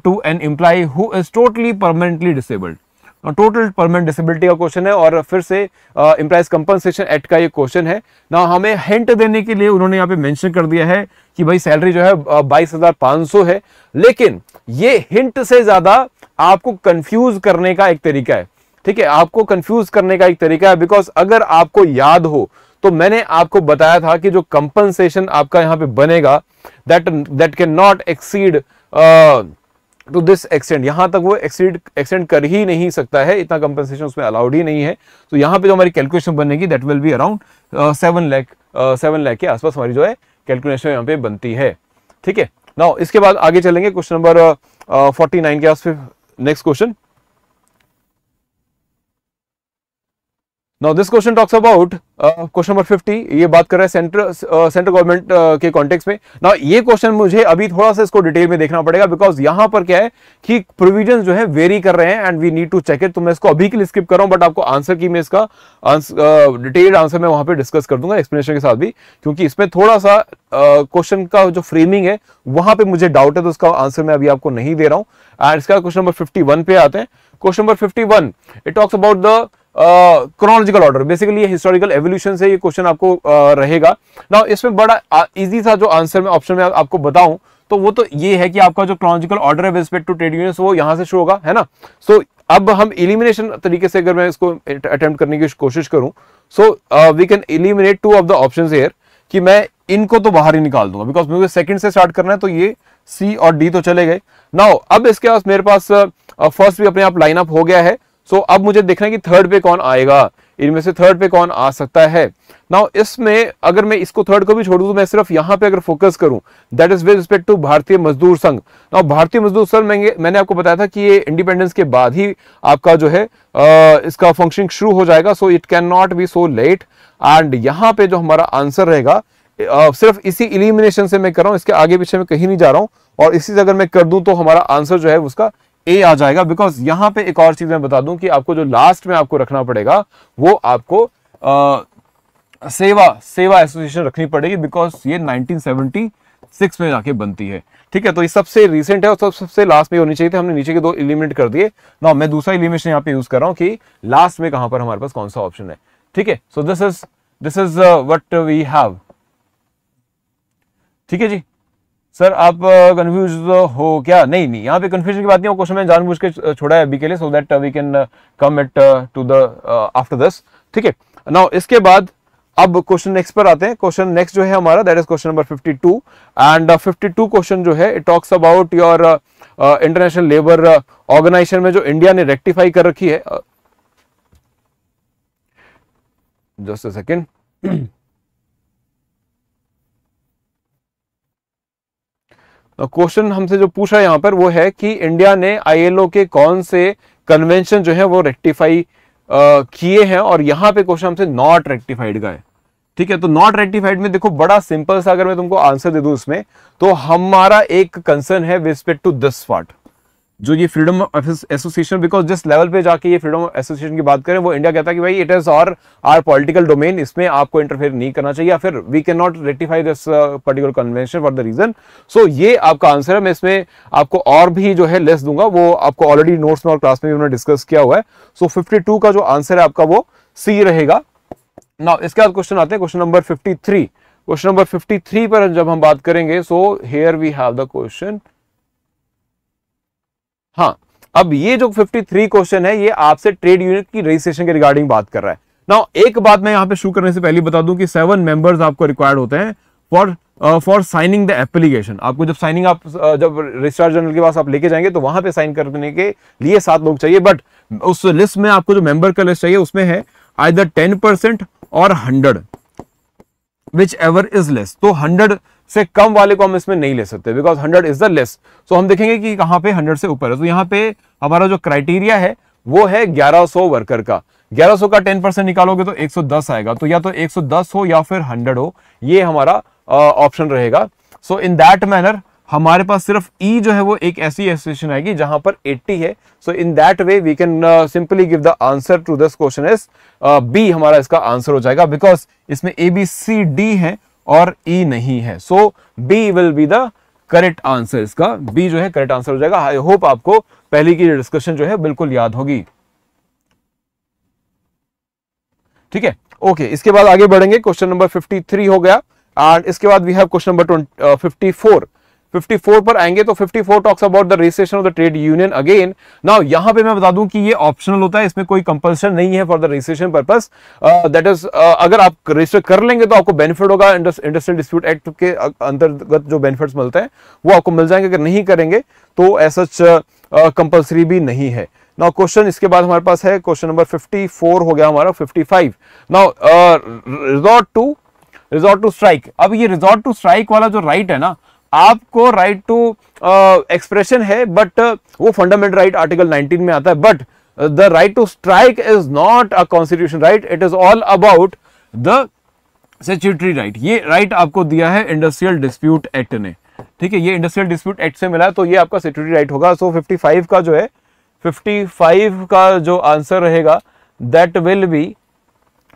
to an employee who is totally permanently total permanent disability का question है और फिर से implies compensation act का ये question है ना हमें हिंट देने के लिए उन्होंने यहाँ पे मेंशन कर दिया है कि भाई सैलरी जो है बाईस हजार पांच सौ है लेकिन ये हिंट से ज़्यादा आपको कंफ्यूज करने का एक तरीका है ठीक है आपको कंफ्यूज करने का एक तरीका है बिकॉज अगर आपको याद हो तो मैंने आपको बताया था कि जो कंपनसेशन आपका यहाँ पे बनेगा that that can not exceed to this extent यहां तक वो एक्सीड एक्सटेंड कर ही नहीं सकता है इतना कंपनसेशन उसमें अलाउड ही नहीं है तो यहाँ पे जो हमारी कैलकुलेशन बनेगी that will be around seven lakh seven lakh के आसपास हमारी जो है कैलकुलेशन यहाँ पे बनती है ठीक है ना इसके बाद आगे चलेंगे क्वेश्चन नंबर फोर्टी नाइन के आसपास next question now this question talks about question number 50 ये बात कर रहा है सेंटर सेंट्रल गवर्नमेंट के कॉन्टेक्स में नाउ ये क्वेश्चन मुझे अभी थोड़ा सा इसको डिटेल में देखना पड़ेगा बिकॉज यहां पर क्या है कि प्रोविजन जो है वेरी कर रहे हैं and we need to check it तो मैं इसको अभी के लिए स्किप कर रहा हूं बट आपको आंसर की मैं इसका डिटेल्ड आंसर uh, मैं वहां पर डिस्कस कर दूंगा एक्सप्लेनेशन के साथ भी क्योंकि इसमें थोड़ा सा क्वेश्चन uh, का जो फ्रेमिंग है वहां पर मुझे डाउट है तो उसका आंसर मैं अभी आपको नहीं दे रहा हूँ एंड इसका क्वेश्चन नंबर फिफ्टी पे आते हैं question number fifty it talks about the chronological order basically ये हिस्टोरिकल एवोल्यूशन से ये क्वेश्चन आपको uh, रहेगा ना इसमें बड़ा इजी सा जो आंसर में ऑप्शन में आ, आपको बताऊं तो वो तो ये है कि आपका जो क्रोनोलॉजिकल ऑर्डर है with respect to trade unions वो यहाँ से शुरू होगा है ना सो so, अब हम इलिमिनेशन तरीके से अगर मैं इसको अटेम्प्ट करने की कोशिश करूं so we can eliminate two of the option here कि मैं इनको तो बाहर ही निकाल दूंगा बिकॉज मुझे सेकंड से स्टार्ट करना है तो ये सी और डी तो चले गए नाउ अब इसके पास मेरे पास फर्स्ट uh, भी अपने आप लाइन अप हो गया है सो so, अब मुझे देखना है कि थर्ड पे कौन आएगा इनमें से थर्ड पे कौन आ सकता है नाउ इसमें अगर मैं इसको थर्ड को भी छोड़ दूं तो मैं सिर्फ यहाँ पे अगर फोकस करूं that is with respect to Bharatiya Mazdoor संघ नाउ भारतीय मजदूर संघ मैंने आपको बताया था कि ये इंडिपेंडेंस के बाद ही आपका जो है आ, इसका फंक्शनिंग शुरू हो जाएगा so it can not be so late and यहाँ पे जो हमारा आंसर रहेगा Uh, सिर्फ इसी इलिमिनेशन से मैं कर रहा हूं इसके आगे पीछे मैं कहीं नहीं जा रहा हूं और इसी से अगर मैं कर दूं तो हमारा आंसर जो है उसका ए आ जाएगा बिकॉज यहां पे एक और चीज मैं बता दूं कि आपको जो लास्ट में आपको रखना पड़ेगा वो आपको आ, सेवा सेवा एसोसिएशन रखनी पड़ेगी बिकॉज ये 1976 में जाके बनती है ठीक है तो ये सबसे रिसेंट है और सब सबसे लास्ट में होनी चाहिए थी हमने नीचे के दो इलिमिनेट कर दिए ना मैं दूसरा इलिमिनेशन यहाँ पे यूज कर रहा हूँ कि लास्ट में कहां पर हमारे पास कौन सा ऑप्शन है ठीक है so this is this is what we have ठीक है जी सर आप कंफ्यूज uh, तो हो क्या नहीं नहीं यहाँ पे कंफ्यूजन की बात नहीं हो क्वेश्चन मैंने जानबूझ के uh, छोड़ा है अभी के लिए so that we can come at to the after this ठीक है नाउ इसके बाद अब क्वेश्चन नेक्स्ट पर आते हैं क्वेश्चन नेक्स्ट जो है हमारा that is question number 52 and 52 question जो है it talks about your international labour organisation में जो इंडिया ने रेक्टिफाई कर रखी है जस्ट अ सेकंड क्वेश्चन हमसे जो पूछा है यहाँ पर वो है कि इंडिया ने आईएलओ के कौन से कन्वेंशन जो है वो रेक्टिफाई किए हैं और यहाँ पे क्वेश्चन हमसे नॉट रेक्टिफाइड का ठीक है तो नॉट रेक्टिफाइड में देखो बड़ा सिंपल सा अगर मैं तुमको आंसर दे दू इसमें तो हमारा एक कंसर्न है विस्पेक्ट टू दिस पार्ट जो ये फ्रीडम ऑफ एसोसिएशन बिकॉज जिस लेवल पे जाके ये फ्रीडम ऑफ एसोसिएशन की बात करें वो इंडिया कहता है कि भाई it is our our political domain इसमें आपको इंटरफेयर नहीं करना चाहिए या फिर we can not ratify this particular convention for the reason so ये आपका आंसर है मैं इसमें आपको और भी जो है लेस दूंगा वो आपको ऑलरेडी नोट्स में और क्लास में भी डिस्कस किया हुआ है सो so, 52 का जो आंसर है आपका वो सी रहेगा ना इसके बाद क्वेश्चन आते हैं क्वेश्चन नंबर 53 क्वेश्चन नंबर 53 पर जब हम बात करेंगे so here we have the question हाँ अब ये जो 53 क्वेश्चन है ये आपसे ट्रेड यूनिट की रजिस्ट्रेशन के रिगार्डिंग बात कर रहा है नाउ एक बात मैं यहाँ पे शुरू करने से पहले बता दूं कि सेवन मेंबर्स आपको रिक्वायर्ड होते हैं for for signing the application आपको जब साइनिंग आप uh, जब रजिस्ट्रार जनरल के पास आप लेके जाएंगे तो वहां पे साइन करने के लिए सात लोग चाहिए बट उस लिस्ट में आपको जो मेंबर का लिस्ट चाहिए उसमें है either or hundred whichever is less तो हंड्रेड से कम वाले को हम इसमें नहीं ले सकते because hundred is the less so हम देखेंगे कि कहाँ पे हंड्रेड से ऊपर है तो यहाँ पे हमारा जो क्राइटेरिया है वो है 1100 वर्कर का 1100 का 10 परसेंट निकालोगे तो 110 आएगा तो या तो 110 हो या फिर 100 हो ये हमारा ऑप्शन रहेगा सो इन दैट मैनर हमारे पास सिर्फ ई e जो है वो एक ऐसी एसोसिएशन आएगी जहां पर 80 है so in that way we can simply give the answer to this question is B हमारा इसका आंसर हो जाएगा बिकॉज इसमें ए बी सी डी है और ई e नहीं है so B will be the correct answer इसका बी जो है करेक्ट आंसर हो जाएगा आई होप आपको पहले की डिस्कशन जो है बिल्कुल याद होगी ठीक है ओके इसके बाद आगे बढ़ेंगे क्वेश्चन नंबर 53 हो गया एंड इसके बाद वी हैव क्वेश्चन नंबर 54 54 पर आएंगे तो 54 four talks about the registration of the trade union again now यहां पे मैं बता दूं कि ये ऑप्शनल होता है इसमें कोई कंपल्सन नहीं है for the registration purpose that is अगर आप रजिस्टर कर लेंगे तो आपको बेनिफिट होगा इंडस्ट्रियल डिस्प्यूट एक्ट के अंतर्गत जो बेनिफिट्स मिलते हैं वो आपको मिल जाएंगे अगर नहीं करेंगे तो एस सच कंपल्सरी भी नहीं है नाउ क्वेश्चन इसके बाद हमारे पास है क्वेश्चन नंबर 54 हो गया हमारा 55 now resort to resort to strike अब ये रिजॉर्ट टू स्ट्राइक वाला जो राइट right है ना आपको राइट टू एक्सप्रेशन है बट uh, वो फंडामेंटल राइट आर्टिकल 19 में आता है but the right to strike is not a constitution right it is all about the statutory right ये राइट right आपको दिया है इंडस्ट्रियल डिस्प्यूट एक्ट ने ठीक है ये इंडस्ट्रियल डिस्प्यूट एक्ट से मिला है तो ये आपका सेच्यूटरी राइट होगा सो so 55 का जो है 55 का जो आंसर रहेगा दैट विल बी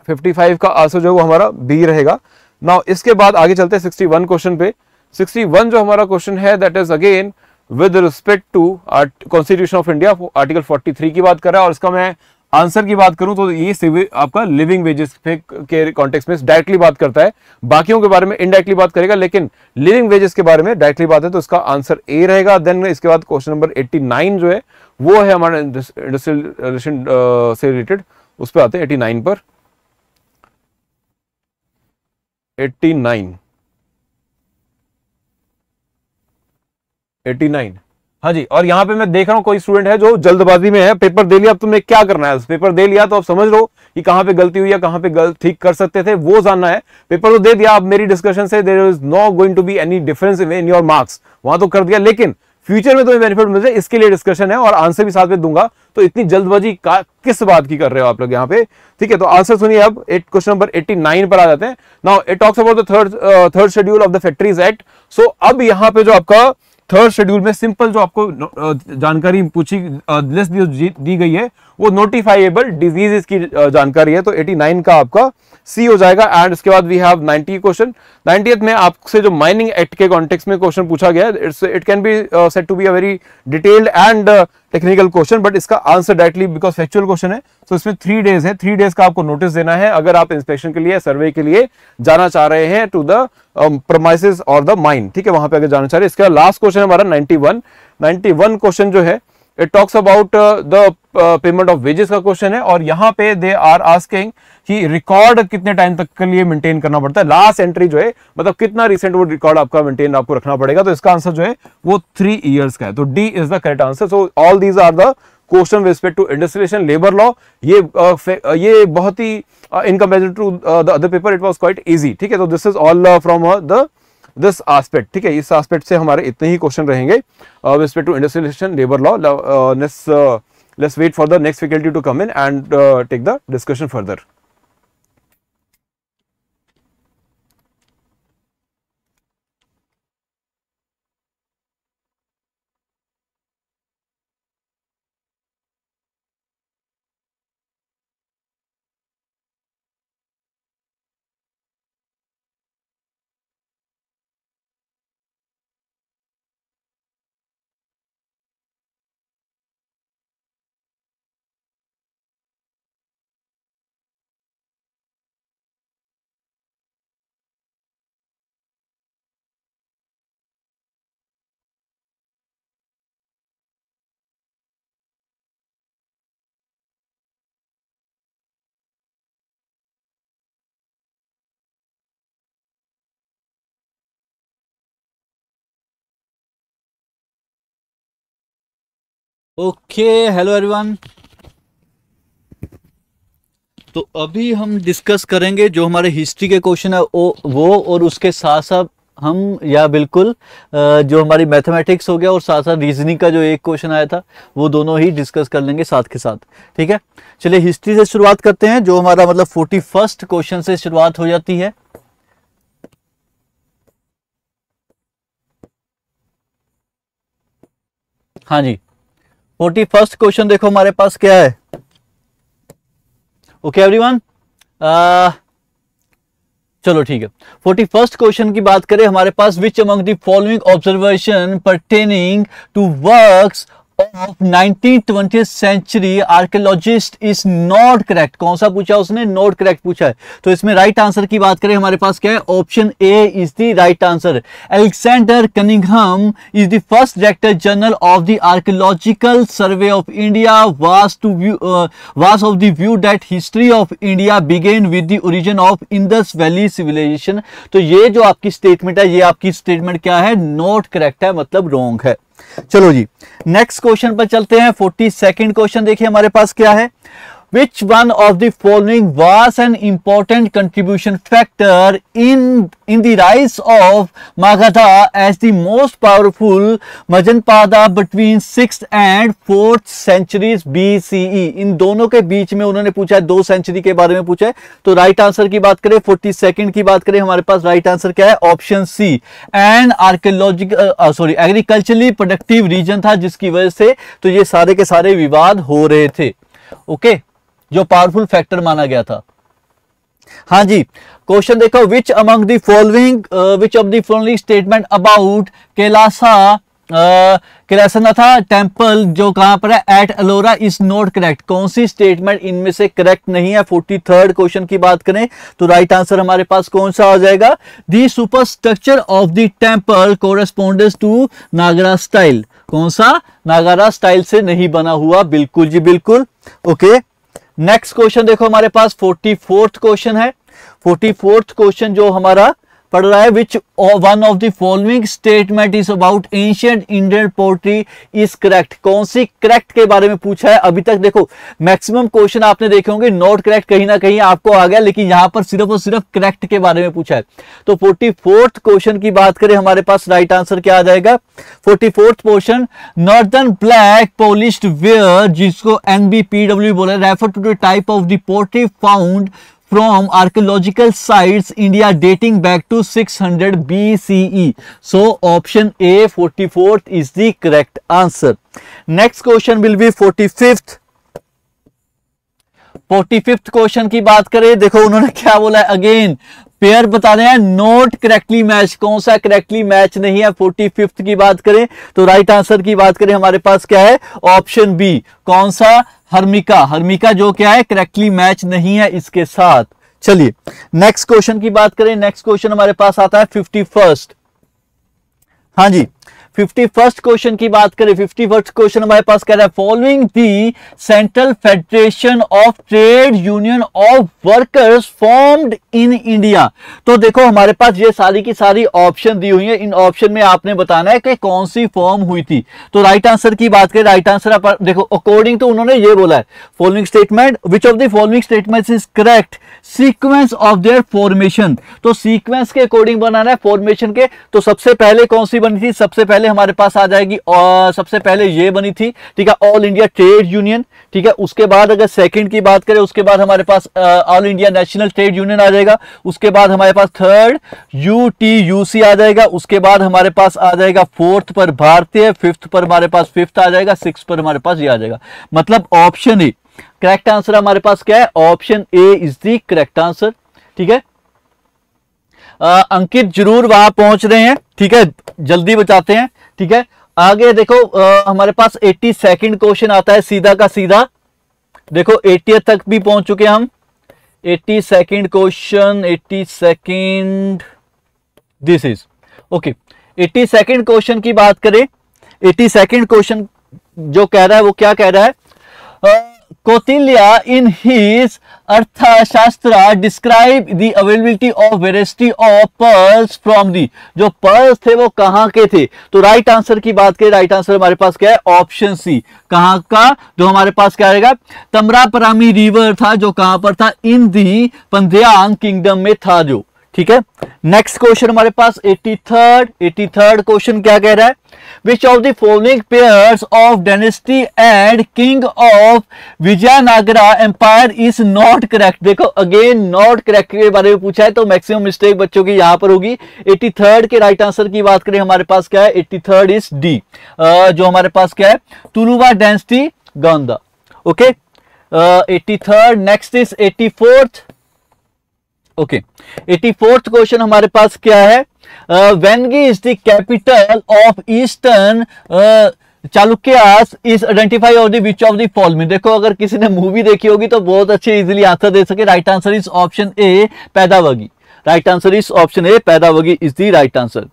55 का आंसर जो है वो हमारा बी रहेगा नाउ इसके बाद आगे चलते हैं 61 क्वेश्चन पे 61 जो हमारा क्वेश्चन है that is again with respect to constitution of India article 43 की बात कर रहा है और इसका मैं आंसर की बात करूं तो ये आपका लिविंग वेजेस के कॉन्टेक्स्ट में डायरेक्टली बात करता है बाकियों के बारे में इनडायरेक्टली बात करेगा लेकिन लिविंग वेजेस के बारे में डायरेक्टली बात है तो इसका आंसर ए रहेगा देन इसके बाद क्वेश्चन नंबर 89 जो है वो है हमारे इंडस्ट्रियल रिलेशन से रिलेटेड उस पर आते हैं एट्टी पर एट्टी नाइन 89 हाँ जी और यहाँ पे मैं देख रहा हूँ कोई स्टूडेंट है जो जल्दबाजी में है पेपर दे लिया अब तुम्हें क्या करना है पेपर दे लिया तो आप समझ लो कि कहाँ पे गलती हुई है कहाँ पे गलत ठीक कर सकते थे वो जानना है पेपर तो दे दिया अब मेरी डिस्कशन से there is not going to be any difference in your marks वहां तो कर दिया लेकिन फ्यूचर में तुम्हें बेनिफिट मिल जाए इसके लिए डिस्कशन है और आंसर भी साथ में दूंगा तो इतनी जल्दबाजी का किस बात की कर रहे हो आप लोग यहाँ पे ठीक है तो आंसर सुनिए अब एट क्वेश्चन नंबर 89 पर आ जाते हैं now it talks about the third third schedule of the factories act so अब यहाँ पे जो आपका थर्ड शेड्यूल में सिंपल जो आपको जानकारी पूछी लिस्ट दी गई है वो नोटिफाइएबल डिजीजेस की जानकारी है तो 89 का आपका सी हो जाएगा एंड उसके बाद वी हैव 90 क्वेश्चन 90th में आपसे जो माइनिंग एक्ट के कॉन्टेक्स्ट में क्वेश्चन पूछा गया it's it can be set to be a very detailed and technical question but इसका answer directly because factual question है तो so इसमें थ्री डेज है थ्री डेज का आपको नोटिस देना है अगर आप इंस्पेक्शन के लिए सर्वे के लिए जाना चाह रहे हैं टू द प्रमाइसिस और द माइन ठीक है वहां पर अगर जाना चाह रहे हैं इसका लास्ट क्वेश्चन हमारा नाइनटी वन क्वेश्चन जो है it talks about the payment of wages का क्वेश्चन है और यहाँ पे दे आर आस्किंग कि रिकॉर्ड कितने टाइम तक के लिए मेंटेन करना पड़ता है लास्ट एंट्री जो है मतलब कितना रिसेंट वो रिकॉर्ड आपका मेंटेन आपको रखना पड़ेगा तो इसका आंसर जो है वो थ्री ईयर्स का है तो D is the correct answer so all these are the question with respect to industrialisation labour law ये uh, uh, ये बहुत ही in to the other paper it was quite easy ठीक है तो this is all from the this aspect ठीक है इस आस्पेक्ट से हमारे इतने ही क्वेश्चन रहेंगे respect to industrialisation labour law let's wait for the next faculty to come in and take the discussion further okay hello everyone तो अभी हम डिस्कस करेंगे जो हमारे हिस्ट्री के क्वेश्चन है वो वो और उसके साथ साथ हम या बिल्कुल जो हमारी मैथमेटिक्स हो गया और साथ साथ रीजनिंग का जो एक क्वेश्चन आया था वो दोनों ही डिस्कस कर लेंगे साथ के साथ ठीक है चलिए हिस्ट्री से शुरुआत करते हैं जो हमारा मतलब फोर्टी फर्स्ट क्वेश्चन से शुरुआत हो जाती है हाँ जी फोर्टी फर्स्ट क्वेश्चन देखो हमारे पास क्या है ओके एवरीवन चलो ठीक है फोर्टी फर्स्ट क्वेश्चन की बात करें हमारे पास which among the following observation pertaining to works of twenty century archaeologist is not correct कौन सा पूछा उसने नॉट करेक्ट पूछा है तो इसमें राइट right आंसर की बात करें हमारे पास क्या है option A is the right answer Alexander Cunningham is the first director general of the archaeological survey of India was to view was of the view that history of India began with the origin of Indus valley civilisation तो ये जो आपकी statement है ये आपकी statement क्या है not correct है मतलब रॉन्ग है चलो जी नेक्स्ट क्वेश्चन पर चलते हैं फोर्टी सेकेंड क्वेश्चन देखिए हमारे पास क्या है which one of the following was an important contribution factor in in the rise of Magadha as the most powerful Majanpada between 6th and 4th centuries BCE इन दोनों के बीच में उन्होंने पूछा है दो सेंचुरी के बारे में पूछा है तो राइट आंसर की बात करें 40 सेकंड की बात करें हमारे पास राइट आंसर क्या है option C and archaeological sorry agriculturally productive region था जिसकी वजह से तो ये सारे के सारे विवाद हो रहे थे ओके okay? जो पावरफुल फैक्टर माना गया था हाँ जी क्वेश्चन देखो which among the following which of the following statement about Kailasa uh, Kailasanatha temple जो कहां पर है at Ellora is not correct कौन सी स्टेटमेंट इनमें से करेक्ट नहीं है फोर्टी थर्ड क्वेश्चन की बात करें तो राइट right आंसर हमारे पास कौन सा हो जाएगा the superstructure of the temple correspondence to Nagara style कौन सा नागारा स्टाइल से नहीं बना हुआ बिल्कुल जी बिल्कुल ओके okay. नेक्स्ट क्वेश्चन देखो हमारे पास फोर्टी क्वेश्चन है फोर्टी क्वेश्चन जो हमारा पढ़ रहा है which one of the following statement is about ancient Indian poultry is correct कौन सी करेक्ट के बारे में पूछा है अभी तक देखो मैक्सिमम क्वेश्चन आपने देखे होंगे नॉट करेक्ट कहीं ना कहीं आपको आ गया लेकिन यहां पर सिर्फ और सिर्फ करेक्ट के बारे में पूछा है तो फोर्टी फोर्थ क्वेश्चन की बात करें हमारे पास राइट आंसर क्या आ जाएगा forty fourth question northern black polish ware जिसको एनबीपीडब्ल्यू बोला refer to the type of the poultry found from archaeological site India dating back to six hundred B C so option A forty fourth is the correct answer next question will be forty fifth forty fifth question की बात करें देखो उन्होंने क्या बोला again pair बता दें note correctly match कौन सा करेक्टली मैच नहीं है फोर्टी फिफ्थ की बात करें तो राइट आंसर की बात करें हमारे पास क्या है ऑप्शन बी कौन सा हर्मिका हर्मिका जो क्या है करेक्टली मैच नहीं है इसके साथ चलिए नेक्स्ट क्वेश्चन की बात करें नेक्स्ट क्वेश्चन हमारे पास आता है फिफ्टी फर्स्ट हाँ जी फिफ्टी फर्स्ट क्वेश्चन की बात करें फिफ्टी फर्स्ट क्वेश्चन हमारे पास कह रहा है following the central federation of trade union of workers formed in India तो देखो हमारे पास ये सारी की सारी ऑप्शन दी हुई है इन ऑप्शन में आपने बताना है कि कौन सी फॉर्म हुई थी तो राइट आंसर की बात करें राइट आंसर आप देखो अकॉर्डिंग टू तो उन्होंने ये बोला है following statement which of the following statement is correct sequence of their formation तो सीक्वेंस के अकॉर्डिंग बनाना है फॉर्मेशन के तो सबसे पहले कौन सी बनी थी सबसे पहले पहले हमारे पास आ जाएगी और सबसे पहले ये बनी थी ठीक है ऑल इंडिया ट्रेड यूनियन ठीक है उसके बाद अगर सेकंड की बात करें उसके बाद हमारे पास all India national trade union आ जाएगा उसके बाद हमारे पास third U T U C आ जाएगा उसके बाद हमारे पास आ जाएगा फोर्थ पर भारतीय फिफ्थ पर हमारे पास फिफ्थ आ जाएगा सिक्स पर हमारे पास ये आ जाएगा मतलब ऑप्शन ए करेक्ट आंसर हमारे पास क्या है option A is the correct answer ठीक है आ, अंकित जरूर वहां पहुंच रहे हैं ठीक है जल्दी बचाते हैं ठीक है आगे देखो आ, हमारे पास एट्टी सेकेंड क्वेश्चन आता है सीधा का सीधा देखो एटी तक भी पहुंच चुके हम eighty second question eighty second this is okay eighty second question की बात करें एट्टी सेकेंड क्वेश्चन जो कह रहा है वो क्या कह रहा है Kotilya in his Arthashastra describe the availability of variety of pearls from the जो pearls थे वो कहाँ के थे तो right answer की बात करें right answer हमारे पास क्या है option C कहाँ का जो हमारे पास क्या रहेगा तमरापरामी रिवर था जो कहाँ पर था इन दी पंध्यांग किंगडम में था जो ठीक है नेक्स्ट क्वेश्चन हमारे पास eighty third eighty third question क्या कह रहा है which of the following pairs of dynasty and king of Vijayanagara empire is not correct देखो अगेन नॉट करेक्ट के बारे में पूछा है तो मैक्सिमम मिस्टेक बच्चों की यहां पर होगी एटी थर्ड के राइट आंसर की बात करें हमारे पास क्या है एट्टी थर्ड इज डी जो हमारे पास क्या है तुलुवा डेंसिटी गांधा okay eighty third next is eighty fourth okay eighty fourth question हमारे पास क्या है Vengi is the capital of eastern Chalukyas is identify of which of the following देखो अगर किसी ने मूवी देखी होगी तो बहुत अच्छे इजिली आंसर दे सके right answer is option A Peddavegi right answer is option A Peddavegi is the right answer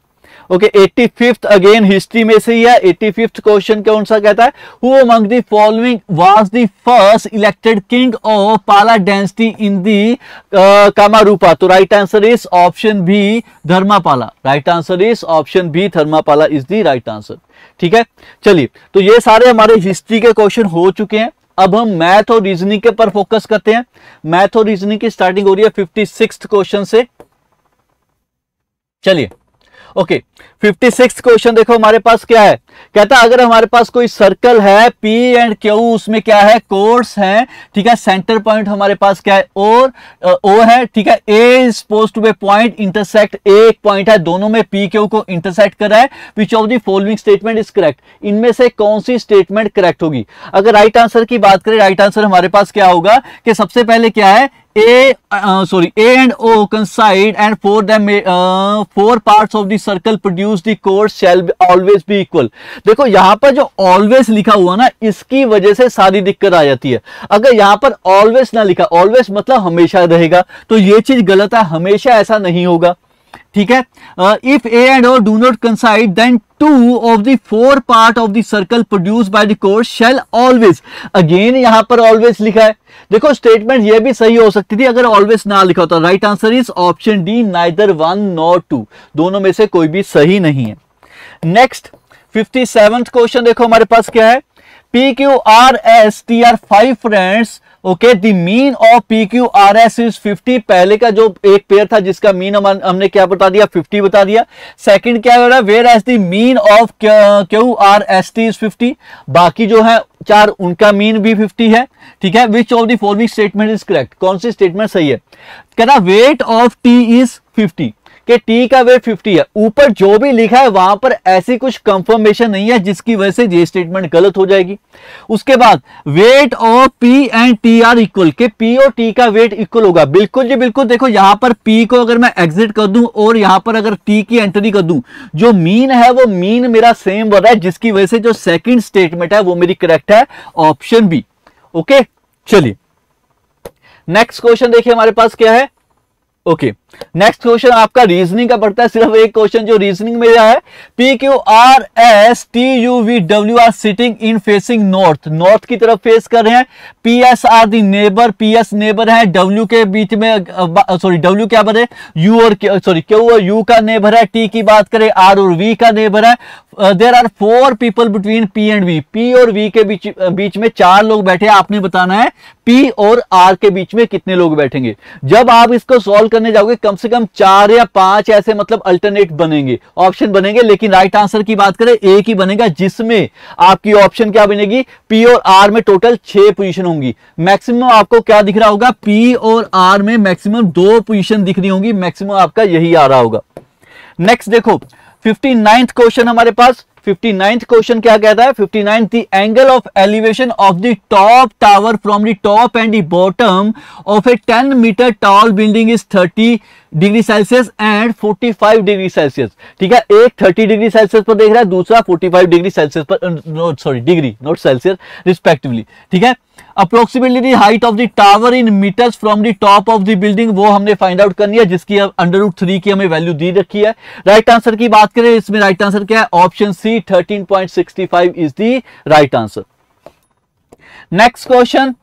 okay eighty fifth again history में से ही है एट्टी फिफ्थ क्वेश्चन कौन सा कहता है who among the following was the first elected king of Pala dynasty in the Kamarupa तो right answer is option B Dharmapala right answer is option B Dharmapala is the right answer ठीक है चलिए तो ये सारे हमारे हिस्ट्री के क्वेश्चन हो चुके हैं अब हम मैथ और रीजनिंग के पर फोकस करते हैं मैथ और रीजनिंग की स्टार्टिंग हो रही है फिफ्टी क्वेश्चन से चलिए ओके फिफ्टी सिक्स क्वेश्चन देखो हमारे पास क्या है कहता अगर हमारे पास कोई सर्कल है पी एंड क्यू उसमें क्या है कोर्स है ठीक है सेंटर पॉइंट हमारे पास क्या है और ओ है ठीक है A is post two point intersect A एक पॉइंट है दोनों में पी क्यू को इंटरसेक्ट कर रहा है which of the following statement is correct इनमें से कौन सी स्टेटमेंट करेक्ट होगी अगर राइट right आंसर की बात करें राइट right आंसर हमारे पास क्या होगा कि सबसे पहले क्या है A sorry A and O coincide and four them four of the produce the shall always be equal देखो यहां पर जो ऑलवेज लिखा हुआ ना इसकी वजह से सारी दिक्कत आ जाती है अगर यहां पर ऑलवेज ना लिखा ऑलवेज मतलब हमेशा रहेगा तो ये चीज गलत है हमेशा ऐसा नहीं होगा ठीक है if A and O do not coincide then two of the four part of the circle produce by the chords shall always again यहां पर ऑलवेज लिखा है देखो स्टेटमेंट ये भी सही हो सकती थी अगर ऑलवेज ना लिखा होता right answer is option D neither one not two दोनों में से कोई भी सही नहीं है नेक्स्ट फिफ्टी क्वेश्चन देखो हमारे पास क्या है P Q R S T are five friends okay the mean of P Q R S is fifty पहले का जो एक पेयर था जिसका मीन हम, हमने क्या बता दिया फिफ्टी बता दिया सेकंड क्या हो रहा है whereas the mean of Q R S T is fifty बाकी जो है चार उनका मीन भी फिफ्टी है ठीक है which of the following statement is correct कौन सी स्टेटमेंट सही है कहना weight of T is fifty कि टी का वे 50 है ऊपर जो भी लिखा है वहां पर ऐसी कुछ कंफर्मेशन नहीं है जिसकी वजह से ये स्टेटमेंट गलत हो जाएगी उसके बाद weight of P and T are equal के पी और टी का वेट इक्वल होगा बिल्कुल जी बिल्कुल देखो यहां पर पी को अगर मैं एग्जिट कर दूं और यहां पर अगर टी की एंट्री कर दूं जो मीन है वो मीन मेरा सेम बन रहा है जिसकी वजह से जो सेकेंड स्टेटमेंट है वो मेरी करेक्ट है ऑप्शन बी ओके चलिए नेक्स्ट क्वेश्चन देखिए हमारे पास क्या है ओके okay. नेक्स्ट क्वेश्चन आपका रीजनिंग का पड़ता है सिर्फ एक क्वेश्चन जो रीजनिंग में है P Q R S T U V W are sitting in facing north north की तरफ फेस कर रहे हैं P S are the neighbour P S neighbour है डब्ल्यू के बीच में सॉरी डब्ल्यू क्या बने यू और सॉरी क्यू और यू का नेबर है टी की बात करें आर और वी का नेबर है there are four people between P and V P और वी के बीच बीच में चार लोग बैठे हैं आपने बताना है पी और आर के बीच में कितने लोग बैठेंगे जब आप इसको सॉल्व करने जाओगे कम से कम चार या पांच ऐसे मतलब अल्टरनेट बनेंगे ऑप्शन बनेंगे लेकिन राइट आंसर की बात करें एक ही बनेगा जिसमें आपकी ऑप्शन क्या बनेगी पी और आर में टोटल छह पोजीशन होंगी मैक्सिमम आपको क्या दिख रहा होगा पी और आर में मैक्सिमम दो पोजीशन दिख रही होंगी मैक्सिमम आपका यही आ रहा होगा नेक्स्ट देखो फिफ्टी क्वेश्चन हमारे पास फिफ्टी नाइन्थ क्वेश्चन क्या कहता है bottom of a ten metre tall building is thirty degree Celsius and 45 degree Celsius ठीक है एक 30 डिग्री सेल्सियस पर देख रहा है दूसरा 45 डिग्री सेल्सियस पर sorry degree not Celsius respectively ठीक है approximately height of the tower in metres from the top of the building वो हमने फाइंड आउट करनी है जिसकी अंडर रूट थ्री की हमें वैल्यू दी रखी है राइट right आंसर की बात करें इसमें राइट right आंसर क्या है option C 13.65 is the right answer next question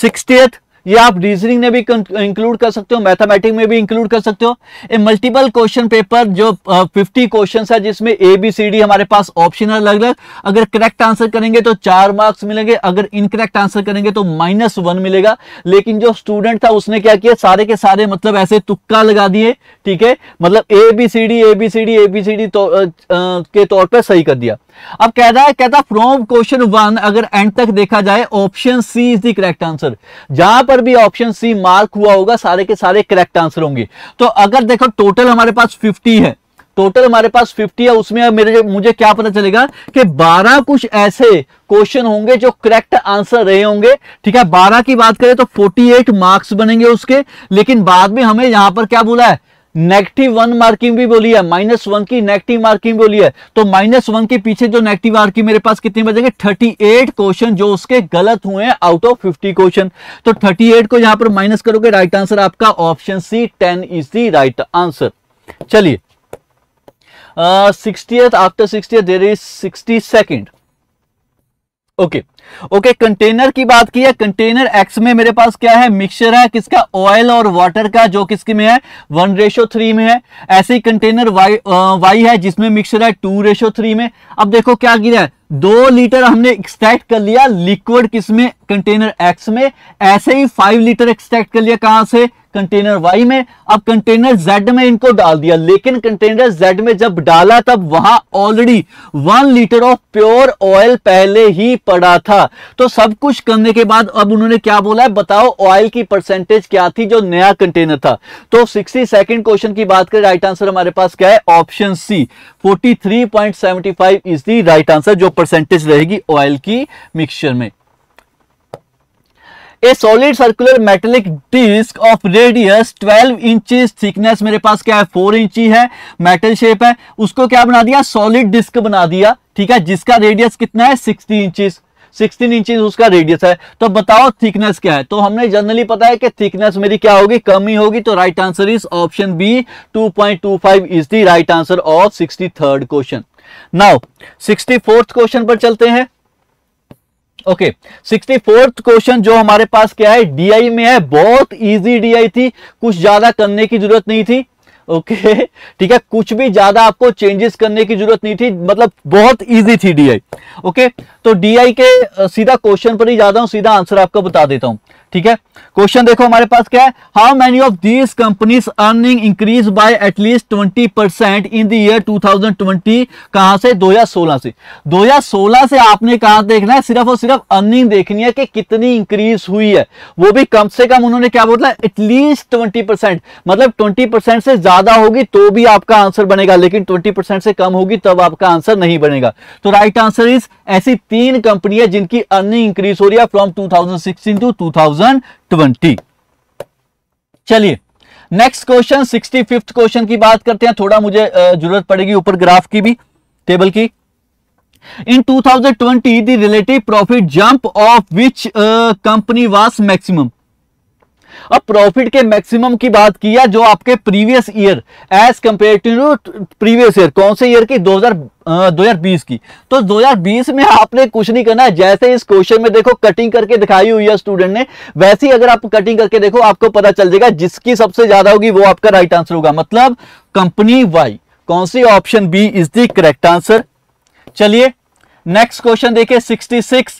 sixtieth ये आप रीजनिंग में भी इंक्लूड कर सकते हो मैथमेटिक्स में भी इंक्लूड कर सकते हो ए मल्टीपल क्वेश्चन पेपर जो फिफ्टी क्वेश्चन है जिसमें ए बी सी डी हमारे पास ऑप्शन है अलग अलग अगर करेक्ट आंसर करेंगे तो चार मार्क्स मिलेंगे अगर इनकरेक्ट आंसर करेंगे तो माइनस वन मिलेगा लेकिन जो स्टूडेंट था उसने क्या किया सारे के सारे मतलब ऐसे तुक्का लगा दिए ठीक है मतलब A B C D A B C D A B C D के तौर पर सही कर दिया अब कह रहा है कहता फ्रॉम क्वेश्चन वन अगर एंड तक देखा जाए option C is the correct answer जहां पर भी ऑप्शन सी मार्क हुआ होगा सारे के सारे करेक्ट आंसर होंगे तो अगर देखो टोटल हमारे पास 50 है टोटल हमारे पास 50 है उसमें मेरे मुझे क्या पता चलेगा कि 12 कुछ ऐसे क्वेश्चन होंगे जो करेक्ट आंसर रहे होंगे ठीक है 12 की बात करें तो 48 मार्क्स बनेंगे उसके लेकिन बाद में हमें यहां पर क्या बोला है नेगेटिव वन मार्किंग भी बोली है माइनस वन की नेगेटिव मार्किंग बोली है तो माइनस वन के पीछे जो नेगेटिव मार्किंग मेरे पास कितने बचेंगे 38 क्वेश्चन जो उसके गलत हुए हैं आउट ऑफ 50 क्वेश्चन तो 38 को यहां पर माइनस करोगे राइट आंसर आपका option C 10 is the right answer चलिए sixty after sixty there is sixty second okay okay. Okay container की बात की है कंटेनर एक्स में मेरे पास क्या है मिक्सचर है किसका ऑयल और वाटर का जो किसके में है वन रेशो थ्री में है ऐसे ही कंटेनर वाई वाई है जिसमें मिक्सचर है टू रेशो थ्री में अब देखो क्या किया है दो लीटर हमने एक्सट्रैक्ट कर लिया लिक्विड किसमें कंटेनर एक्स में ऐसे ही फाइव लीटर एक्सट्रैक्ट कर लिया कहां से कंटेनर वाई में अब कंटेनर जेड में इनको डाल दिया लेकिन कंटेनर जेड में जब डाला तब वहां already one litre of pure oil पहले ही पड़ा था तो सब कुछ करने के बाद अब उन्होंने क्या बोला है बताओ ऑयल की परसेंटेज क्या थी जो नया कंटेनर था तो सिक्सटी सेकेंड क्वेश्चन की बात करें राइट आंसर हमारे पास क्या है option C forty three point seventy five is the right answer जो परसेंटेज रहेगी ऑयल की मिक्सचर में a solid circular metallic disc of radius 12 inches thickness मेरे पास क्या है 4 इंची है मेटल शेप है उसको क्या बना दिया सॉलिड डिस्क बना दिया ठीक है जिसका रेडियस कितना है 60 इंचेस 16 इंच उसका रेडियस है तो बताओ थिकनेस क्या है तो हमने जनरली पता है कि थिकनेस मेरी क्या होगी कम ही होगी तो right answer is option B 2.25 point two is the right answer of sixty third question now 64 question पर चलते हैं ओके सिक्सटी फोर्थ क्वेश्चन जो हमारे पास क्या है डीआई में है बहुत इजी डीआई थी कुछ ज्यादा करने की जरूरत नहीं थी ओके okay, *laughs* ठीक है कुछ भी ज्यादा आपको चेंजेस करने की जरूरत नहीं थी मतलब बहुत इजी थी डीआई ओके okay, तो डीआई के सीधा क्वेश्चन पर ही ज्यादा हूं सीधा आंसर आपको बता देता हूं ठीक है क्वेश्चन देखो हमारे पास क्या है how many of these companies earning increase by at least twenty percent in the two thousand twenty कहां से 2016 से 2016 से आपने कहा देखना है सिर्फ और सिर्फ अर्निंग देखनी है कि कितनी इंक्रीज हुई है वो भी कम से कम उन्होंने क्या बोला एटलीस्ट ट्वेंटी परसेंट मतलब ट्वेंटी परसेंट से ज्यादा होगी तो भी आपका आंसर बनेगा लेकिन ट्वेंटी परसेंट से कम होगी तब आपका आंसर नहीं बनेगा तो राइट आंसर इज ऐसी तीन कंपनी है जिनकी अर्निंग इंक्रीज हो रही है from two thousand two to थाउजेंड 2020 चलिए next question sixty fifth question की बात करते हैं थोड़ा मुझे जरूरत पड़ेगी ऊपर ग्राफ की भी टेबल की in 2020 twenty relative relative profit jump of which company was maximum अब प्रॉफिट के मैक्सिमम की बात किया जो आपके previous year as compared to previous year कौन से ईयर की 2000 बीस की तो 2020 में आपने कुछ नहीं करना है जैसे इस क्वेश्चन में देखो कटिंग करके दिखाई हुई है स्टूडेंट ने वैसे ही अगर आप कटिंग करके देखो आपको पता चल जाएगा जिसकी सबसे ज्यादा होगी वो आपका राइट आंसर होगा मतलब कंपनी वाई कौन सी option B is the correct answer चलिए नेक्स्ट क्वेश्चन देखिए 66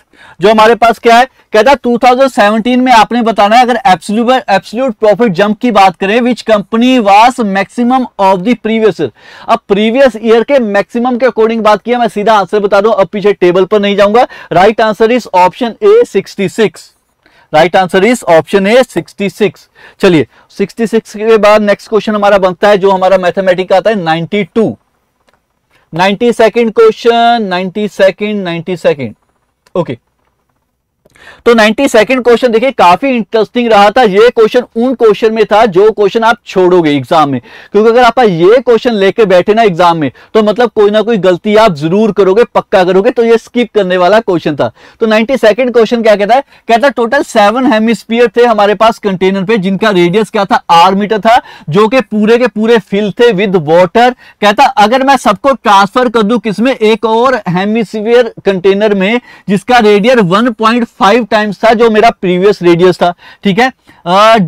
जो हमारे पास क्या है कहता है 2017 में आपने बताना है अगर एप्सल्यूट एप्सल्यूट प्रॉफिट जंप की बात करें which company was maximum of the previous year अब प्रीवियस ईयर के मैक्सिमम के अकॉर्डिंग बात किया मैं सीधा आंसर बता दूं अब पीछे टेबल पर नहीं जाऊंगा right answer is option A sixty right answer is option A 66 चलिए 66 के बाद नेक्स्ट क्वेश्चन हमारा बनता है जो हमारा मैथमेटिक आता है 92 90 second question 90 second 90 second okay तो नाइनटी सेकेंड क्वेश्चन देखिए काफी इंटरेस्टिंग रहा था ये क्वेश्चन उन क्वेश्चन में था जो क्वेश्चन आप छोड़ोगे एग्जाम में क्योंकि अगर आप ये क्वेश्चन लेके बैठे ना एग्जाम में तो मतलब कोई ना कोई गलती आप जरूर करोगे पक्का करोगे तो ये स्किप करने वाला क्वेश्चन था तो नाइनटी सेकेंड क्वेश्चन क्या कहता है कहता है टोटल सेवन हेमिस्पियर थे हमारे पास कंटेनर पे जिनका रेडियस क्या था आर मीटर था जो कि पूरे के पूरे फिल थे विद वॉटर कहता अगर मैं सबको ट्रांसफर कर दू किसमें एक और हेमिस्फीयर कंटेनर में जिसका रेडियर वन फाइव टाइम्स था जो मेरा प्रीवियस रेडियस था ठीक है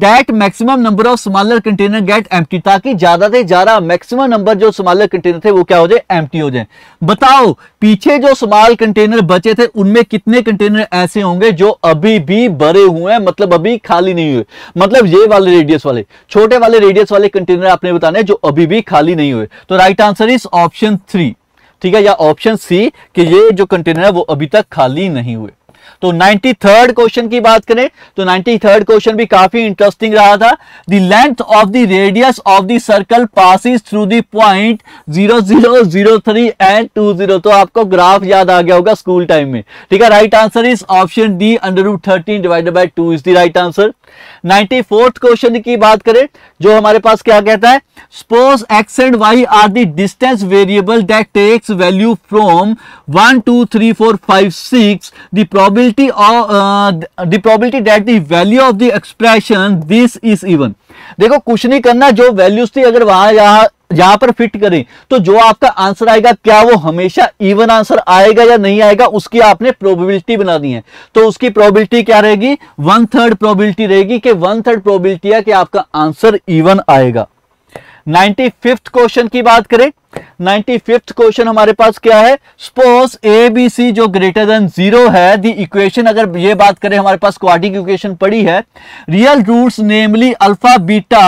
that maximum number of smaller container get them ताकि ज्यादा से ज्यादा मैक्सिमम नंबर जो स्मॉलर कंटेनर थे वो क्या हो जाए एम हो जाए बताओ पीछे जो स्मॉल कंटेनर बचे थे उनमें कितने कंटेनर ऐसे होंगे जो अभी भी भरे हुए हैं मतलब अभी खाली नहीं हुए मतलब ये वाले रेडियस वाले छोटे वाले रेडियस वाले कंटेनर आपने बताने जो अभी भी खाली नहीं हुए तो right answer is option three ठीक है या ऑप्शन सी कि ये जो कंटेनर है वो अभी तक खाली नहीं हुए तो नाइनटी थर्ड क्वेश्चन की बात करें तो नाइनटी थर्ड क्वेश्चन भी काफी इंटरेस्टिंग रहा था the length of the radius of the circle passes through the point three and two zero तो आपको ग्राफ याद आ गया होगा स्कूल टाइम में ठीक है right answer is option D under root thirteen divided by two is the right answer ninety fourth question की बात करें जो हमारे पास क्या कहता है suppose X and Y are the distance variable that takes value from one two three four five six the probability probability of probability that probability that the value of the expression this देखो कुछ नहीं करना जो values थी अगर वहां यहां यहाँ पर फिट करें तो जो आपका आंसर आएगा क्या वो हमेशा इवन आंसर आएगा या नहीं आएगा उसकी आपने प्रोबेबिलिटी बना दी है तो उसकी प्रोबेबिलिटी क्या रहेगी वन थर्ड प्रोबेबिलिटी रहेगी कि वन थर्ड प्रोबेबिलिटी है कि आपका आंसर इवन आएगा नाइन्टी क्वेश्चन की बात करें नाइन्टी फिफ्थ क्वेश्चन हमारे पास क्या है सपोज ए बी सी जो ग्रेटर देन जीरो है दी इक्वेशन अगर ये बात करें हमारे पास क्वाडिक इक्वेशन पड़ी है real roots namely alpha beta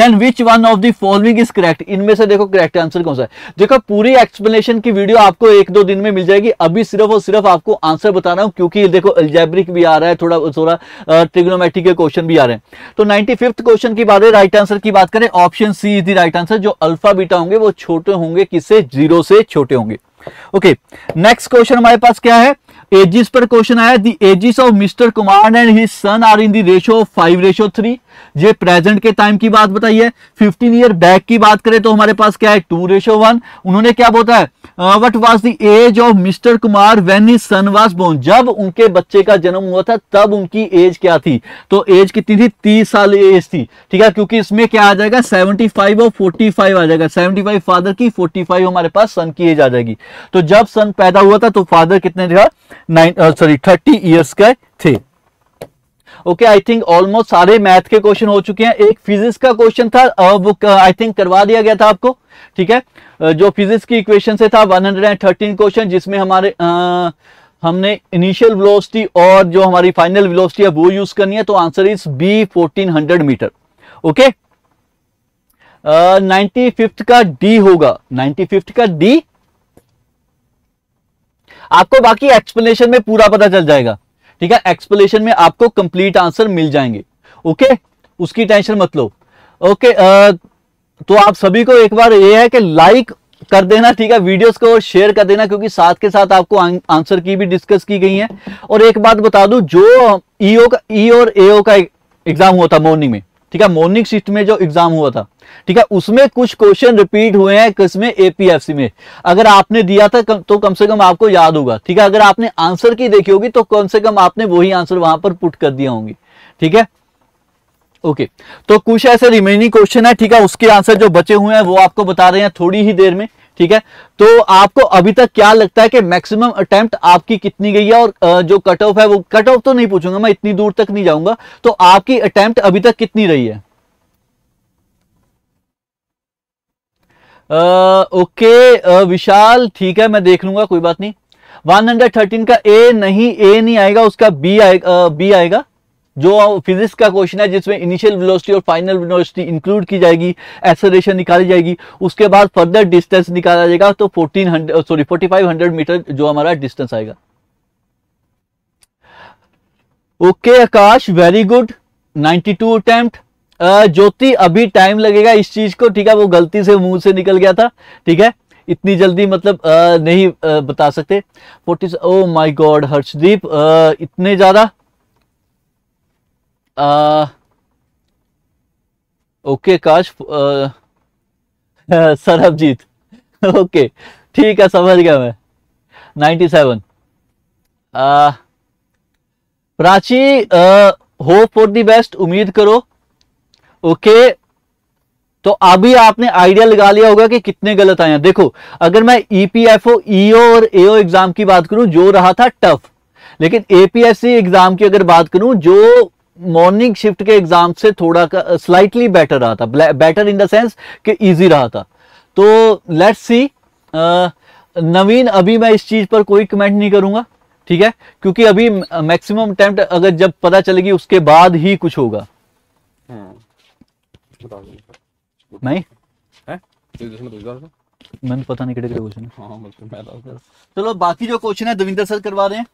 then which one of the following is correct इनमें से देखो करेक्ट आंसर कौन सा है देखो पूरी एक्सप्लेनेशन की वीडियो आपको एक दो दिन में मिल जाएगी अभी सिर्फ और सिर्फ आपको आंसर बता रहा हूं क्योंकि देखो एल्जेब्रिक भी आ रहा है थोड़ा थोड़ा ट्रिग्नोमेट्रिक के क्वेश्चन भी आ रहे हैं तो नाइन्टी क्वेश्चन की बारे राइट आंसर की बात करें option C is the right answer जो अल्फा बीटा होंगे वो छोटे होंगे होंगे किससे जीरो से छोटे होंगे ओके नेक्स्ट क्वेश्चन हमारे पास क्या है एजिस पर क्वेश्चन आया the ages of mister Kumar and his son are in the ratio five ratio three ये प्रेजेंट के टाइम की बात बताइए है 15 ईयर बैक की बात करें तो हमारे पास क्या है टू रेशो वन उन्होंने क्या बोला है what was the age of mister Kumar when his son was born जब उनके बच्चे का जन्म हुआ था तब उनकी एज क्या थी तो एज कितनी थी तीस साल एज थी ठीक है क्योंकि इसमें क्या आ जाएगा सेवेंटी फाइव और फोर्टी फाइव आ जाएगा सेवेंटी फाइव फादर की फोर्टी फाइव हमारे पास सन की एज आ जाएगी तो जब सन पैदा हुआ था तो फादर कितने थे नाइन सॉरी थर्टी ईयर्स का थे ओके आई थिंक ऑलमोस्ट सारे मैथ के क्वेश्चन हो चुके हैं एक फिजिक्स का क्वेश्चन था वो आई थिंक करवा दिया गया था आपको ठीक है uh, जो फिजिक्स की इक्वेशन से था 113 क्वेश्चन जिसमें हमारे आ, uh, हमने इनिशियल वेलोसिटी और जो हमारी फाइनल वेलोसिटी है वो यूज करनी है तो answer is B 1400 metre okay ninety fifth का डी होगा नाइन्टी फिफ्थ का डी आपको बाकी एक्सप्लेनेशन में पूरा पता चल जाएगा ठीक है एक्सप्लेशन में आपको कंप्लीट आंसर मिल जाएंगे ओके उसकी टेंशन मत लो ओके आ, तो आप सभी को एक बार ये है कि लाइक कर देना ठीक है वीडियोस को शेयर कर देना क्योंकि साथ के साथ आपको आंसर की भी डिस्कस की गई है और एक बात बता दू जो ईओ e का ई e और एओ का एग्जाम हुआ था मॉर्निंग में ठीक है मॉर्निंग शिफ्ट में जो एग्जाम हुआ था ठीक है उसमें कुछ क्वेश्चन रिपीट हुए हैं किसमें एपीएफसी में अगर आपने दिया था कम, तो कम से कम आपको याद होगा ठीक है अगर आपने आंसर की देखी होगी तो कम से कम आपने वही आंसर वहां पर पुट कर दिया होंगे ठीक है ओके तो कुछ ऐसे रिमेनिंग क्वेश्चन है ठीक है उसके आंसर जो बचे हुए हैं वो आपको बता रहे हैं थोड़ी ही देर में ठीक है तो आपको अभी तक क्या लगता है कि मैक्सिमम अटेम्प्ट आपकी कितनी गई है और जो कट ऑफ है वो कट ऑफ तो नहीं पूछूंगा मैं इतनी दूर तक नहीं जाऊंगा तो आपकी अटेम्प्ट अभी तक कितनी रही है ओके विशाल ठीक है मैं देख लूंगा कोई बात नहीं 113 का ए नहीं ए नहीं आएगा उसका बी आएगा बी आएगा जो फिजिक्स का क्वेश्चन है जिसमें इनिशियल वेलोसिटी और फाइनल वेलोसिटी इंक्लूड की जाएगी एक्सलेशन निकाली जाएगी उसके बाद फर्दर डिस्टेंस निकाला जाएगा तो 1400 सॉरी 4500 मीटर जो हमारा डिस्टेंस आएगा okay Akash very good 92 attempt Jyoti अभी टाइम लगेगा इस चीज को ठीक है वो गलती से मुंह से निकल गया था ठीक है इतनी जल्दी मतलब आ, नहीं आ, बता सकते forty oh my god Harshdeep इतने ज्यादा ओके काश *laughs* सरबजीत ओके ठीक है समझ गया मैं ninety seven Prachi hope for the best उम्मीद करो ओके तो अभी आपने आइडिया लगा लिया होगा कि कितने गलत आए हैं देखो अगर मैं ईपीएफओ e ईओ e और एओ एग्जाम की बात करूं जो रहा था टफ लेकिन एपीएससी एग्जाम की अगर बात करूं जो मॉर्निंग शिफ्ट के एग्जाम से थोड़ा स्लाइटली बेटर रहा था बेटर इन द सेंस कि इजी रहा था तो लेट्स सी नवीन अभी मैं इस चीज पर कोई कमेंट नहीं करूंगा ठीक है क्योंकि अभी मैक्सिमम अटेम्प्ट अगर जब पता चलेगी उसके बाद ही कुछ होगा हम्म। मैं मैंने पता नहीं कितने क्वेश्चन है हाँ, चलो बाकी जो क्वेश्चन है दविंदर सर करवा दें हैं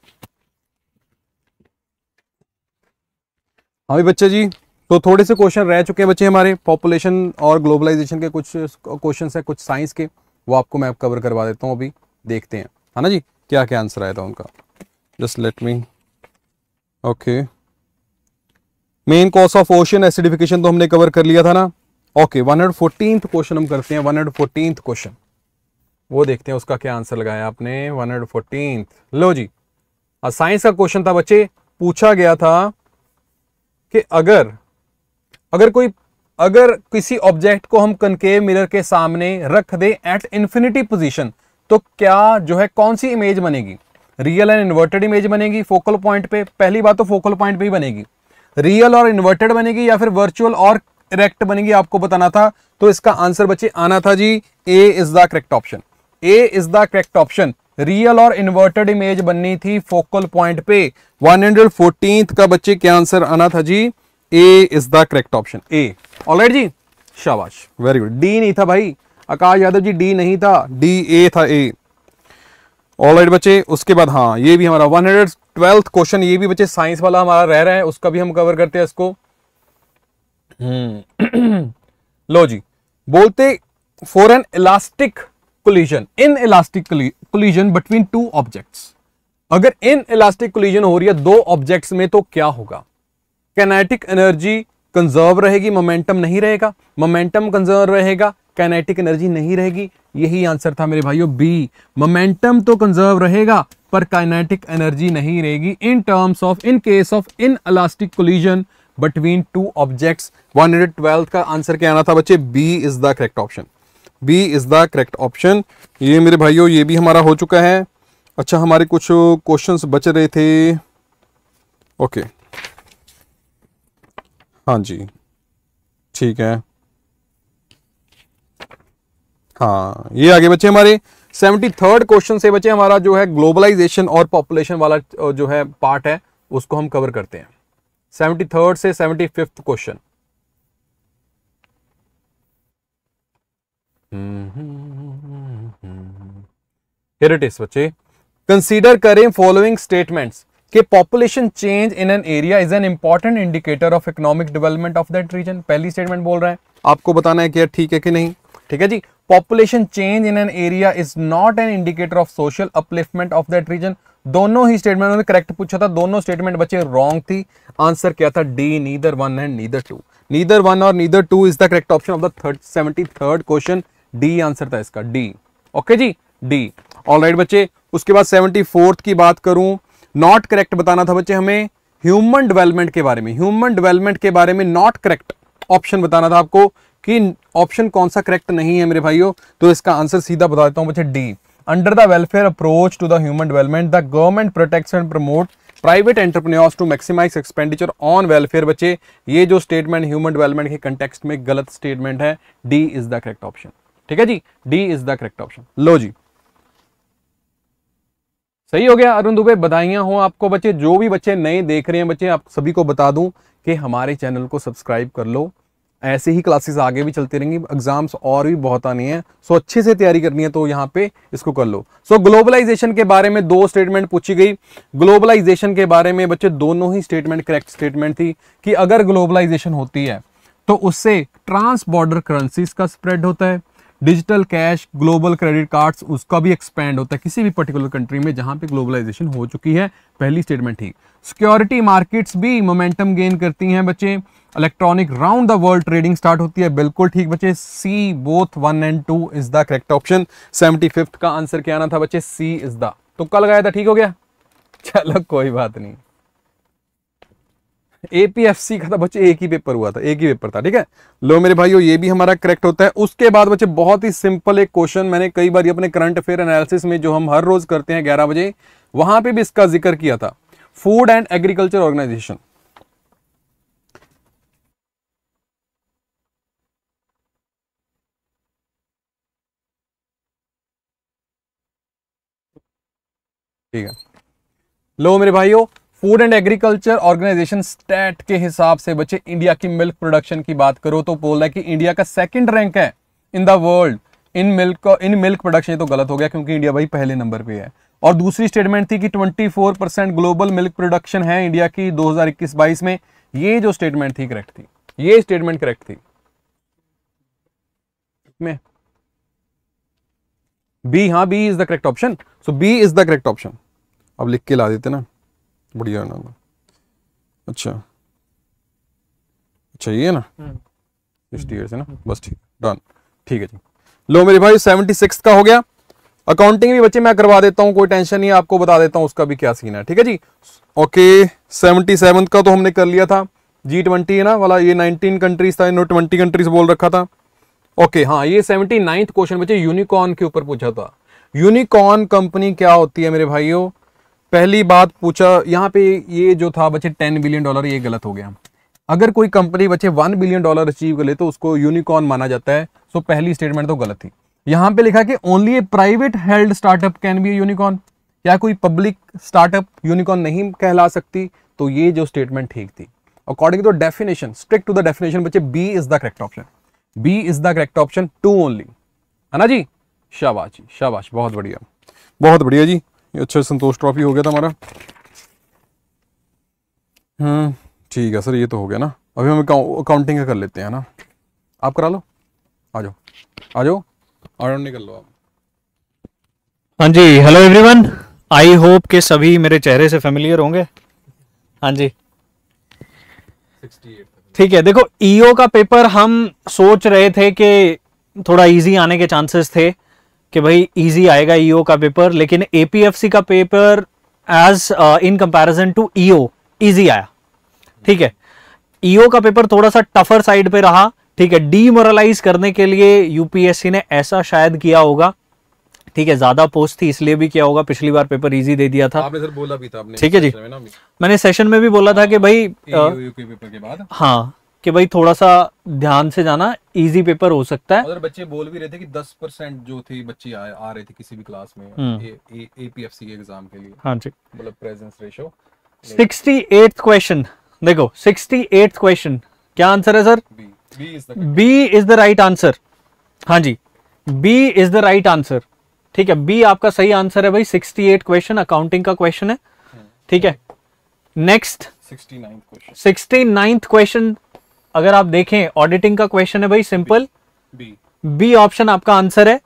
हाँ बच्चे जी तो थोड़े से क्वेश्चन रह चुके हैं बच्चे हमारे पॉपुलेशन और ग्लोबलाइजेशन के कुछ क्वेश्चन है कुछ साइंस के वो आपको मैं कवर करवा देता हूँ अभी देखते हैं है हाँ ना जी क्या क्या आंसर आया था उनका just let me okay okay. Main cause of ocean acidification तो हमने कवर कर लिया था ना okay one hundred fourteen question हम करते हैं वन हंड्रेड फोर्टीन क्वेश्चन वो देखते हैं उसका क्या आंसर लगाया आपने वन हंड्रेड फोर्टीन लो जी साइंस का क्वेश्चन था बच्चे पूछा गया था कि अगर अगर कोई अगर किसी ऑब्जेक्ट को हम कनकेव मिरर के सामने रख दे एट इन्फिनिटी पोजीशन तो क्या जो है कौन सी इमेज बनेगी रियल एंड इन्वर्टेड इमेज बनेगी फोकल पॉइंट पे पहली बात तो फोकल पॉइंट पे ही बनेगी रियल और इन्वर्टेड बनेगी या फिर वर्चुअल और करेक्ट बनेगी आपको बताना था तो इसका आंसर बच्चे आना था जी A is the correct option A is the correct option real और इन्वर्टेड इमेज बननी थी फोकल पॉइंट पे वन हंड्रेड का बच्चे क्या आंसर आना था जी A is the correct option A alright जी शाबाश वेरी गुड डी नहीं था भाई आकाश यादव जी डी नहीं था डी ए था ए ऑलराइट बच्चे उसके बाद हाँ ये भी हमारा वन हंड्रेड ट्वेल्थ क्वेश्चन ये भी बच्चे साइंस वाला हमारा रह रहा है उसका भी हम कवर करते हैं इसको हम्म। *clears throat* लो जी बोलते for an elastic collision inelastic collision between two objects अगर इन इलास्टिक कोलिजन हो रही है दो ऑब्जेक्ट्स में तो क्या होगा कैनेटिक एनर्जी कंजर्व रहेगी मोमेंटम नहीं रहेगा मोमेंटम कंजर्व रहेगा कैनेटिक एनर्जी नहीं रहेगी यही आंसर था मेरे भाइयों बी मोमेंटम तो कंजर्व रहेगा पर काइनेटिक एनर्जी नहीं रहेगी in terms of in case of inelastic collision between two objects 112 का आंसर क्या आना था बच्चे B is the correct option B is the correct option ये मेरे भाइयों ये भी हमारा हो चुका है अच्छा हमारे कुछ क्वेश्चंस बच रहे थे ओके हाँ जी ठीक है हाँ ये आगे बच्चे हमारे सेवेंटी थर्ड क्वेश्चन से बचे हमारा जो है ग्लोबलाइजेशन और पॉपुलेशन वाला जो है पार्ट है उसको हम कवर करते हैं सेवेंटी थर्ड से सेवेंटी फिफ्थ क्वेश्चन बच्चे कंसीडर करें फॉलोइंग स्टेटमेंट्स कि population change in an area is an important indicator of economic development of that region पहली स्टेटमेंट बोल रहे हैं आपको बताना है कि ठीक है कि नहीं ठीक है जी population change in an area is not an indicator of social upliftment of that region दोनों ही स्टेटमेंट उन्होंने करेक्ट पूछा था दोनों स्टेटमेंट बच्चे रॉन्ग थी आंसर क्या था D neither one and neither two neither one और neither two is the correct option of the third seventy third question D answer था इसका डी ओके okay जी डी ऑल राइट बच्चे उसके बाद सेवेंटी फोर्थ की बात करूं नॉट करेक्ट बताना था बच्चे हमें ह्यूमन डेवलपमेंट के बारे में ह्यूमन डेवलपमेंट के बारे में नॉट करेक्ट ऑप्शन बताना था आपको कि ऑप्शन कौन सा करेक्ट नहीं है मेरे भाइयों तो इसका आंसर सीधा बता देता हूँ बच्चे D under the welfare approach to the human development the government protect and promote private entrepreneurs to maximise expenditure on welfare बच्चे ये जो स्टेटमेंट ह्यूमन डेवलपमेंट के कंटेक्सट में गलत स्टेटमेंट है D is the correct option ठीक है जी D is the correct option लो जी सही हो गया अरुण दुबे बधाइयां हो आपको बच्चे जो भी बच्चे नए देख रहे हैं बच्चे आप सभी को बता दूं कि हमारे चैनल को सब्सक्राइब कर लो ऐसे ही क्लासेस आगे भी चलती रहेंगी एग्जाम्स और भी बहुत आने हैं सो अच्छे से तैयारी करनी है तो यहाँ पे इसको कर लो सो ग्लोबलाइजेशन के बारे में दो स्टेटमेंट पूछी गई ग्लोबलाइजेशन के बारे में बच्चे दोनों ही स्टेटमेंट करेक्ट स्टेटमेंट थी कि अगर ग्लोबलाइजेशन होती है तो उससे ट्रांस बॉर्डर करेंसीज का स्प्रेड होता है digital cash global credit cards उसका भी एक्सपेंड होता है किसी भी पर्टिकुलर कंट्री में जहां पे ग्लोबलाइजेशन हो चुकी है पहली स्टेटमेंट ठीक सिक्योरिटी मार्केट्स भी मोमेंटम गेन करती हैं बच्चे electronic round the world trading start होती है बिल्कुल ठीक बच्चे C both one and two is the correct option seventy fifth का आंसर क्या आना था बच्चे सी इज द तो कल गया था ठीक हो गया चलो कोई बात नहीं एपीएफसी का था तो बच्चे एक ही पेपर हुआ था एक ही पेपर था ठीक है लो मेरे भाइयों ये भी हमारा करेक्ट होता है उसके बाद बच्चे बहुत ही सिंपल एक क्वेश्चन मैंने कई बार अपने करंट अफेयर एनालिसिस में जो हम हर रोज करते हैं ग्यारह बजे वहां पे भी इसका जिक्र किया था फूड एंड एग्रीकल्चर ऑर्गेनाइजेशन ठीक है लो मेरे भाइयों food and agriculture organisation stat के हिसाब से बच्चे इंडिया की मिल्क प्रोडक्शन की बात करो तो बोल रहा है कि इंडिया का सेकंड रैंक है in the world in milk in milk production तो गलत हो गया क्योंकि इंडिया भाई पहले नंबर पे है और दूसरी स्टेटमेंट थी कि 24 परसेंट ग्लोबल मिल्क प्रोडक्शन है इंडिया की 2021-22 में ये जो स्टेटमेंट थी करेक्ट थी ये स्टेटमेंट करेक्ट थी बी हाँ B is the correct option so B is the correct option अब लिख के ला देते ना बढ़िया ना अच्छा अच्छा ये ना सिक्सटी एट से ना हम्म। बस ठीक डन ठीक है जी लो मेरे भाई सेवेंटी सिक्स का हो गया अकाउंटिंग भी बच्चे मैं करवा देता हूँ कोई टेंशन नहीं आपको बता देता हूँ उसका भी क्या सीन है ठीक है जी ओके सेवेंटी सेवन का तो हमने कर लिया था जी ट्वेंटी है ना वाला ये नाइनटीन कंट्रीज था इन्होंने ट्वेंटी कंट्रीज बोल रखा था ओके हाँ ये सेवेंटी नाइन्थ क्वेश्चन बच्चे यूनिकॉर्न के ऊपर पूछा था यूनिकॉर्न कंपनी क्या होती है मेरे भाइयों पहली बात पूछा यहाँ पे ये जो था बच्चे टेन बिलियन डॉलर ये गलत हो गया अगर कोई कंपनी बच्चे वन बिलियन डॉलर अचीव कर ले तो उसको यूनिकॉर्न माना जाता है सो पहली स्टेटमेंट तो गलत थी यहाँ पे लिखा कि only a private held startup can be unicorn या कोई पब्लिक स्टार्टअप यूनिकॉर्न नहीं कहला सकती तो ये जो स्टेटमेंट ठीक थी according to definition strict to the definition बच्चे B is the correct option B is the correct option too only है ना जी शाबाश जी शाबाश बहुत बढ़िया बहुत बढ़िया जी ये अच्छा संतोष ट्रॉफी हो गया था हमारा हम्म ठीक है सर ये तो हो गया ना अभी हम अकाउंटिंग का कर लेते हैं ना आप करा लो आ जाओ आ जाओ आराउंड निकल लो आप हाँ जी हेलो एवरीवन आई होप के सभी मेरे चेहरे से फेमिलियर होंगे हाँ जी ठीक है देखो ईओ e का पेपर हम सोच रहे थे कि थोड़ा इजी आने के चांसेस थे कि भाई इजी आएगा ईओ e का पेपर लेकिन एपीएफसी का paper as in comparison to EO easy आया ठीक है ईओ e का पेपर थोड़ा सा टफर साइड पे रहा ठीक है डीमोरलाइज करने के लिए यूपीएससी ने ऐसा शायद किया होगा ठीक है ज्यादा पोस्ट थी इसलिए भी किया होगा पिछली बार पेपर इजी दे दिया था आपने सर बोला भी था आपने ठीक है जी मैंने सेशन में भी बोला था कि भाई e uh, हाँ कि भाई थोड़ा सा ध्यान से जाना इजी पेपर हो सकता है बच्चे बोल भी रहे थे कि 10 परसेंट जो थे बच्चे आ, आ रहे थे किसी भी क्लास में एपीएफसी हम्म। के एग्जाम के लिए हाँ जी मतलब presence ratio sixty eight question देखो सिक्सटी एट क्वेश्चन क्या आंसर है sir B is the right answer हाँ जी B is the right answer ठीक है बी आपका सही आंसर है भाई सिक्सटी एट क्वेश्चन अकाउंटिंग का क्वेश्चन है हम्म। ठीक है नेक्स्ट सिक्सटी नाइन्थ क्वेश्चन अगर आप देखें ऑडिटिंग का क्वेश्चन है भाई सिंपल बी बी ऑप्शन आपका आंसर है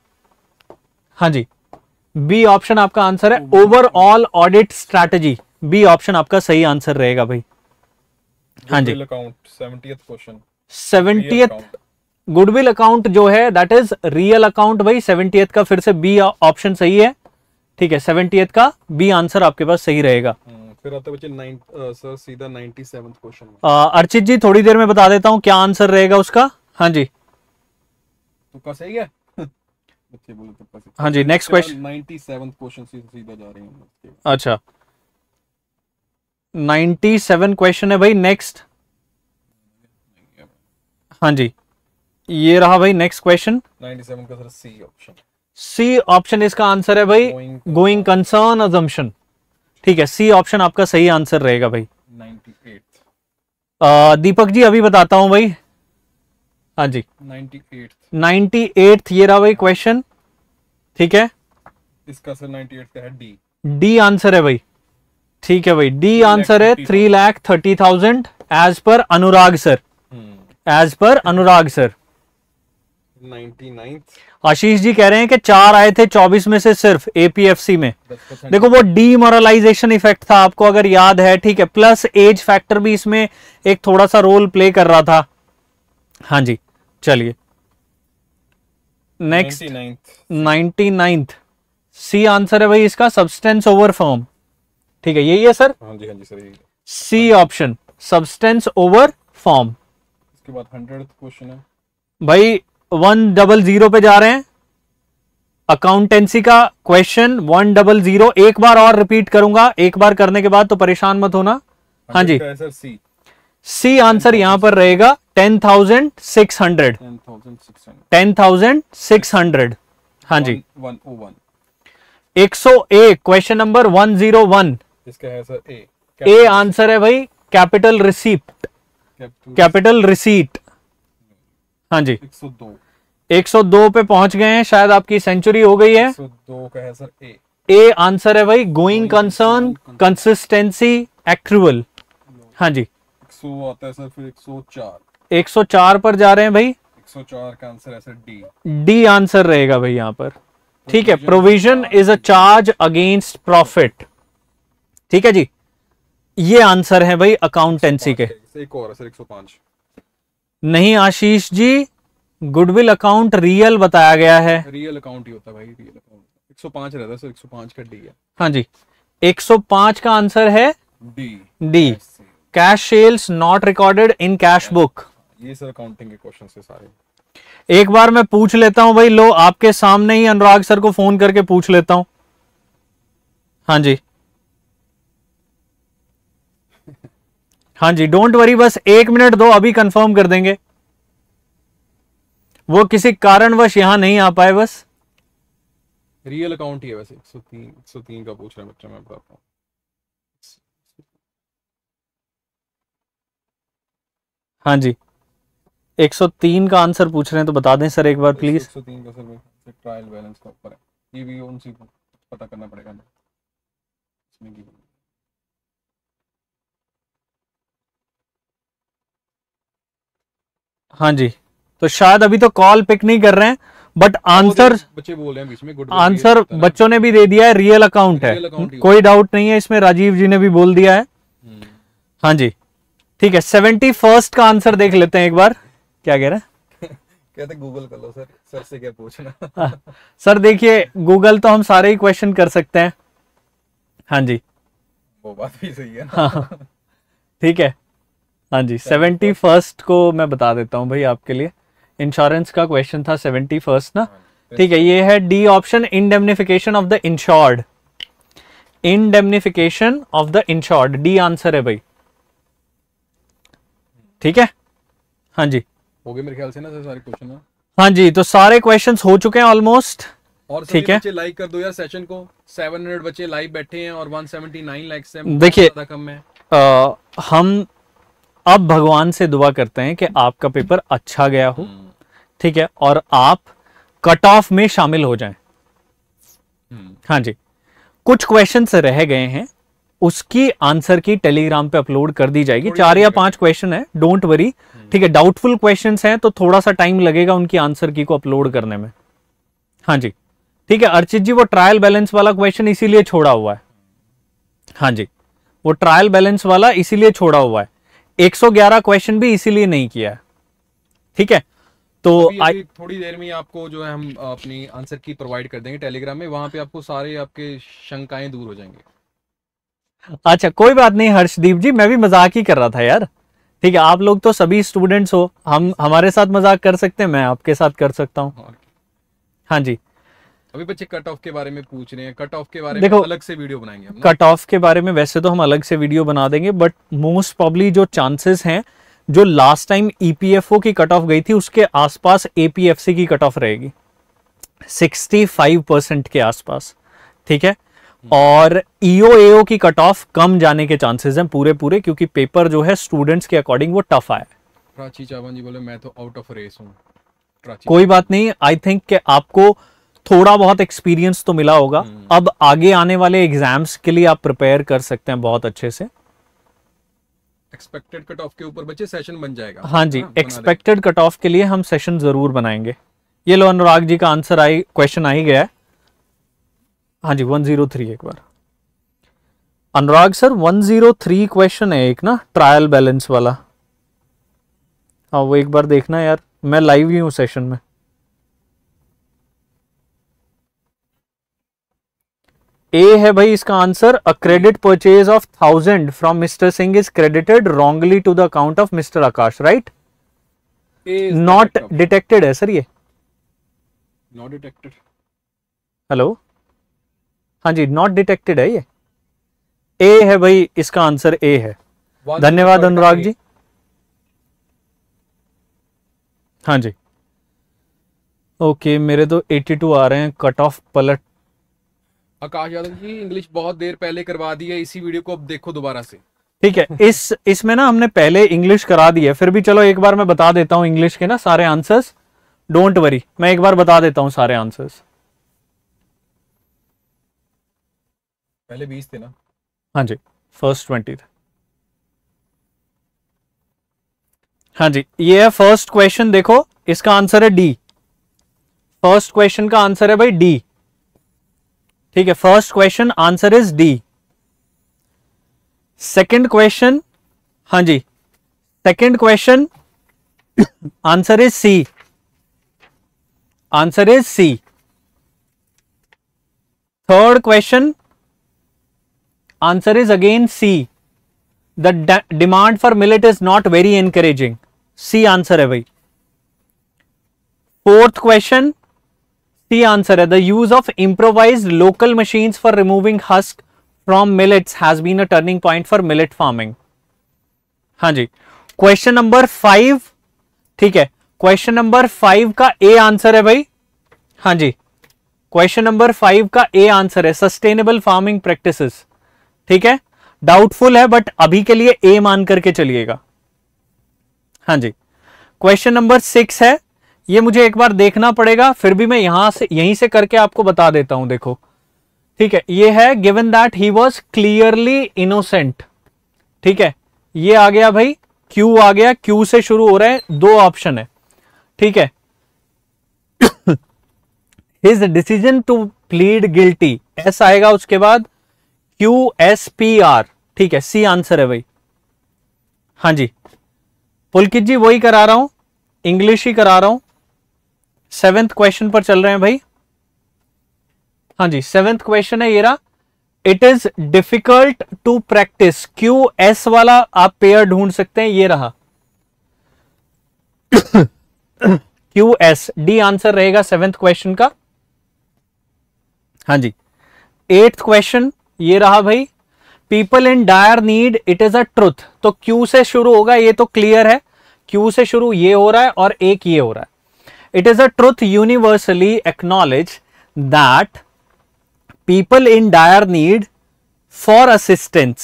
हाँ जी बी ऑप्शन आपका आंसर है overall audit strategy B option आपका सही आंसर रहेगा भाई हाँ जी account question seventieth goodwill account जो है दैट इज रियल अकाउंट भाई सेवेंटियथ का फिर से बी ऑप्शन सही है ठीक है सेवेंटियथ का बी आंसर आपके पास सही रहेगा hmm. फिर आते बच्चे सर सीधा नाइन्टी क्वेश्चन अर्चित जी थोड़ी देर में बता देता हूँ क्या आंसर रहेगा उसका हाँ जी तुक्का सही है *laughs* हाँ जी next question ninety seven question सीधा जा रहे हैं अच्छा नाइनटी सेवन क्वेश्चन है भाई नेक्स्ट हाँ जी ये रहा भाई नेक्स्ट क्वेश्चन नाइनटी सेवन का sir C option C option इसका आंसर है भाई गोइंग कंसर्न अजम्पशन ठीक है सी ऑप्शन आपका सही आंसर रहेगा भाई आ, दीपक जी अभी बताता हूं भाई हाँ जी नाइनटी एट ये रहा भाई क्वेश्चन ठीक है इसका सर नाइनटी का है डी डी आंसर है भाई ठीक है भाई डी आंसर है three lakh thirty thousand as पर अनुराग सर एज पर अनुराग सर नाइनटी आशीष जी कह रहे हैं कि चार आए थे चौबीस में से सिर्फ एपीएफसी में देखो वो डीमोरलाइजेशन इफेक्ट था आपको अगर याद है ठीक है प्लस एज फैक्टर भी इसमें एक थोड़ा सा रोल प्ले कर रहा था हाँ जी चलिए next ninety ninth C answer है भाई इसका सब्सटेंस ओवर फॉर्म ठीक है यही है सर हाँ जी हाँ जी sir C option substance over form इसके बाद हंड्रेड क्वेश्चन है भाई वन डबल जीरो पे जा रहे हैं अकाउंटेंसी का क्वेश्चन वन डबल जीरो एक बार और रिपीट करूंगा एक बार करने के बाद तो परेशान मत होना हाँ, हाँ जी सी सी आंसर यहां पर रहेगा ten thousand six hundred ten thousand six hundred हाँ जी वन ओ वन एक सौ A question number one zero one A answer है भाई कैपिटल रिसीप्ट कैपिटल रिसीट हाँ जी 102 102 पे पहुंच गए हैं शायद आपकी सेंचुरी हो गई है 102 का है सर ए ए आंसर है भाई गोइंग कंसर्न कंसिस्टेंसी एक्रूअल हाँ जी 100 आता है सर फिर 104 104 पर जा रहे हैं भाई 104 का आंसर है सर डी डी आंसर रहेगा भाई यहाँ पर ठीक है provision is a charge against profit ठीक है जी ये आंसर है भाई अकाउंटेंसी के एक और है सर 105 नहीं Ashish ji goodwill account real बताया गया है रियल अकाउंट ही होता भाई रियल अकाउंट 105 रहता सर 105 का डी है हाँ जी 105 का आंसर है D D cash sales not recorded in cash book ये सर अकाउंटिंग के क्वेश्चन से सारे एक बार मैं पूछ लेता हूँ भाई लो आपके सामने ही अनुराग सर को फोन करके पूछ लेता हूँ हाँ जी हाँ जी डोंट वरी बस एक मिनट दो अभी कंफर्म कर देंगे वो किसी कारणवश यहां नहीं आ पाए बस रियल अकाउंट ही है वैसे 103 103 का पूछ रहा है बच्चा मैं बताता हूँ हाँ जी 103 का आंसर पूछ रहे हैं तो बता दें सर एक बार प्लीज 103 का सर ट्रायल बैलेंस का ऊपर है ये भी उनसे पता करना पड़ेगा इसमें हाँ जी तो शायद अभी तो कॉल पिक नहीं कर रहे हैं बट आंसर बच्चे बोल रहे हैं बीच में आंसर बच्चों ने भी दे दिया है रियल अकाउंट है कोई डाउट नहीं है इसमें राजीव जी ने भी बोल दिया है हम्म। हाँ जी ठीक है सेवेंटी फर्स्ट का आंसर देख लेते हैं एक बार क्या कह रहे हैं *laughs* कहते गूगल कर लो सर सर से क्या पूछना *laughs* हाँ। सर देखिए गूगल तो हम सारे ही क्वेश्चन कर सकते हैं हाँ जी वो बात भी सही है हाँ ठीक है हाँ जी सेवेंटी फर्स्ट तो- को मैं बता देता हूँ भाई आपके लिए इंश्योरेंस का क्वेश्चन था सेवेंटी फर्स्ट ना हाँ, ठीक है ये है D option indemnification of the insured indemnification of the insured D answer है भाई ठीक है हाँ जी हो गए मेरे ख्याल से ना सर सारे क्वेश्चन हाँ।, हाँ जी तो सारे क्वेश्चन हो चुके हैं ऑलमोस्ट और ठीक है लाइक कर दो यार सेशन को 700 बच्चे लाइव बैठे हैं और 179 लाइक्स हैं देखिए हम अब भगवान से दुआ करते हैं कि आपका पेपर अच्छा गया हो हम्म। ठीक है और आप कट ऑफ में शामिल हो जाएं हम्म। हाँ जी कुछ क्वेश्चन रह गए हैं उसकी आंसर की टेलीग्राम पे अपलोड कर दी जाएगी चार या पांच क्वेश्चन है डोंट वरी ठीक है डाउटफुल क्वेश्चन हैं तो थोड़ा सा टाइम लगेगा उनकी आंसर की को अपलोड करने में हाँ जी ठीक है अर्चित जी वो ट्रायल बैलेंस वाला क्वेश्चन इसीलिए छोड़ा हुआ है हाँ जी वो ट्रायल बैलेंस वाला इसीलिए छोड़ा हुआ है 111 क्वेश्चन भी इसीलिए नहीं किया ठीक है तो आई थोड़ी देर में आपको जो है हम अपनी आंसर की प्रोवाइड कर देंगे टेलीग्राम में वहां पे आपको सारे आपके शंकाएं दूर हो जाएंगे अच्छा कोई बात नहीं हर्षदीप जी मैं भी मजाक ही कर रहा था यार ठीक है आप लोग तो सभी स्टूडेंट्स हो हम हमारे साथ मजाक कर सकते हैं मैं आपके साथ कर सकता हूँ हाँ जी अभी बच्चे कट ऑफ के बारे में पूछ रहे हैं कट ऑफ के बारे में अलग से वीडियो बनाएंगे कट ऑफ के बारे में वैसे तो हम अलग से वीडियो बना देंगे बट मोस्ट प्रॉब्ली जो चांसेस हैं जो लास्ट टाइम ईपीएफओ की कट ऑफ गई थी उसके आसपास एपीएफसी की कट ऑफ रहेगी 65 परसेंट के आसपास ठीक है हम्म। और ईओएओ e की कट ऑफ कम जाने के चांसेस हैं पूरे पूरे क्योंकि पेपर जो है स्टूडेंट्स के अकॉर्डिंग वो टफ आया प्राची चावन जी बोले मैं तो आउट ऑफ रेस हूँ कोई बात नहीं आई थिंक आपको थोड़ा बहुत एक्सपीरियंस तो मिला होगा हम्म। अब आगे आने वाले एग्जाम्स के लिए आप प्रिपेयर कर सकते हैं बहुत अच्छे से एक्सपेक्टेड कट ऑफ के ऊपर बच्चे सेशन बन जाएगा हाँ जी एक्सपेक्टेड कट ऑफ के लिए हम सेशन जरूर बनाएंगे ये लो अनुराग जी का आंसर आई क्वेश्चन आ ही गया हाँ जी वन जीरो थ्री एक बार Anurag sir one zero three question है एक ना ट्रायल बैलेंस वाला हाँ वो एक बार देखना यार मैं लाइव ही हूँ सेशन में ए है भाई इसका answer a credit purchase of thousand from mister Singh is credited wrongly to the account of mister Akash right not detected है सर ये नॉट डिटेक्टेड हेलो हाँ जी नॉट डिटेक्टेड है ये ए है भाई इसका आंसर ए है धन्यवाद अनुराग जी हाँ जी ओके okay, मेरे तो 82 आ रहे हैं कट ऑफ पलट आकाश यादव जी इंग्लिश बहुत देर पहले करवा दी है इसी वीडियो को अब देखो दोबारा से ठीक है इस इसमें ना हमने पहले इंग्लिश करा दी है फिर भी चलो एक बार मैं बता देता हूँ इंग्लिश के ना सारे आंसर्स डोंट वरी मैं एक बार बता देता हूँ सारे आंसर्स पहले बीस थे ना हाँ जी फर्स्ट ट्वेंटी थे हाँ जी ये है फर्स्ट क्वेश्चन देखो इसका आंसर है डी फर्स्ट क्वेश्चन का आंसर है भाई डी ठीक है first question answer is D second question हां जी second question answer is C answer is C third question answer is again C the demand for millet is not very encouraging C answer है भाई fourth question C answer है the use of improvise local machine for removing husk from millets has been a turning point for millet farming हाँ जी question number five ठीक है question number five का A answer है भाई हाँ जी क्वेश्चन नंबर फाइव का ए आंसर है सस्टेनेबल फार्मिंग प्रैक्टिसेस ठीक है डाउटफुल है बट अभी के लिए ए मान करके चलिएगा हाँ जी क्वेश्चन नंबर सिक्स है ये मुझे एक बार देखना पड़ेगा फिर भी मैं यहां से यहीं से करके आपको बता देता हूं देखो ठीक है ये है given that he was clearly innocent ठीक है ये आ गया भाई क्यू आ गया क्यू से शुरू हो रहे हैं दो ऑप्शन है ठीक है his decision to plead guilty S आएगा उसके बाद क्यू एस पी आर ठीक है सी आंसर है भाई हाँ जी पुलकित जी वही करा रहा हूं इंग्लिश ही करा रहा हूं सेवेंथ क्वेश्चन पर चल रहे हैं भाई हाँ जी सेवेंथ क्वेश्चन है ये रहा it is difficult to practice Q S वाला आप पेयर ढूंढ सकते हैं ये रहा क्यू एस डी आंसर रहेगा सेवेंथ क्वेश्चन का हाँ जी एट्थ क्वेश्चन ये रहा भाई people in dire need it is a truth तो क्यू से शुरू होगा ये तो क्लियर है क्यू से शुरू ये हो रहा है और एक ये हो रहा है it is a truth universally acknowledged that people in dire need for assistance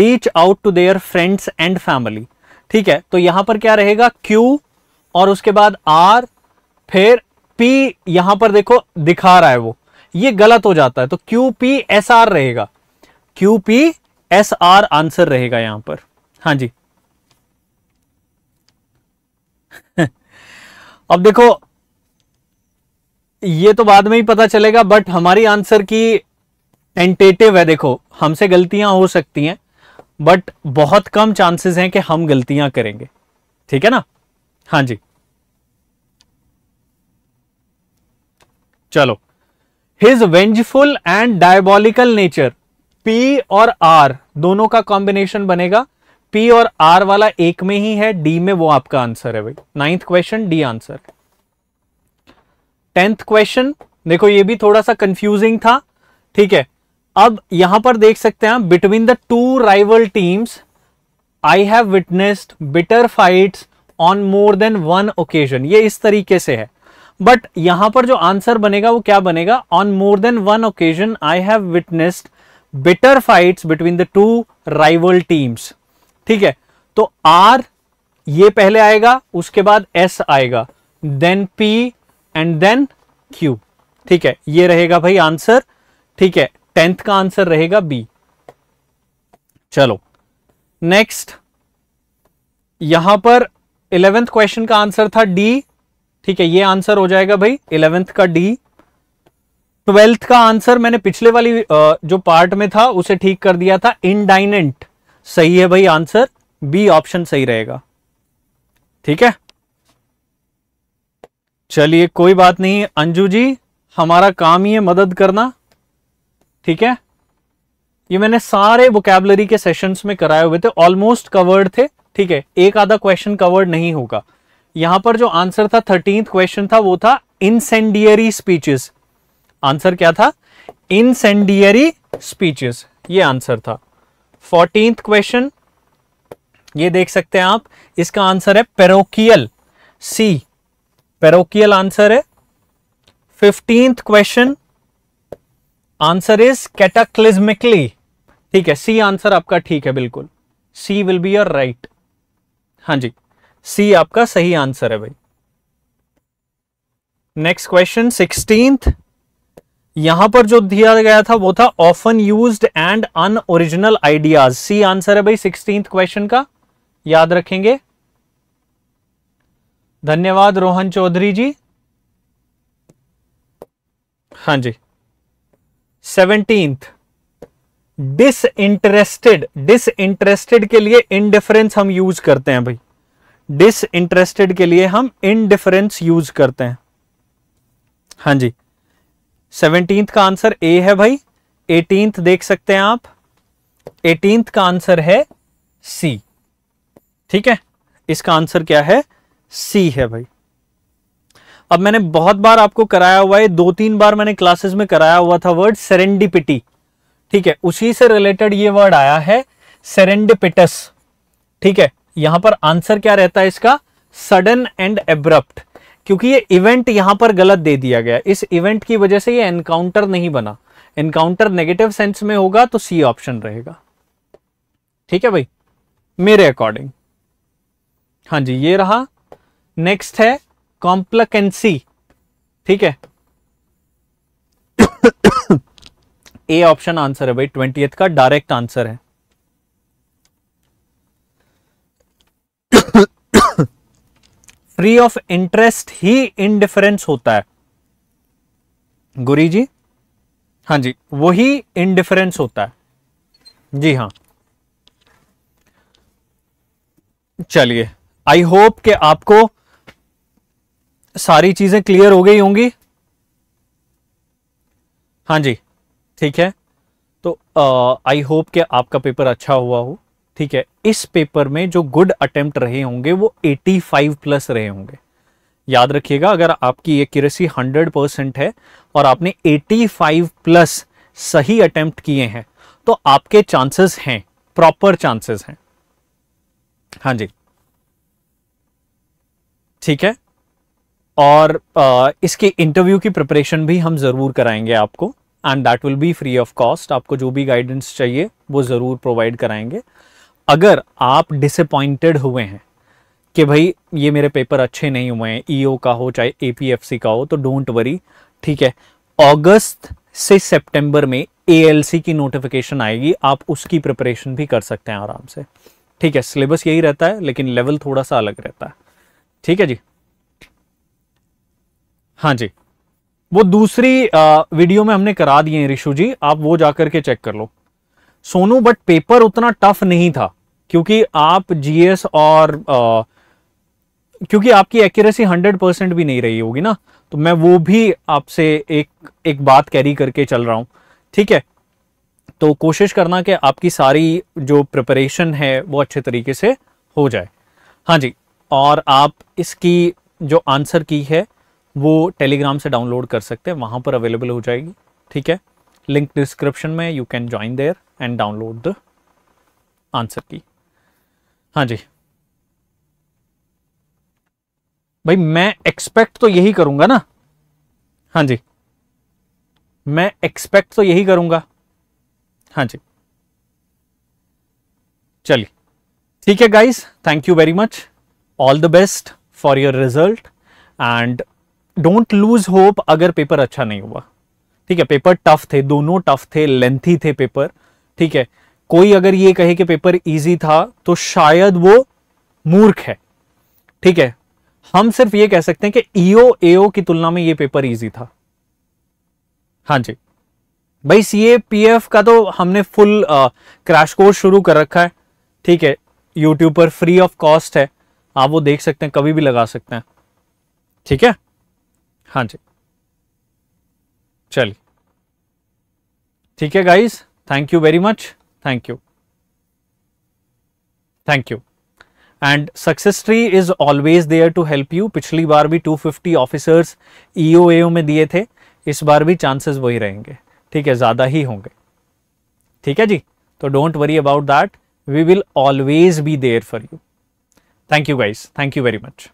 reach out to their friends and family ठीक है तो यहां पर क्या रहेगा Q और उसके बाद R फिर P यहां पर देखो दिखा रहा है वो ये गलत हो जाता है तो Q P S R रहेगा Q P S R answer रहेगा यहां पर हाँ जी अब देखो ये तो बाद में ही पता चलेगा बट हमारी आंसर की टेंटेटिव है देखो हमसे गलतियां हो सकती हैं बट बहुत कम चांसेस हैं कि हम गलतियां करेंगे ठीक है ना हाँ जी चलो his vengeful and diabolical nature P और आर दोनों का कॉम्बिनेशन बनेगा पी और आर वाला एक में ही है डी में वो आपका आंसर है भाई ninth question D answer tenth question देखो ये भी थोड़ा सा कंफ्यूजिंग था ठीक है अब यहां पर देख सकते हैं between the two rival teams I have witnessed bitter fights on more than one occasion ये इस तरीके से है बट यहां पर जो आंसर बनेगा वो क्या बनेगा on more than one occasion I have witnessed bitter fights between the two rival teams ठीक है तो आर ये पहले आएगा उसके बाद एस आएगा then P and then Q ठीक है ये रहेगा भाई आंसर ठीक है टेंथ का आंसर रहेगा बी चलो नेक्स्ट यहां पर इलेवेंथ क्वेश्चन का आंसर था डी ठीक है ये आंसर हो जाएगा भाई इलेवेंथ का डी ट्वेल्थ का आंसर मैंने पिछले वाली जो पार्ट में था उसे ठीक कर दिया था इनडाइनेंट सही है भाई आंसर बी ऑप्शन सही रहेगा ठीक है चलिए कोई बात नहीं अंजू जी हमारा काम ही है मदद करना ठीक है ये मैंने सारे वोकेबलरी के सेशंस में कराए हुए थे ऑलमोस्ट कवर्ड थे ठीक है एक आधा क्वेश्चन कवर्ड नहीं होगा यहां पर जो आंसर था थर्टींथ क्वेश्चन था वो था इनसेंडियरी स्पीचेस आंसर क्या था इनसेंडियरी स्पीचेस ये आंसर था फोर्टींथ क्वेश्चन ये देख सकते हैं आप इसका आंसर है पेरोकियल सी पेरोकियल आंसर है fifteenth question answer is cataclysmically ठीक है सी आंसर आपका ठीक है बिल्कुल C will be your right हां जी सी आपका सही आंसर है भाई नेक्स्ट क्वेश्चन सिक्सटींथ यहां पर जो दिया गया था वो था often use and unoriginal ideas C answer है भाई सिक्सटीन क्वेश्चन का याद रखेंगे धन्यवाद रोहन चौधरी जी हाँ जी सेवनटींथ डिसइंटरेस्टेड डिसइंटरेस्टेड के लिए इनडिफरेंस हम यूज करते हैं भाई डिसइंटरेस्टेड के लिए हम इनडिफरेंस यूज करते हैं हाँ जी सेवनटींथ का आंसर ए है भाई एटींथ देख सकते हैं आप एटींथ का आंसर है सी ठीक है इसका आंसर क्या है सी है भाई अब मैंने बहुत बार आपको कराया हुआ है दो तीन बार मैंने क्लासेस में कराया हुआ था वर्ड सेरेंडिपिटी ठीक है उसी से रिलेटेड ये वर्ड आया है सेरेंडिपिटस ठीक है यहां पर आंसर क्या रहता है इसका सडन एंड एब्रप्ट क्योंकि ये इवेंट यहां पर गलत दे दिया गया इस इवेंट की वजह से ये एनकाउंटर नहीं बना एनकाउंटर नेगेटिव सेंस में होगा तो सी ऑप्शन रहेगा ठीक है भाई मेरे अकॉर्डिंग हाँ जी ये रहा नेक्स्ट है कॉम्प्लकेंसी ठीक है ए ऑप्शन आंसर है भाई ट्वेंटी का डायरेक्ट आंसर है फ्री ऑफ इंटरेस्ट ही इनडिफरेंस होता है गुरी जी हाँ जी वही इनडिफरेंस होता है जी हाँ चलिए आई होप कि आपको सारी चीजें क्लियर हो गई होंगी हाँ जी ठीक है तो आई होप कि आपका पेपर अच्छा हुआ हो ठीक है इस पेपर में जो गुड अटेम्प्ट रहे होंगे वो 85 प्लस रहे होंगे याद रखिएगा अगर आपकी एक्यूरेसी 100 परसेंट है और आपने 85 प्लस सही अटेम्प्ट किए हैं तो आपके चांसेस हैं प्रॉपर चांसेस हैं हाँ जी ठीक है और आ, इसके इंटरव्यू की प्रिपरेशन भी हम ज़रूर कराएंगे आपको and that will be free of cost आपको जो भी गाइडेंस चाहिए वो ज़रूर प्रोवाइड कराएंगे अगर आप डिसअपॉइंटेड हुए हैं कि भाई ये मेरे पेपर अच्छे नहीं हुए हैं ईओ e का हो चाहे एपीएफसी का हो तो डोंट वरी ठीक है अगस्त से सितंबर में एएलसी की नोटिफिकेशन आएगी आप उसकी प्रिपरेशन भी कर सकते हैं आराम से ठीक है सिलेबस यही रहता है लेकिन लेवल थोड़ा सा अलग रहता है ठीक है जी हाँ जी वो दूसरी वीडियो में हमने करा दिए हैं रिशु जी आप वो जाकर के चेक कर लो सोनू बट पेपर उतना टफ नहीं था क्योंकि आप जीएस और आ, क्योंकि आपकी एक्यूरेसी हंड्रेड परसेंट भी नहीं रही होगी ना तो मैं वो भी आपसे एक एक बात कैरी करके चल रहा हूँ ठीक है तो कोशिश करना कि आपकी सारी जो प्रिपरेशन है वो अच्छे तरीके से हो जाए हाँ जी और आप इसकी जो आंसर की है वो टेलीग्राम से डाउनलोड कर सकते हैं वहां पर अवेलेबल हो जाएगी ठीक है लिंक डिस्क्रिप्शन में you can join there and download the answer key हाँ जी भाई मैं एक्सपेक्ट तो यही करूंगा ना हाँ जी मैं एक्सपेक्ट तो यही करूंगा हाँ जी चलिए ठीक है guys thank you very much all the best for your result and don't lose hope अगर पेपर अच्छा नहीं हुआ ठीक है पेपर टफ थे दोनों टफ थे लेंथी थे पेपर ठीक है कोई अगर ये कहे कि पेपर इजी था तो शायद वो मूर्ख है ठीक है हम सिर्फ ये कह सकते हैं कि ईओ e एओ की तुलना में ये पेपर इजी था हाँ जी भाई सी एफ का तो हमने फुल क्रैश कोर्स शुरू कर रखा है ठीक है यूट्यूब पर फ्री ऑफ कॉस्ट है आप वो देख सकते हैं कभी भी लगा सकते हैं ठीक है हाँ जी चलिए ठीक है guys thank you very much thank you thank you and Success Tree is always there to help you पिछली बार भी 250 ऑफिसर्स ईओ में दिए थे इस बार भी चांसेस वही रहेंगे ठीक है ज़्यादा ही होंगे ठीक है जी तो don't worry about that we will always be there for you thank you guys thank you very much